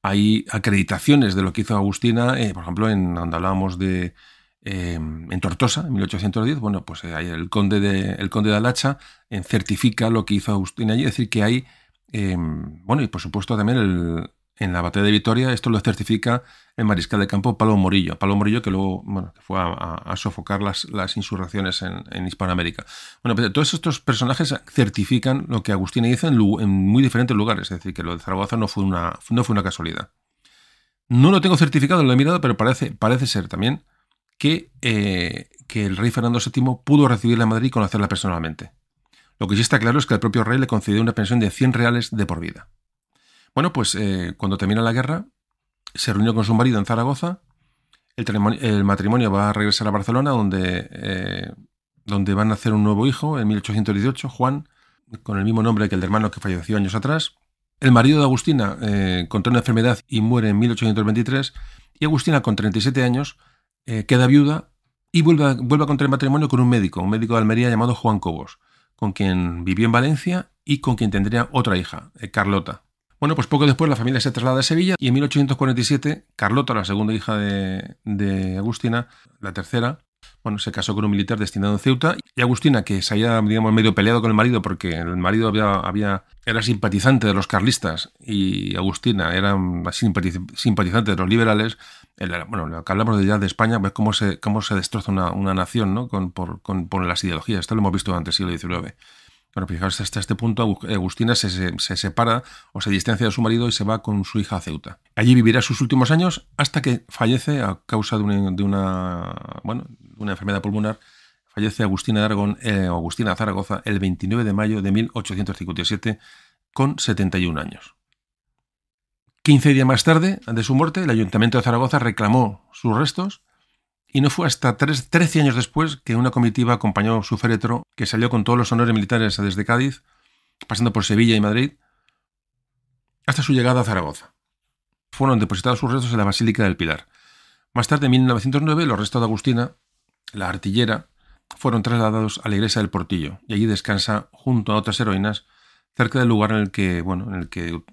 hay acreditaciones de lo que hizo Agustina, eh, por ejemplo, en donde hablábamos de em, en Tortosa, en 1810, bueno, pues eh, el conde de el conde de Alacha eh, certifica lo que hizo Agustina allí, es decir, que hay em, bueno, y por supuesto también el, en la batalla de Vitoria. Esto lo certifica el mariscal de campo Pablo Morillo. Pablo Morillo que luego fue a, sofocar las, insurrecciones en, Hispanoamérica. Bueno, pues todos estos personajes certifican lo que Agustín hizo en, muy diferentes lugares. Es decir, que lo de Zaragoza no fue una, no fue una casualidad. No lo tengo certificado, lo he mirado, pero parece, parece ser también que, eh, que el rey Fernando VII pudo recibirla a Madrid y conocerla personalmente. Lo que sí está claro es que el propio rey le concedió una pensión de 100 reales de por vida. Bueno, pues eh, cuando termina la guerra, se reunió con su marido en Zaragoza. El, matrimonio va a regresar a Barcelona, donde, va eh, donde van a nacer un nuevo hijo en 1818, Juan, con el mismo nombre que el de hermano que falleció años atrás. El marido de Agustina eh, contrae una enfermedad y muere en 1823, y Agustina, con 37 años, eh, queda viuda y vuelve vuelve a contraer matrimonio con un médico, un médico de Almería llamado Juan Cobos, con quien vivió en Valencia y con quien tendría otra hija, Carlota. Bueno, pues poco después la familia se traslada a Sevilla y en 1847 Carlota, la segunda hija de, Agustina, la tercera, bueno, se casó con un militar destinado a Ceuta y Agustina, que se había, digamos, medio peleado con el marido porque el marido había, era simpatizante de los carlistas y Agustina era simpatizante de los liberales, bueno, lo que hablamos de ya de España, pues cómo se, cómo se destroza una, nación ¿no? con, por, las ideologías, esto lo hemos visto antes, el siglo XIX. Bueno, fijaos, pues hasta este punto Agustina se, separa o se distancia de su marido y se va con su hija a Ceuta. Allí vivirá sus últimos años hasta que fallece a causa de una, bueno, una enfermedad pulmonar. Fallece Agustina, de Aragón, eh, Agustina Zaragoza el 29 de mayo de 1857 con 71 años. 15 días más tarde de su muerte, el Ayuntamiento de Zaragoza reclamó sus restos y no fue hasta 13 años después que una comitiva acompañó su féretro, que salió con todos los honores militares desde Cádiz, pasando por Sevilla y Madrid, hasta su llegada a Zaragoza. Fueron depositados sus restos en la Basílica del Pilar. Más tarde, en 1909, los restos de Agustina, la artillera, fueron trasladados a la iglesia del Portillo y allí descansa junto a otras heroínas cerca del lugar en el que, bueno, en el que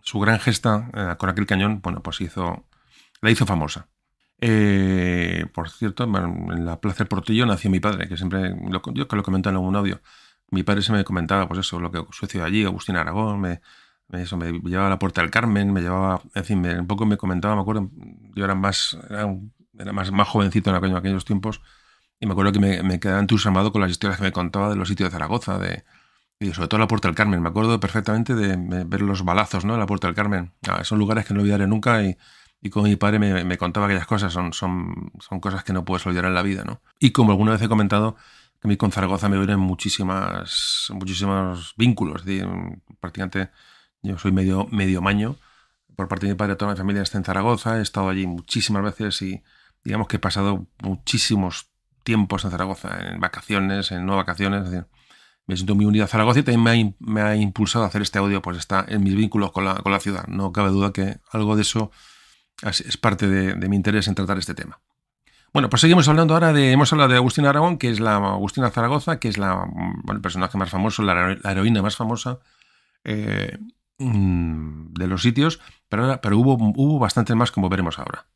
su gran gesta eh, con aquel cañón, bueno, pues hizo, la hizo famosa. Eh, por cierto, en la Plaza del Portillo nació mi padre, que siempre, lo, yo que lo comenté en algún audio, mi padre se me comentaba, pues eso, lo que sucedió allí, Agustín Aragón, me, eso, me llevaba a la Puerta del Carmen, me llevaba, en fin, un poco me comentaba, me acuerdo, yo era más, era, más, más jovencito en, aquellos tiempos, y me acuerdo que me, quedaba entusiasmado con las historias que me contaba de los sitios de Zaragoza, de, y sobre todo la Puerta del Carmen. Me acuerdo perfectamente de ver los balazos, ¿no? la Puerta del Carmen. Ah, son lugares que no olvidaré nunca y y como mi padre me, contaba aquellas cosas, son, son, son, cosas que no puedes olvidar en la vida, ¿no? Y como alguna vez he comentado, que a mí con Zaragoza me vienen muchísimas, muchísimos vínculos. prácticamente yo soy medio, medio maño. Por parte de mi padre, toda mi familia está en Zaragoza. He estado allí muchísimas veces y digamos que he pasado muchísimos tiempos en Zaragoza, en vacaciones, en no vacaciones. me siento muy unido a Zaragoza y también me ha, me ha, impulsado a hacer este audio, pues está en mis vínculos con la, con la ciudad. No cabe duda que algo de eso es parte de, mi interés en tratar este tema. Bueno, pues seguimos hablando ahora de. Hemos hablado de Agustina Aragón, que es la Agustina Zaragoza, que es la, el personaje más famoso, la, heroína más famosa eh, mm, de los sitios, pero, pero hubo, hubo bastantes más, como veremos ahora.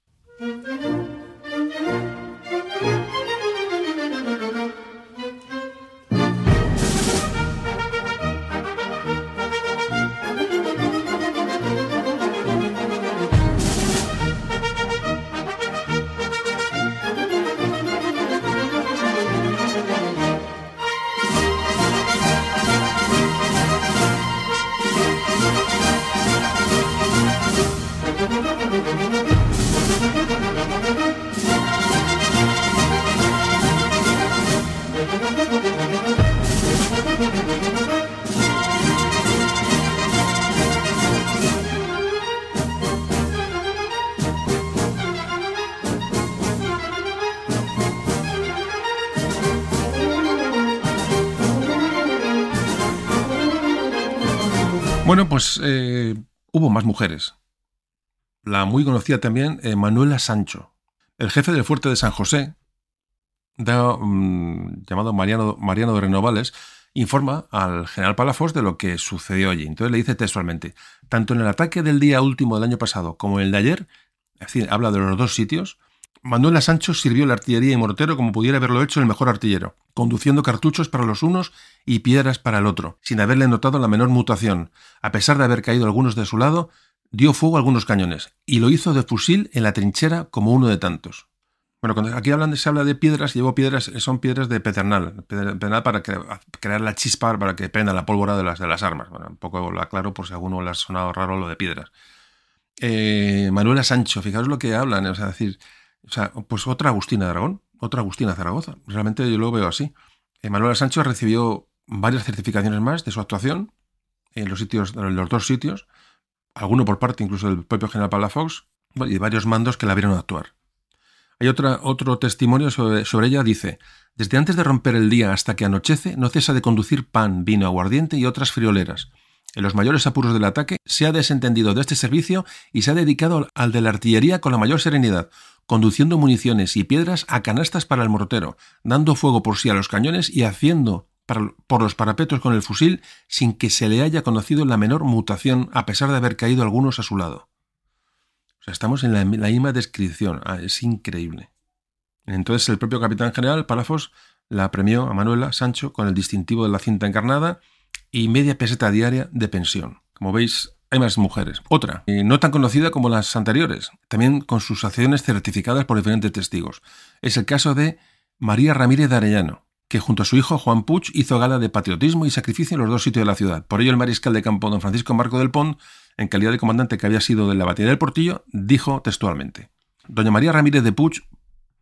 Bueno, pues eh, hubo más mujeres. La muy conocida también, eh, Manuela Sancho, el jefe del fuerte de San José, mm, llamado Mariano, Mariano de Renovales, informa al general Palafos de lo que sucedió allí. Entonces le dice textualmente, tanto en el ataque del día último del año pasado como en el de ayer, es decir, habla de los dos sitios, Manuela Sancho sirvió la artillería y mortero como pudiera haberlo hecho el mejor artillero, conduciendo cartuchos para los unos y piedras para el otro, sin haberle notado la menor mutación. A pesar de haber caído algunos de su lado, dio fuego a algunos cañones, y lo hizo de fusil en la trinchera como uno de tantos. Bueno, cuando aquí hablan se habla de piedras, llevo piedras, eh, son piedras de pedernal, pedernal para crear la chispa, para que prenda la pólvora de las, de las armas. Bueno, un poco lo aclaro por si alguno le ha sonado raro lo de piedras. Eh, Manuela Sancho, fijaos lo que hablan, es decir, o sea, pues otra Agustina de Aragón, otra Agustina de Zaragoza. Realmente yo lo veo así. Manuel Sancho recibió varias certificaciones más de su actuación en los, sitios, en los dos sitios, alguno por parte incluso del propio general Palafox, y varios mandos que la vieron actuar. Hay otra, otro testimonio sobre, ella, dice, desde antes de romper el día hasta que anochece, no cesa de conducir pan, vino, aguardiente y otras frioleras. En los mayores apuros del ataque, se ha desentendido de este servicio y se ha dedicado al de la artillería con la mayor serenidad, conduciendo municiones y piedras a canastas para el mortero, dando fuego por sí a los cañones y haciendo por los parapetos con el fusil sin que se le haya conocido la menor mutación, a pesar de haber caído algunos a su lado. O sea, estamos en la, misma descripción. Ah, es increíble. Entonces el propio capitán general, Palafos, la premió a Manuela Sancho con el distintivo de la cinta encarnada y media peseta diaria de pensión. Como veis, hay más mujeres. Otra, y eh, no tan conocida como las anteriores, también con sus acciones certificadas por diferentes testigos. Es el caso de María Ramírez de Arellano, que junto a su hijo Juan Puch hizo gala de patriotismo y sacrificio en los dos sitios de la ciudad. Por ello, el mariscal de campo don Francisco Marco del Pont, en calidad de comandante que había sido de la batería del Portillo, dijo textualmente: Doña María Ramírez de Puch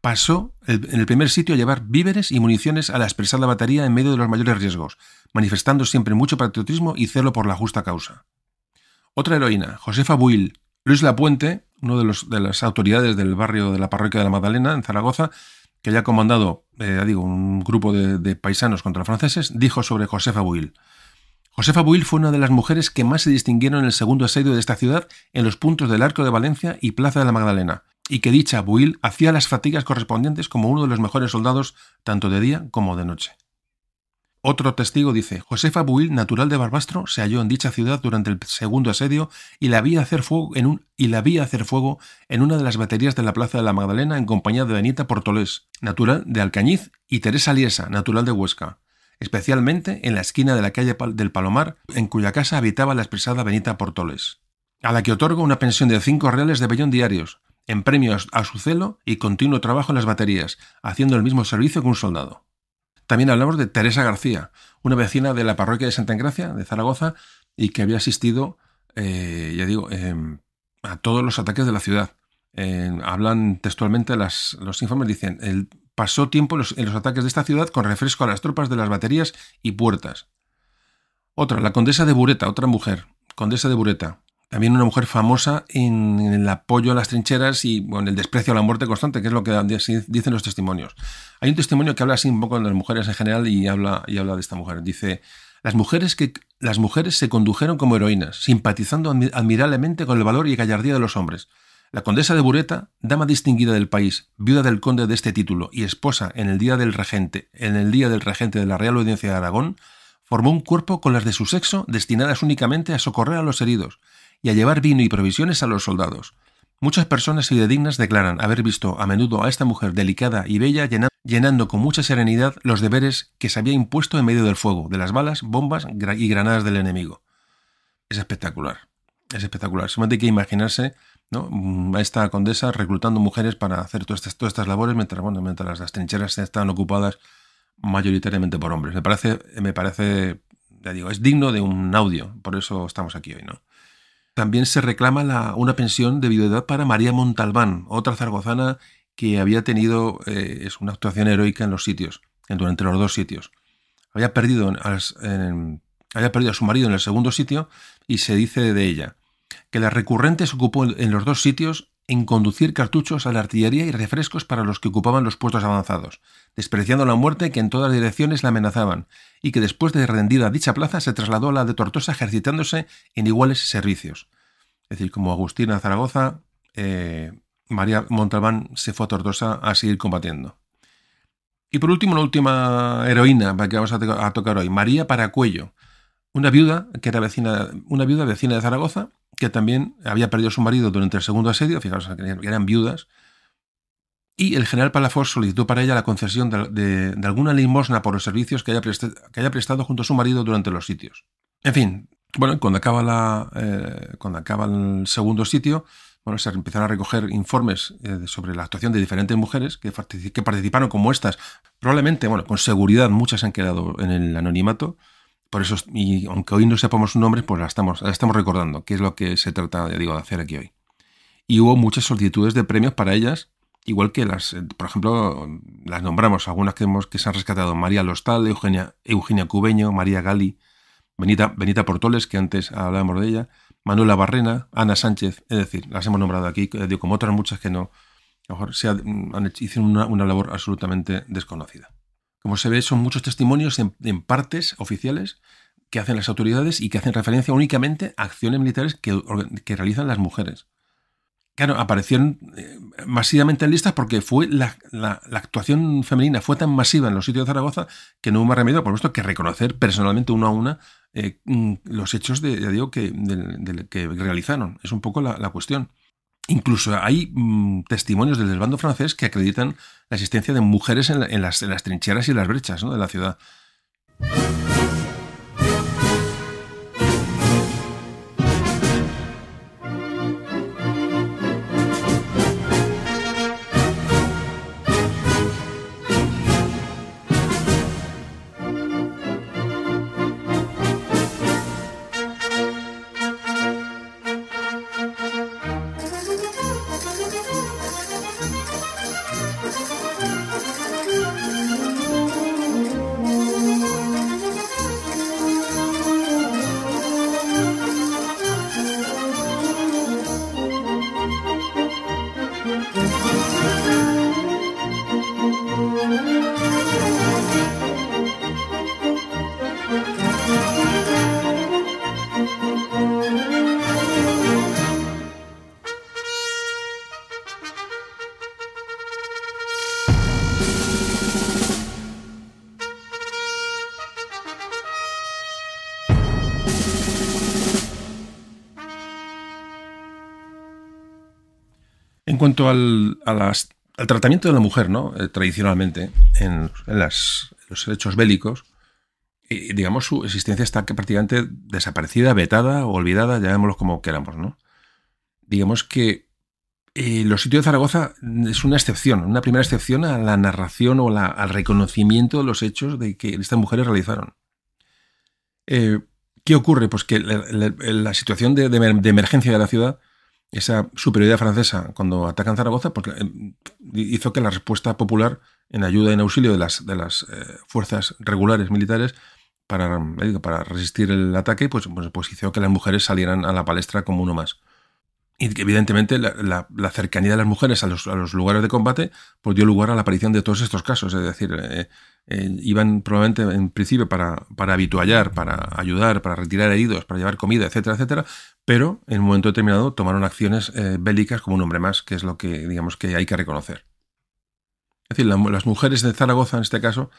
pasó en el primer sitio a llevar víveres y municiones a la expresada batería en medio de los mayores riesgos, manifestando siempre mucho patriotismo y hacerlo por la justa causa. Otra heroína, Josefa Buil. Luis Lapuente, uno de, los, de las autoridades del barrio de la parroquia de la Magdalena, en Zaragoza, que ya ha comandado, eh, digo, un grupo de, de, paisanos contra franceses, dijo sobre Josefa Buil. Josefa Buil fue una de las mujeres que más se distinguieron en el segundo asedio de esta ciudad en los puntos del Arco de Valencia y Plaza de la Magdalena, y que dicha Buil hacía las fatigas correspondientes como uno de los mejores soldados tanto de día como de noche. Otro testigo dice, Josefa Buil, natural de Barbastro, se halló en dicha ciudad durante el segundo asedio y la vi hacer fuego en, una de las baterías de la Plaza de la Magdalena en compañía de Benita Portolés, natural de Alcañiz, y Teresa Liesa, natural de Huesca, especialmente en la esquina de la calle del Palomar, en cuya casa habitaba la expresada Benita Portolés, a la que otorgo una pensión de cinco reales de bellón diarios, en premio a su celo y continuo trabajo en las baterías, haciendo el mismo servicio que un soldado. También hablamos de Teresa García, una vecina de la parroquia de Santa Engracia, de Zaragoza, y que había asistido, eh, ya digo, em, a todos los ataques de la ciudad. hablan textualmente, los informes dicen, el, pasó tiempo en los ataques de esta ciudad con refresco a las tropas de las baterías y puertas. Otra, la condesa de Bureta, otra mujer, condesa de Bureta, también una mujer famosa en, el apoyo a las trincheras y en el desprecio a la muerte constante, que es lo que dicen los testimonios. Hay un testimonio que habla así un poco de las mujeres en general y habla, y habla de esta mujer. Dice, las mujeres, que, las mujeres se condujeron como heroínas, simpatizando admirablemente con el valor y gallardía de los hombres. La condesa de Bureta, dama distinguida del país, viuda del conde de este título y esposa en el día del regente, en el día del regente de la Real Audiencia de Aragón, formó un cuerpo con las de su sexo destinadas únicamente a socorrer a los heridos y a llevar vino y provisiones a los soldados. Muchas personas dignas declaran haber visto a menudo a esta mujer delicada y bella llenando con mucha serenidad los deberes que se había impuesto en medio del fuego, de las balas, bombas y granadas del enemigo. Es espectacular, es espectacular. Solamente hay que imaginarse mm, a esta condesa reclutando mujeres para hacer todas estas, labores mientras, mientras las trincheras están ocupadas mayoritariamente por hombres. Me parece, me parece, ya digo, es digno de un audio, por eso estamos aquí hoy, ¿no? También se reclama una pensión de edad para María Montalbán, otra zargozana que había tenido eh, es una actuación heroica en los sitios, durante los dos sitios. Había perdido, había perdido a su marido en el segundo sitio y se dice de ella que la recurrente se ocupó en los dos sitios en conducir cartuchos a la artillería y refrescos para los que ocupaban los puestos avanzados, despreciando la muerte que en todas direcciones la amenazaban, y que después de rendida dicha plaza se trasladó a la de Tortosa ejercitándose en iguales servicios. Es decir, como Agustina Zaragoza, eh, María Montalbán se fue a Tortosa a seguir combatiendo. Y por último, la última heroína que vamos a, tocar hoy, María Paracuello, una viuda que era vecina, una viuda vecina de Zaragoza, que también había perdido a su marido durante el segundo asedio, fijaros, que eran viudas, y el general Palafox solicitó para ella la concesión de, alguna limosna por los servicios que haya, prestado junto a su marido durante los sitios. En fin, bueno, cuando acaba, eh, el segundo sitio, bueno, se empezaron a recoger informes eh, sobre la actuación de diferentes mujeres que, participaron como estas. Probablemente, bueno, con seguridad muchas han quedado en el anonimato. Por eso, y aunque hoy no sepamos sus nombre pues la estamos, recordando, que es lo que se trata, digo, de hacer aquí hoy. Y hubo muchas solicitudes de premios para ellas, igual que las, eh, por ejemplo, las nombramos, algunas que, hemos, que se han rescatado, María Lostal, Eugenia, Eugenia Cubeño, María Gali, Benita, Portoles, que antes hablábamos de ella, Manuela Barrena, Ana Sánchez, es decir, las hemos nombrado aquí, eh, como otras muchas que no, a lo mejor se han, hicieron una, labor absolutamente desconocida. Como se ve, son muchos testimonios en, partes oficiales que hacen las autoridades y que hacen referencia únicamente a acciones militares que realizan las mujeres claro, aparecieron eh, masivamente en listas porque fue la, actuación femenina fue tan masiva en los sitios de Zaragoza que no hubo más remedio, por supuesto, que reconocer personalmente uno a una eh, mm, los hechos de, que, realizaron. Es un poco la, cuestión. Incluso hay mm, testimonios del desbando francés que acreditan la existencia de mujeres en, las, trincheras y las brechas de la ciudad. al, tratamiento de la mujer, ¿no? Eh, tradicionalmente, en, los hechos bélicos, y, digamos, su existencia está prácticamente desaparecida, vetada o olvidada, llamémoslo como queramos, ¿no? Digamos que eh, los sitios de Zaragoza es una excepción, una primera excepción a la narración o al reconocimiento de los hechos de que estas mujeres realizaron. Eh, ¿Qué ocurre? Pues que la, situación de, emergencia de la ciudad esa superioridad francesa cuando atacan Zaragoza, porque eh, hizo que la respuesta popular en ayuda y en auxilio de las, de las eh, fuerzas regulares militares para, eh, para resistir el ataque, pues, pues, hizo que las mujeres salieran a la palestra como uno más. Y evidentemente la, cercanía de las mujeres a los, lugares de combate pues dio lugar a la aparición de todos estos casos. Es decir, iban probablemente en principio para, para habituallar, para ayudar, para retirar heridos, para llevar comida, etcétera, etcétera, pero en un momento determinado tomaron acciones eh, bélicas como un hombre más, que es lo que digamos que hay que reconocer. Es decir, las mujeres de Zaragoza en este caso,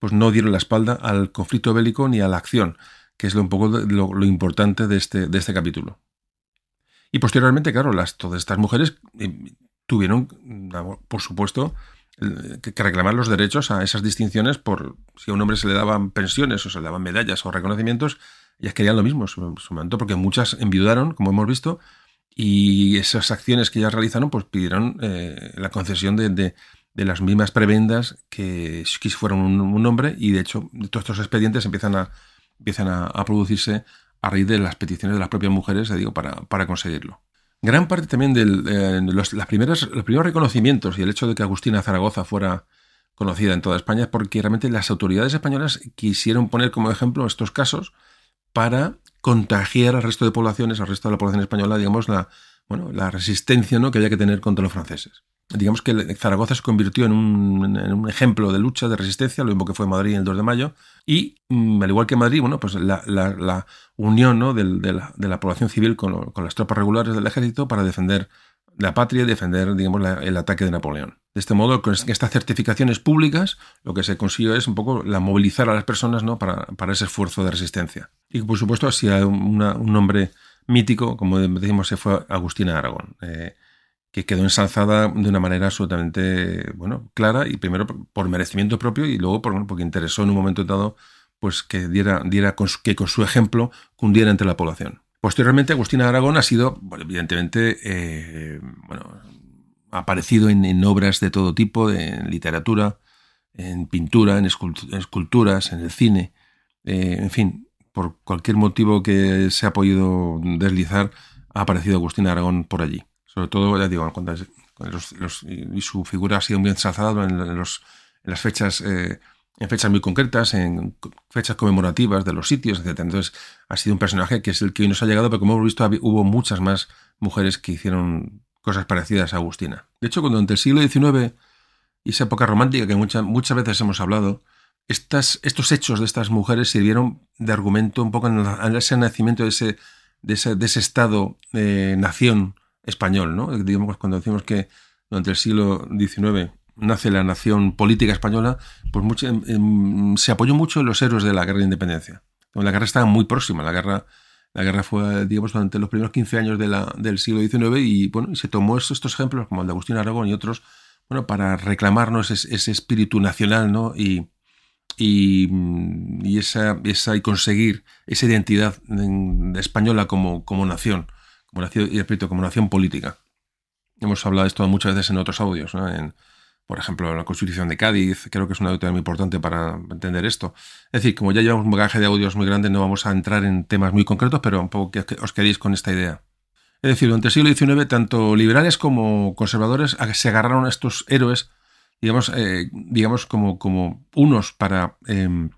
pues no dieron la espalda al conflicto bélico ni a la acción, que es lo, un poco lo, importante de este, de este, capítulo. Y posteriormente, claro, las, todas estas mujeres eh, tuvieron, mm, por supuesto, eh, que reclamar los derechos a esas distinciones por si a un hombre se le daban pensiones o se le daban medallas o reconocimientos, ellas querían lo mismo porque muchas enviudaron, como hemos visto, y esas acciones que ellas realizaron, pues pidieron eh, la concesión de, las mismas prebendas que si fueron un, nombre hombre, y de hecho todos estos expedientes empiezan a, empiezan a, producirse a raíz de las peticiones de las propias mujeres, digo, para, conseguirlo. Gran parte también de eh, los primeros reconocimientos y el hecho de que Agustina Zaragoza fuera conocida en toda España es porque realmente las autoridades españolas quisieron poner como ejemplo estos casos para contagiar al resto de poblaciones, al resto de la población española, digamos, la, bueno, la resistencia ¿no? que había que tener contra los franceses. Digamos que Zaragoza se convirtió en un, en un ejemplo de lucha, de resistencia, lo mismo que fue Madrid el 2 de mayo, y mm, al igual que Madrid, bueno, pues la, unión de, la, población civil con, con, las tropas regulares del ejército para defender la patria y defender digamos, el ataque de Napoleón. De este modo, con estas certificaciones públicas, lo que se consiguió es un poco la movilizar a las personas ¿no? para, para ese esfuerzo de resistencia. Y por supuesto, así una, un nombre mítico, como decimos, se fue Agustina Aragón, eh, que quedó ensalzada de una manera absolutamente bueno, clara y primero por merecimiento propio y luego por, bueno, porque interesó en un momento dado pues que diera, que con su ejemplo cundiera entre la población. Posteriormente, Agustín Aragón ha sido, evidentemente, eh, bueno, ha aparecido en, obras de todo tipo, en literatura, en pintura, en esculturas, en el cine, eh, en fin, por cualquier motivo que se ha podido deslizar, ha aparecido Agustín Aragón por allí. Sobre todo, ya digo, y su figura ha sido muy ensalzada en, los, en las fechas eh, en fechas muy concretas, en fechas conmemorativas de los sitios, etc. Entonces, ha sido un personaje que es el que hoy nos ha llegado, pero como hemos visto, hubo muchas más mujeres que hicieron cosas parecidas a Agustina. De hecho, cuando durante el siglo XIX y esa época romántica que muchas muchas veces hemos hablado, estas, estos hechos de estas mujeres sirvieron de argumento un poco en, ese nacimiento de ese, de ese, de estado de nación español, ¿no? Digamos, cuando decimos que durante el siglo XIX nace la nación política española, pues mucho, em, em, se apoyó mucho en los héroes de la guerra de independencia. La guerra estaba muy próxima, la guerra, la guerra fue, digamos, durante los primeros 15 años del siglo XIX y, bueno, se tomó estos, ejemplos, como el de Agustín Aragón y otros, bueno, para reclamarnos ese, espíritu nacional ¿no? y, y, esa, esa, y conseguir esa identidad española como, como nación, como nación, y espíritu, como nación política. Hemos hablado de esto muchas veces en otros audios, en, por ejemplo, la Constitución de Cádiz, creo que es una doctrina muy importante para entender esto. Es decir, como ya llevamos un bagaje de audios muy grande, no vamos a entrar en temas muy concretos, pero un poco que os queréis con esta idea. Es decir, durante el siglo XIX, tanto liberales como conservadores se agarraron a estos héroes, digamos, eh, digamos como, como unos para em,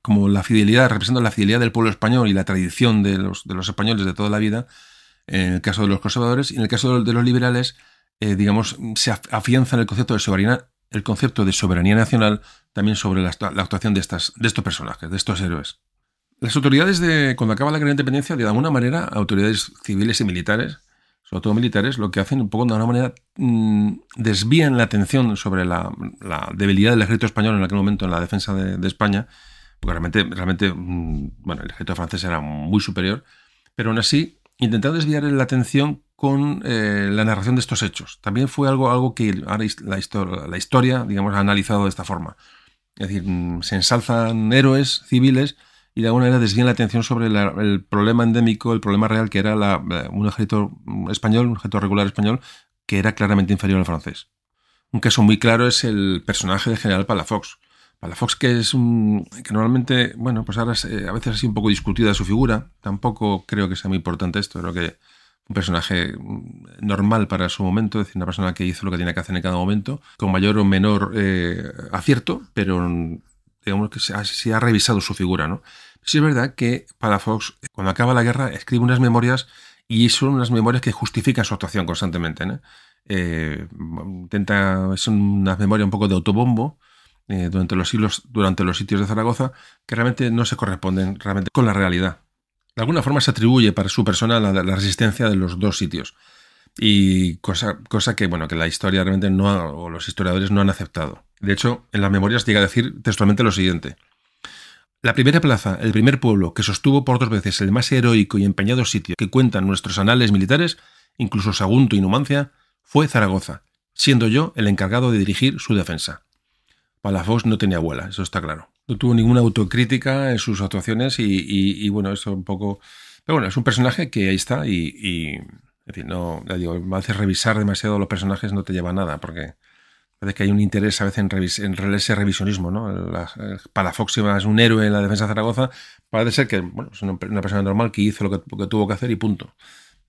como la fidelidad, representando la fidelidad del pueblo español y la tradición de los, de los españoles de toda la vida, en el caso de los conservadores, y en el caso de los liberales, eh, digamos, se afianzan el concepto de soberanía, el concepto de soberanía nacional también sobre la, actuación de, estas, de estos personajes, de estos héroes. Las autoridades de, cuando acaba la gran independencia, de alguna manera, autoridades civiles y militares, sobre todo militares, lo que hacen un poco de alguna manera mm, desvían la atención sobre la, debilidad del ejército español en aquel momento en la defensa de, España, porque realmente, mm, bueno, el ejército francés era muy superior, pero aún así intentar desviar la atención con eh, la narración de estos hechos. También fue algo, algo que la, historia, la historia, digamos, ha analizado de esta forma. Es decir, mm, se ensalzan héroes civiles y de alguna manera desvían la atención sobre el problema endémico, el problema real que era eh, un ejército español, un ejército regular español, que era claramente inferior al francés. Un caso muy claro es el personaje de General Palafox. Palafox, que es que normalmente, bueno, pues ahora eh, a veces así un poco discutida su figura. Tampoco creo que sea muy importante esto. Creo que un personaje mm, normal para su momento, es decir, una persona que hizo lo que tenía que hacer en cada momento, con mayor o menor eh, acierto, pero mm, digamos que se ha, revisado su figura, ¿no? Sí es verdad que Palafox, cuando acaba la guerra, escribe unas memorias y son unas memorias que justifican su actuación constantemente, ¿no? Eh, intenta, es una memoria un poco de autobombo, eh, durante, los siglos, durante los sitios de Zaragoza que realmente no se corresponden realmente con la realidad. De alguna forma se atribuye para su persona la, resistencia de los dos sitios. Y cosa, cosa, que, bueno, que la historia realmente no o los historiadores no han aceptado. De hecho, en las memorias llega a decir textualmente lo siguiente. La primera plaza, el primer pueblo que sostuvo por dos veces el más heroico y empeñado sitio que cuentan nuestros anales militares, incluso Sagunto y Numancia, fue Zaragoza, siendo yo el encargado de dirigir su defensa. Palafox no tenía abuela, eso está claro. No tuvo ninguna autocrítica en sus actuaciones y, y, bueno, eso un poco... Pero bueno, es un personaje que ahí está y, y no, ya digo, a veces revisar demasiado los personajes no te lleva a nada porque parece que hay un interés a veces en, ese revisionismo, ¿no? La, Palafox es un héroe en la defensa de Zaragoza, parece ser que, bueno, es una, persona normal que hizo lo que tuvo que hacer y punto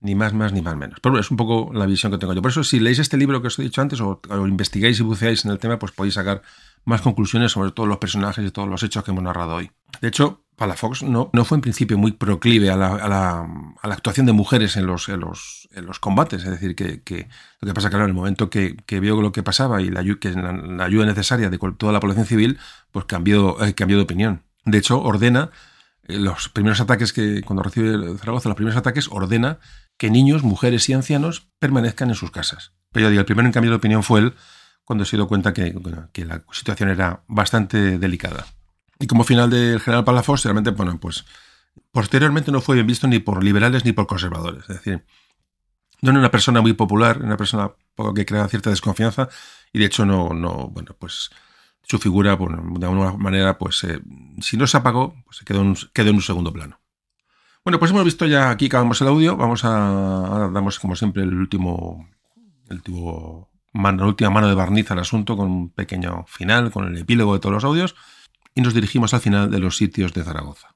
ni más más ni más menos. Pero es un poco la visión que tengo yo. Por eso, si leéis este libro que os he dicho antes o, investigáis y buceáis en el tema, pues podéis sacar más conclusiones sobre todos los personajes y todos los hechos que hemos narrado hoy. De hecho, Palafox no, no fue en principio muy proclive a la, actuación de mujeres en los, los, combates. Es decir, que, lo que pasa claro, en el momento que, vio lo que pasaba y la, ayuda necesaria de toda la población civil, pues cambió, eh, cambió de opinión. De hecho, ordena eh, los primeros ataques que, cuando recibe Zaragoza, los primeros ataques, ordena que niños, mujeres y ancianos permanezcan en sus casas. Pero yo digo, el primero en cambio de opinión fue él cuando se dio cuenta que, la situación era bastante delicada. Y como final del general Palafox, realmente, bueno, pues posteriormente no fue bien visto ni por liberales ni por conservadores. Es decir, no era una persona muy popular, una persona que creaba cierta desconfianza y de hecho no, no bueno, pues su figura, de alguna manera, pues eh, si no se apagó, pues se quedó quedó en un segundo plano. Bueno, pues hemos visto ya, aquí acabamos el audio, vamos a, damos como siempre el último, el último mano, la última mano de barniz al asunto con un pequeño final, con el epílogo de todos los audios y nos dirigimos al final de los sitios de Zaragoza.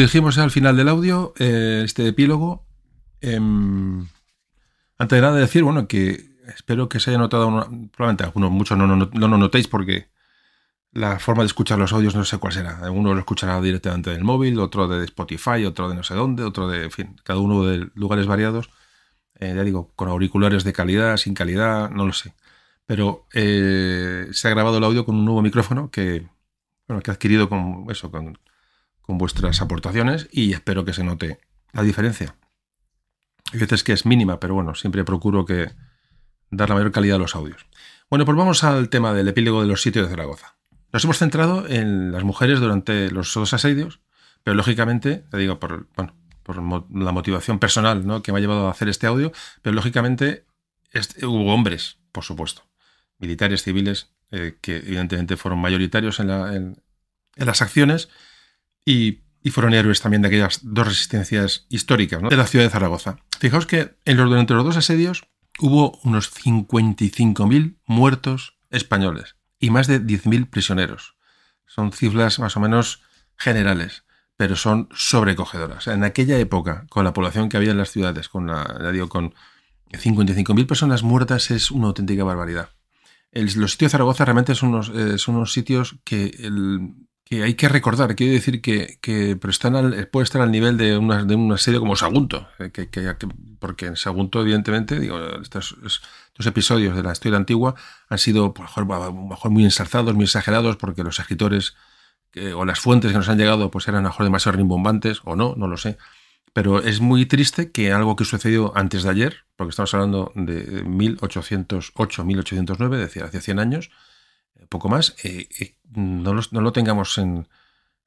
dirigimos al final del audio, eh, este epílogo. Em, antes de nada decir, bueno, que espero que se haya notado, probablemente algunos, muchos no, no, notéis porque la forma de escuchar los audios no sé cuál será. Alguno lo escuchará directamente del móvil, otro de Spotify, otro de no sé dónde, otro de, en fin, cada uno de lugares variados. Eh, ya digo, con auriculares de calidad, sin calidad, no lo sé. Pero eh, se ha grabado el audio con un nuevo micrófono que, bueno, que he adquirido con eso, con con vuestras aportaciones y espero que se note la diferencia. Hay veces que es mínima, pero bueno, siempre procuro que dar la mayor calidad a los audios. Bueno, pues vamos al tema del epílogo de los sitios de Zaragoza. Nos hemos centrado en las mujeres durante los dos asedios, pero lógicamente, te digo, por, por la motivación personal que me ha llevado a hacer este audio, pero lógicamente hubo hombres, por supuesto, militares, civiles, eh, que evidentemente fueron mayoritarios en, en las acciones, y, fueron héroes también de aquellas dos resistencias históricas ¿no? de la ciudad de Zaragoza. Fijaos que en los, durante los dos asedios hubo unos 55.000 muertos españoles y más de 10.000 prisioneros. Son cifras más o menos generales, pero son sobrecogedoras. En aquella época, con la población que había en las ciudades, con la, con 55.000 personas muertas es una auténtica barbaridad. los sitios de Zaragoza realmente son unos, eh, son unos sitios que el, que hay que recordar, quiero decir que, están puede estar al nivel de una, de serie como Sagunto, eh, que, porque en Sagunto, evidentemente, digo, estos, episodios de la historia antigua han sido por lo mejor muy ensalzados, muy exagerados, porque los escritores o las fuentes que nos han llegado pues eran a lo mejor demasiado rimbombantes, o no, no lo sé. Pero es muy triste que algo que sucedió antes de ayer, porque estamos hablando de 1808-1809, decía, hace 100 años, poco más, eh, eh, no, lo tengamos en...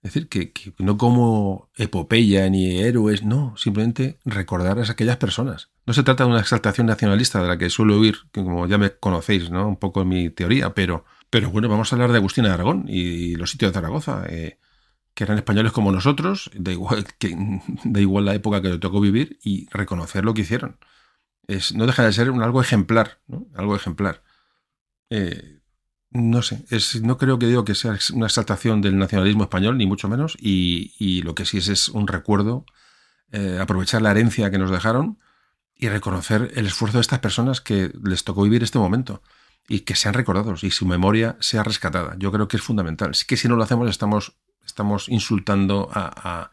Es decir, que, no como epopeya ni héroes, no, simplemente recordar a aquellas personas. No se trata de una exaltación nacionalista de la que suelo oír, como ya me conocéis, ¿no? Un poco en mi teoría, pero, pero bueno, vamos a hablar de Agustín de Aragón y, los sitios de Zaragoza, eh, que eran españoles como nosotros, da igual, da igual la época que le tocó vivir y reconocer lo que hicieron. no deja de ser un algo ejemplar, ¿no? Algo ejemplar. Eh, no sé, no creo que digo que sea una exaltación del nacionalismo español, ni mucho menos, y, lo que sí es es un recuerdo, eh, aprovechar la herencia que nos dejaron y reconocer el esfuerzo de estas personas que les tocó vivir este momento y que sean recordados y su memoria sea rescatada. Yo creo que es fundamental. Es que si no lo hacemos estamos, estamos insultando a,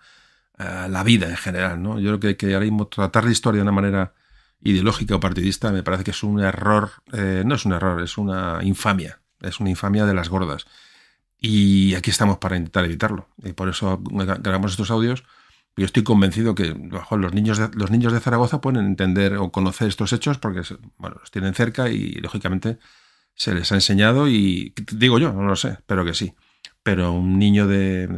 la vida en general. ¿no? Yo creo que, que ahora mismo tratar la historia de una manera ideológica o partidista me parece que es un error, eh, no es un error, es una infamia es una infamia de las gordas. Y aquí estamos para intentar evitarlo. Y por eso grabamos estos audios. Yo estoy convencido que los, niños de, los niños de Zaragoza pueden entender o conocer estos hechos porque bueno, los tienen cerca y lógicamente se les ha enseñado y digo yo, no lo sé, pero que sí. Pero un niño de,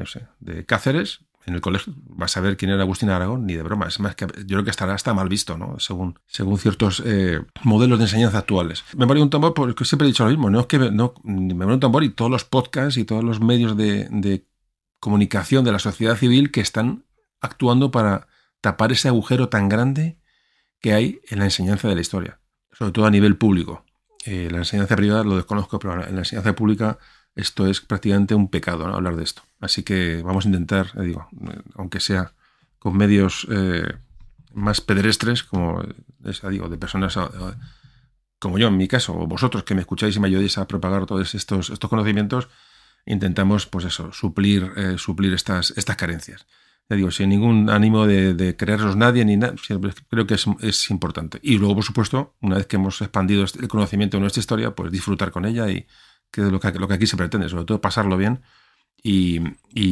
de Cáceres en el colegio vas a ver quién era Agustín Aragón, ni de broma. Es más que yo creo que estará hasta mal visto, ¿no? Según, según ciertos eh, modelos de enseñanza actuales. Memoria un tambor, porque siempre he dicho lo mismo, no es que no, me un tambor y todos los podcasts y todos los medios de, comunicación de la sociedad civil que están actuando para tapar ese agujero tan grande que hay en la enseñanza de la historia, sobre todo a nivel público. Eh, la enseñanza privada lo desconozco, pero en la enseñanza pública esto es prácticamente un pecado hablar de esto. Así que vamos a intentar, eh, digo, eh, aunque sea con medios eh, más pedestres, como digo, de personas como yo en mi caso, o vosotros que me escucháis y me ayudéis a propagar todos estos, estos conocimientos, intentamos, pues eso, suplir, suplir estas, estas carencias. digo, sin ningún ánimo de, de nadie ni nada, creo que es, es, importante. Y luego, por supuesto, una vez que hemos expandido este, el conocimiento de nuestra historia, pues disfrutar con ella y, que es lo que, aquí se pretende, sobre todo pasarlo bien. Y,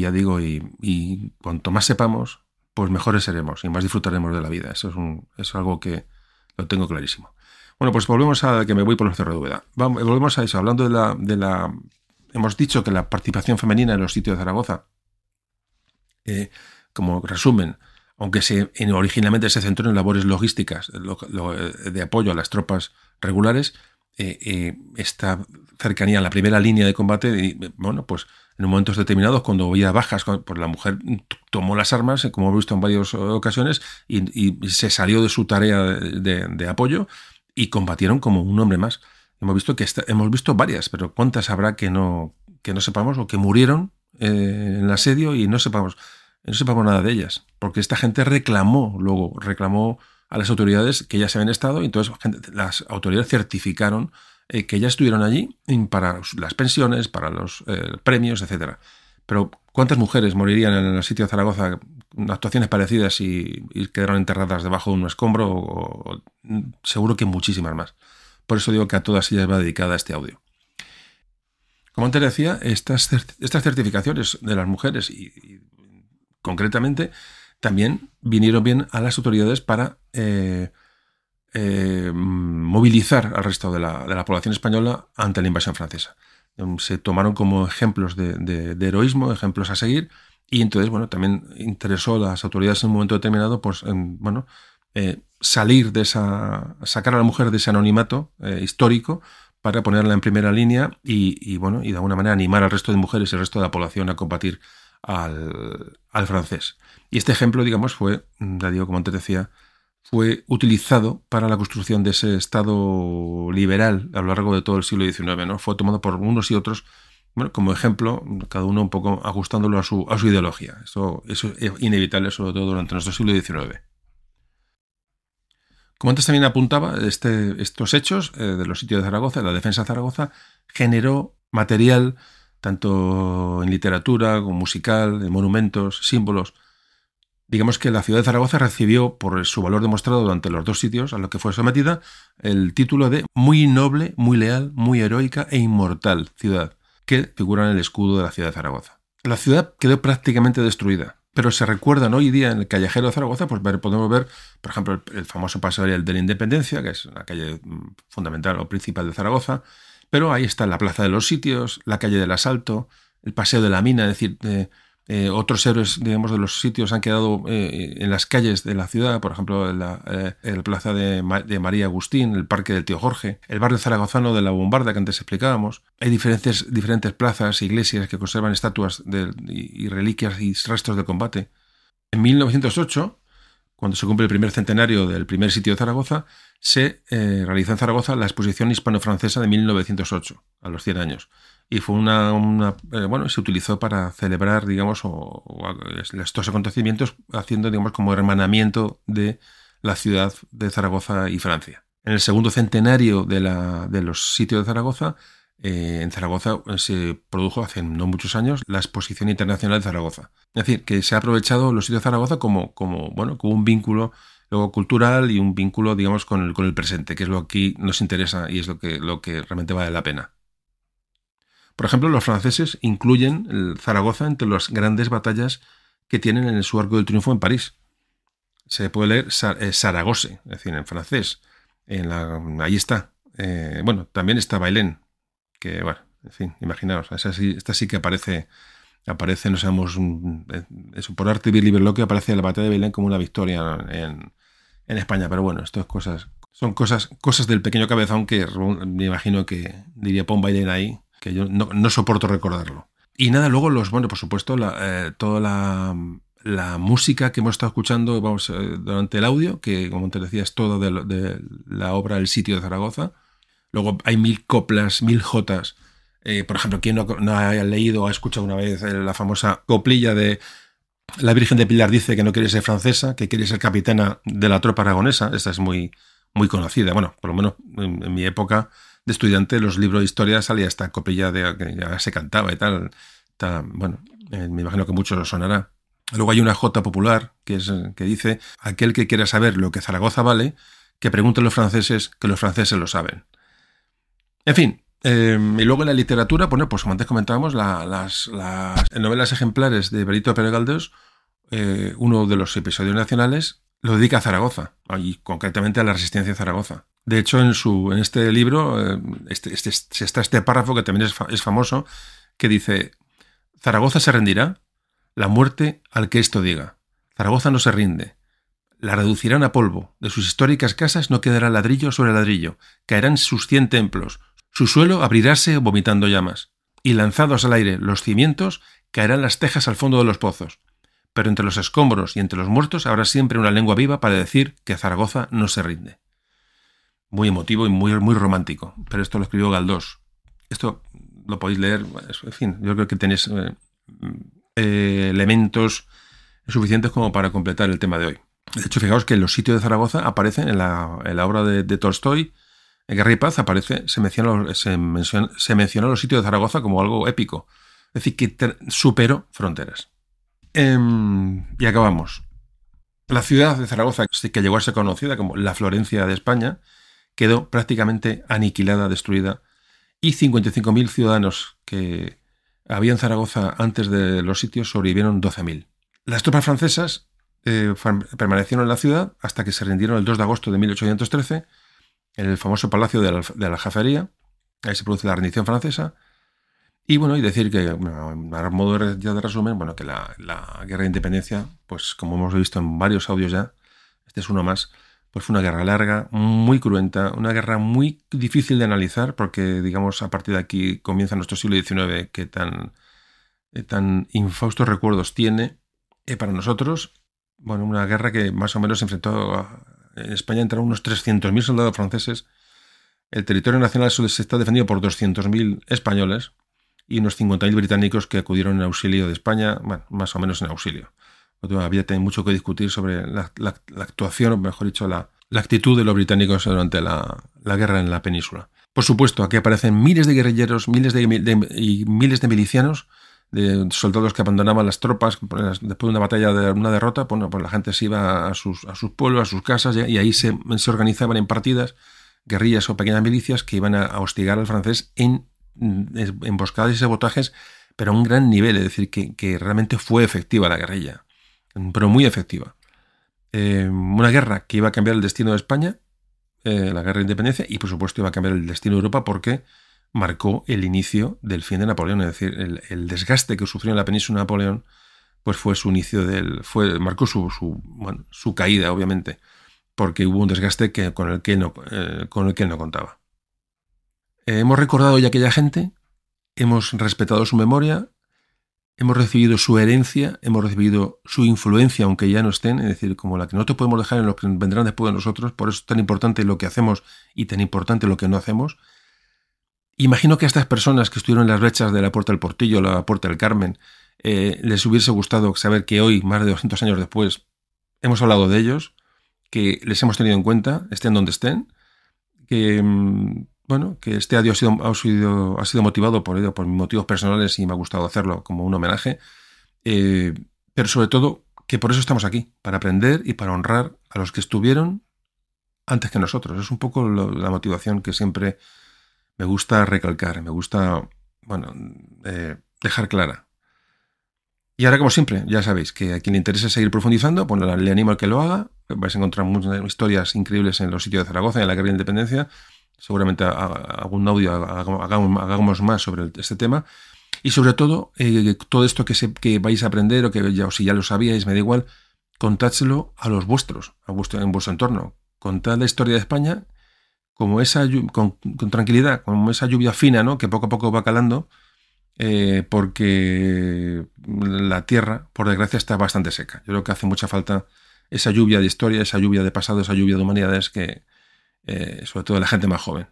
ya digo, y, cuanto más sepamos, pues mejores seremos y más disfrutaremos de la vida. Eso es, algo que lo tengo clarísimo. Bueno, pues volvemos a que me voy por los cerros de volvemos a eso, hablando de la, de la... Hemos dicho que la participación femenina en los sitios de Zaragoza, eh, como resumen, aunque se, originalmente se centró en labores logísticas eh, de apoyo a las tropas regulares, eh, está cercanía a la primera línea de combate, y, bueno, pues en momentos determinados, cuando había bajas, pues la mujer tomó las armas, como he visto en varias ocasiones, y, se salió de su tarea de, apoyo y combatieron como un hombre más. Hemos visto, que hemos visto varias, pero ¿cuántas habrá que no, que no sepamos o que murieron eh, en el asedio y no sepamos, no sepamos nada de ellas? Porque esta gente reclamó luego, reclamó a las autoridades que ya se habían estado, y entonces las autoridades certificaron eh, que ya estuvieron allí para las pensiones, para los eh, premios, etc. Pero ¿cuántas mujeres morirían en el sitio de Zaragoza actuaciones parecidas y, quedaron enterradas debajo de un escombro? seguro que muchísimas más. Por eso digo que a todas ellas va dedicada este audio. Como antes decía, estas, estas certificaciones de las mujeres y, concretamente también vinieron bien a las autoridades para eh, eh, movilizar al resto de la, de la, población española ante la invasión francesa. Em, se tomaron como ejemplos de, de, heroísmo, ejemplos a seguir, y entonces, bueno, también interesó a las autoridades en un momento determinado, pues, bueno, eh, salir de esa, sacar a la mujer de ese anonimato eh, histórico para ponerla en primera línea y, bueno, y de alguna manera animar al resto de mujeres y al resto de la población a combatir al, al francés. Y este ejemplo, digamos, fue, ya digo, como antes decía, fue utilizado para la construcción de ese Estado liberal a lo largo de todo el siglo XIX. ¿no? Fue tomado por unos y otros como ejemplo, cada uno un poco ajustándolo a su, a su ideología. Eso, es inevitable, sobre todo durante nuestro siglo XIX. Como antes también apuntaba, este, estos hechos eh, de los sitios de Zaragoza, la defensa de Zaragoza, generó material tanto en literatura como musical, en monumentos, símbolos, digamos que la ciudad de Zaragoza recibió, por su valor demostrado durante los dos sitios a los que fue sometida, el título de muy noble, muy leal, muy heroica e inmortal ciudad, que figura en el escudo de la ciudad de Zaragoza. La ciudad quedó prácticamente destruida, pero se recuerdan hoy día en el callejero de Zaragoza, pues podemos ver, por ejemplo, el, famoso paseo de la Independencia, que es la calle mm, fundamental o principal de Zaragoza, pero ahí está la Plaza de los Sitios, la calle del Asalto, el Paseo de la Mina, es decir... Eh, eh, otros héroes, digamos, de los sitios han quedado eh, en las calles de la ciudad, por ejemplo, en la, eh, plaza de, María Agustín, el parque del Tío Jorge, el barrio zaragozano de la Bombarda que antes explicábamos. Hay diferentes, diferentes plazas e iglesias que conservan estatuas y, reliquias y restos de combate. En 1908, cuando se cumple el primer centenario del primer sitio de Zaragoza, se realizó en Zaragoza la exposición hispano-francesa de 1908, a los 100 años y fue una, una eh, bueno, se utilizó para celebrar, digamos, estos acontecimientos haciendo, digamos, como hermanamiento de la ciudad de Zaragoza y Francia. En el segundo centenario de, de los sitios de Zaragoza, eh, en Zaragoza eh, se produjo hace no muchos años la Exposición Internacional de Zaragoza. Es decir, que se ha aprovechado los sitios de Zaragoza como, como, bueno, como un vínculo luego cultural y un vínculo, digamos, con el, con el presente, que es lo que aquí nos interesa y es lo que, lo que realmente vale la pena. Por ejemplo, los franceses incluyen el Zaragoza entre las grandes batallas que tienen en su Arco del Triunfo en París. Se puede leer Zaragoza, eh, es decir, en francés. En la, ahí está. Eh, bueno, también está Bailén, que, bueno, en fin, imaginaos, esta sí que aparece, aparece, no sabemos, mm, eh, eso, por arte de que aparece la batalla de Bailén como una victoria en, España, pero bueno, estas cosas, son cosas, cosas del pequeño cabezón que me imagino que diría pon Bailén ahí que yo no, soporto recordarlo. Y nada, luego los, bueno, por supuesto, eh, toda la, música que hemos estado escuchando vamos, eh, durante el audio, que como te decía es todo de, la obra El sitio de Zaragoza. Luego hay mil coplas, mil jotas. Eh, por ejemplo, quien no, haya leído o ha escuchado una vez la famosa coplilla de La Virgen de Pilar dice que no quiere ser francesa, que quiere ser capitana de la tropa aragonesa. Esta es muy, muy conocida. Bueno, por lo menos en mi época de estudiante los libros de historia salía esta copilla de que ya se cantaba y tal. bueno, eh, me imagino que mucho lo sonará. Luego hay una J popular que, es, que dice, aquel que quiera saber lo que Zaragoza vale, que pregunte a los franceses, que los franceses lo saben. En fin, em, y luego en la literatura, bueno, pues como antes comentábamos, las, novelas ejemplares de Berito Pérez Galdós, eh, uno de los episodios nacionales, lo dedica a Zaragoza, y concretamente a la resistencia de Zaragoza. De hecho, en, su, en este libro eh, este, este, este, está este párrafo que también es, famoso, que dice, Zaragoza se rendirá, la muerte al que esto diga. Zaragoza no se rinde. La reducirán a polvo, de sus históricas casas no quedará ladrillo sobre ladrillo, caerán sus cien templos, su suelo abriráse vomitando llamas, y lanzados al aire los cimientos, caerán las tejas al fondo de los pozos. Pero entre los escombros y entre los muertos habrá siempre una lengua viva para decir que Zaragoza no se rinde muy emotivo y muy, muy romántico. Pero esto lo escribió Galdós. Esto lo podéis leer, en fin, yo creo que tenéis eh, eh, elementos suficientes como para completar el tema de hoy. De hecho, fijaos que los sitios de Zaragoza aparecen en la, obra de, Tolstoy, en Guerra y Paz, aparece, se menciona, se, menciona, se los sitios de Zaragoza como algo épico. Es decir, que superó fronteras. Em, y acabamos. La ciudad de Zaragoza, que llegó a ser conocida como la Florencia de España, quedó prácticamente aniquilada, destruida, y 55.000 ciudadanos que habían Zaragoza antes de los sitios sobrevivieron 12.000. Las tropas francesas eh, permanecieron en la ciudad hasta que se rindieron el 2 de agosto de 1813 en el famoso Palacio de la, Aljafería. Ahí se produce la rendición francesa. Y bueno, y decir que, a modo de, de resumen, bueno, que la, la, guerra de independencia, pues como hemos visto en varios audios ya, este es uno más, pues fue una guerra larga, muy cruenta, una guerra muy difícil de analizar, porque digamos a partir de aquí comienza nuestro siglo XIX que tan, eh, tan infaustos recuerdos tiene eh, para nosotros. Bueno, una guerra que más o menos enfrentó a, España entraron unos 300.000 soldados franceses, el territorio nacional se está defendido por 200.000 españoles y unos 50.000 británicos que acudieron en auxilio de España, bueno, más o menos en auxilio. Había tenido mucho que discutir sobre la, actuación, o mejor dicho, la, actitud de los británicos durante la, guerra en la península. Por supuesto, aquí aparecen miles de guerrilleros miles de, y miles de milicianos, de soldados que abandonaban las tropas después de una batalla, de una derrota. pues la gente se iba a sus, a sus pueblos, a sus casas, y ahí se, organizaban en partidas guerrillas o pequeñas milicias que iban a, hostigar al francés en emboscadas y sabotajes, pero a un gran nivel, es decir, que realmente fue efectiva la guerrilla pero muy efectiva. Eh, una guerra que iba a cambiar el destino de España, eh, la guerra de independencia, y por supuesto iba a cambiar el destino de Europa porque marcó el inicio del fin de Napoleón, es decir, el, desgaste que sufrió en la península Napoleón, pues fue su inicio del, fue, marcó su, su, caída, obviamente, porque hubo un desgaste que, con, el que no, eh, con el que él no contaba. hemos recordado ya a aquella gente, hemos respetado su memoria, hemos recibido su herencia, hemos recibido su influencia, aunque ya no estén, es decir, como la que no te podemos dejar en los que vendrán después de nosotros, por eso es tan importante lo que hacemos y tan importante lo que no hacemos. Imagino que a estas personas que estuvieron en las brechas de la Puerta del Portillo, la Puerta del Carmen, eh, les hubiese gustado saber que hoy, más de 200 años después, hemos hablado de ellos, que les hemos tenido en cuenta, estén donde estén, que mm, bueno, que este adiós ha sido, ha sido, motivado por, por motivos personales y me ha gustado hacerlo como un homenaje, eh, pero sobre todo que por eso estamos aquí, para aprender y para honrar a los que estuvieron antes que nosotros. Es un poco la motivación que siempre me gusta recalcar, me gusta, bueno, eh, dejar clara. Y ahora, como siempre, ya sabéis que a quien le interesa seguir profundizando, pues le animo a que lo haga. Vais a encontrar muchas historias increíbles en los sitios de Zaragoza, en la que de Independencia. Seguramente algún audio hagamos, más sobre este tema. Y sobre todo, eh, todo esto que, vais a aprender o que ya, si ya lo sabíais, me da igual, contádselo a los vuestros, a vuestro, en vuestro entorno. Contad la historia de España como esa, con, tranquilidad, como esa lluvia fina ¿no? que poco a poco va calando, eh, porque la tierra, por desgracia, está bastante seca. Yo creo que hace mucha falta esa lluvia de historia, esa lluvia de pasado, esa lluvia de humanidades que, eh, sobre todo la gente más joven.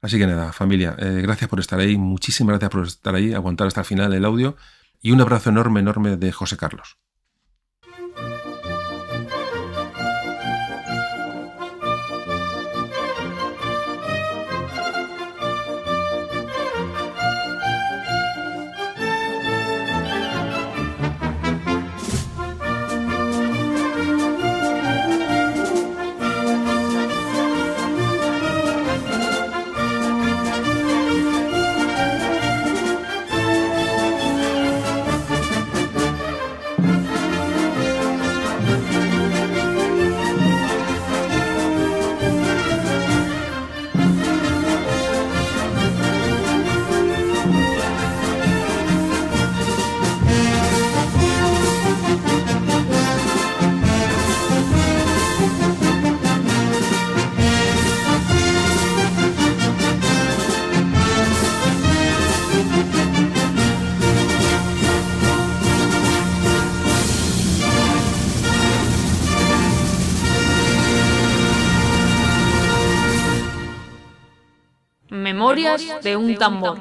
Así que nada, familia, eh, gracias por estar ahí, muchísimas gracias por estar ahí, aguantar hasta el final el audio y un abrazo enorme, enorme de José Carlos. de un tambor.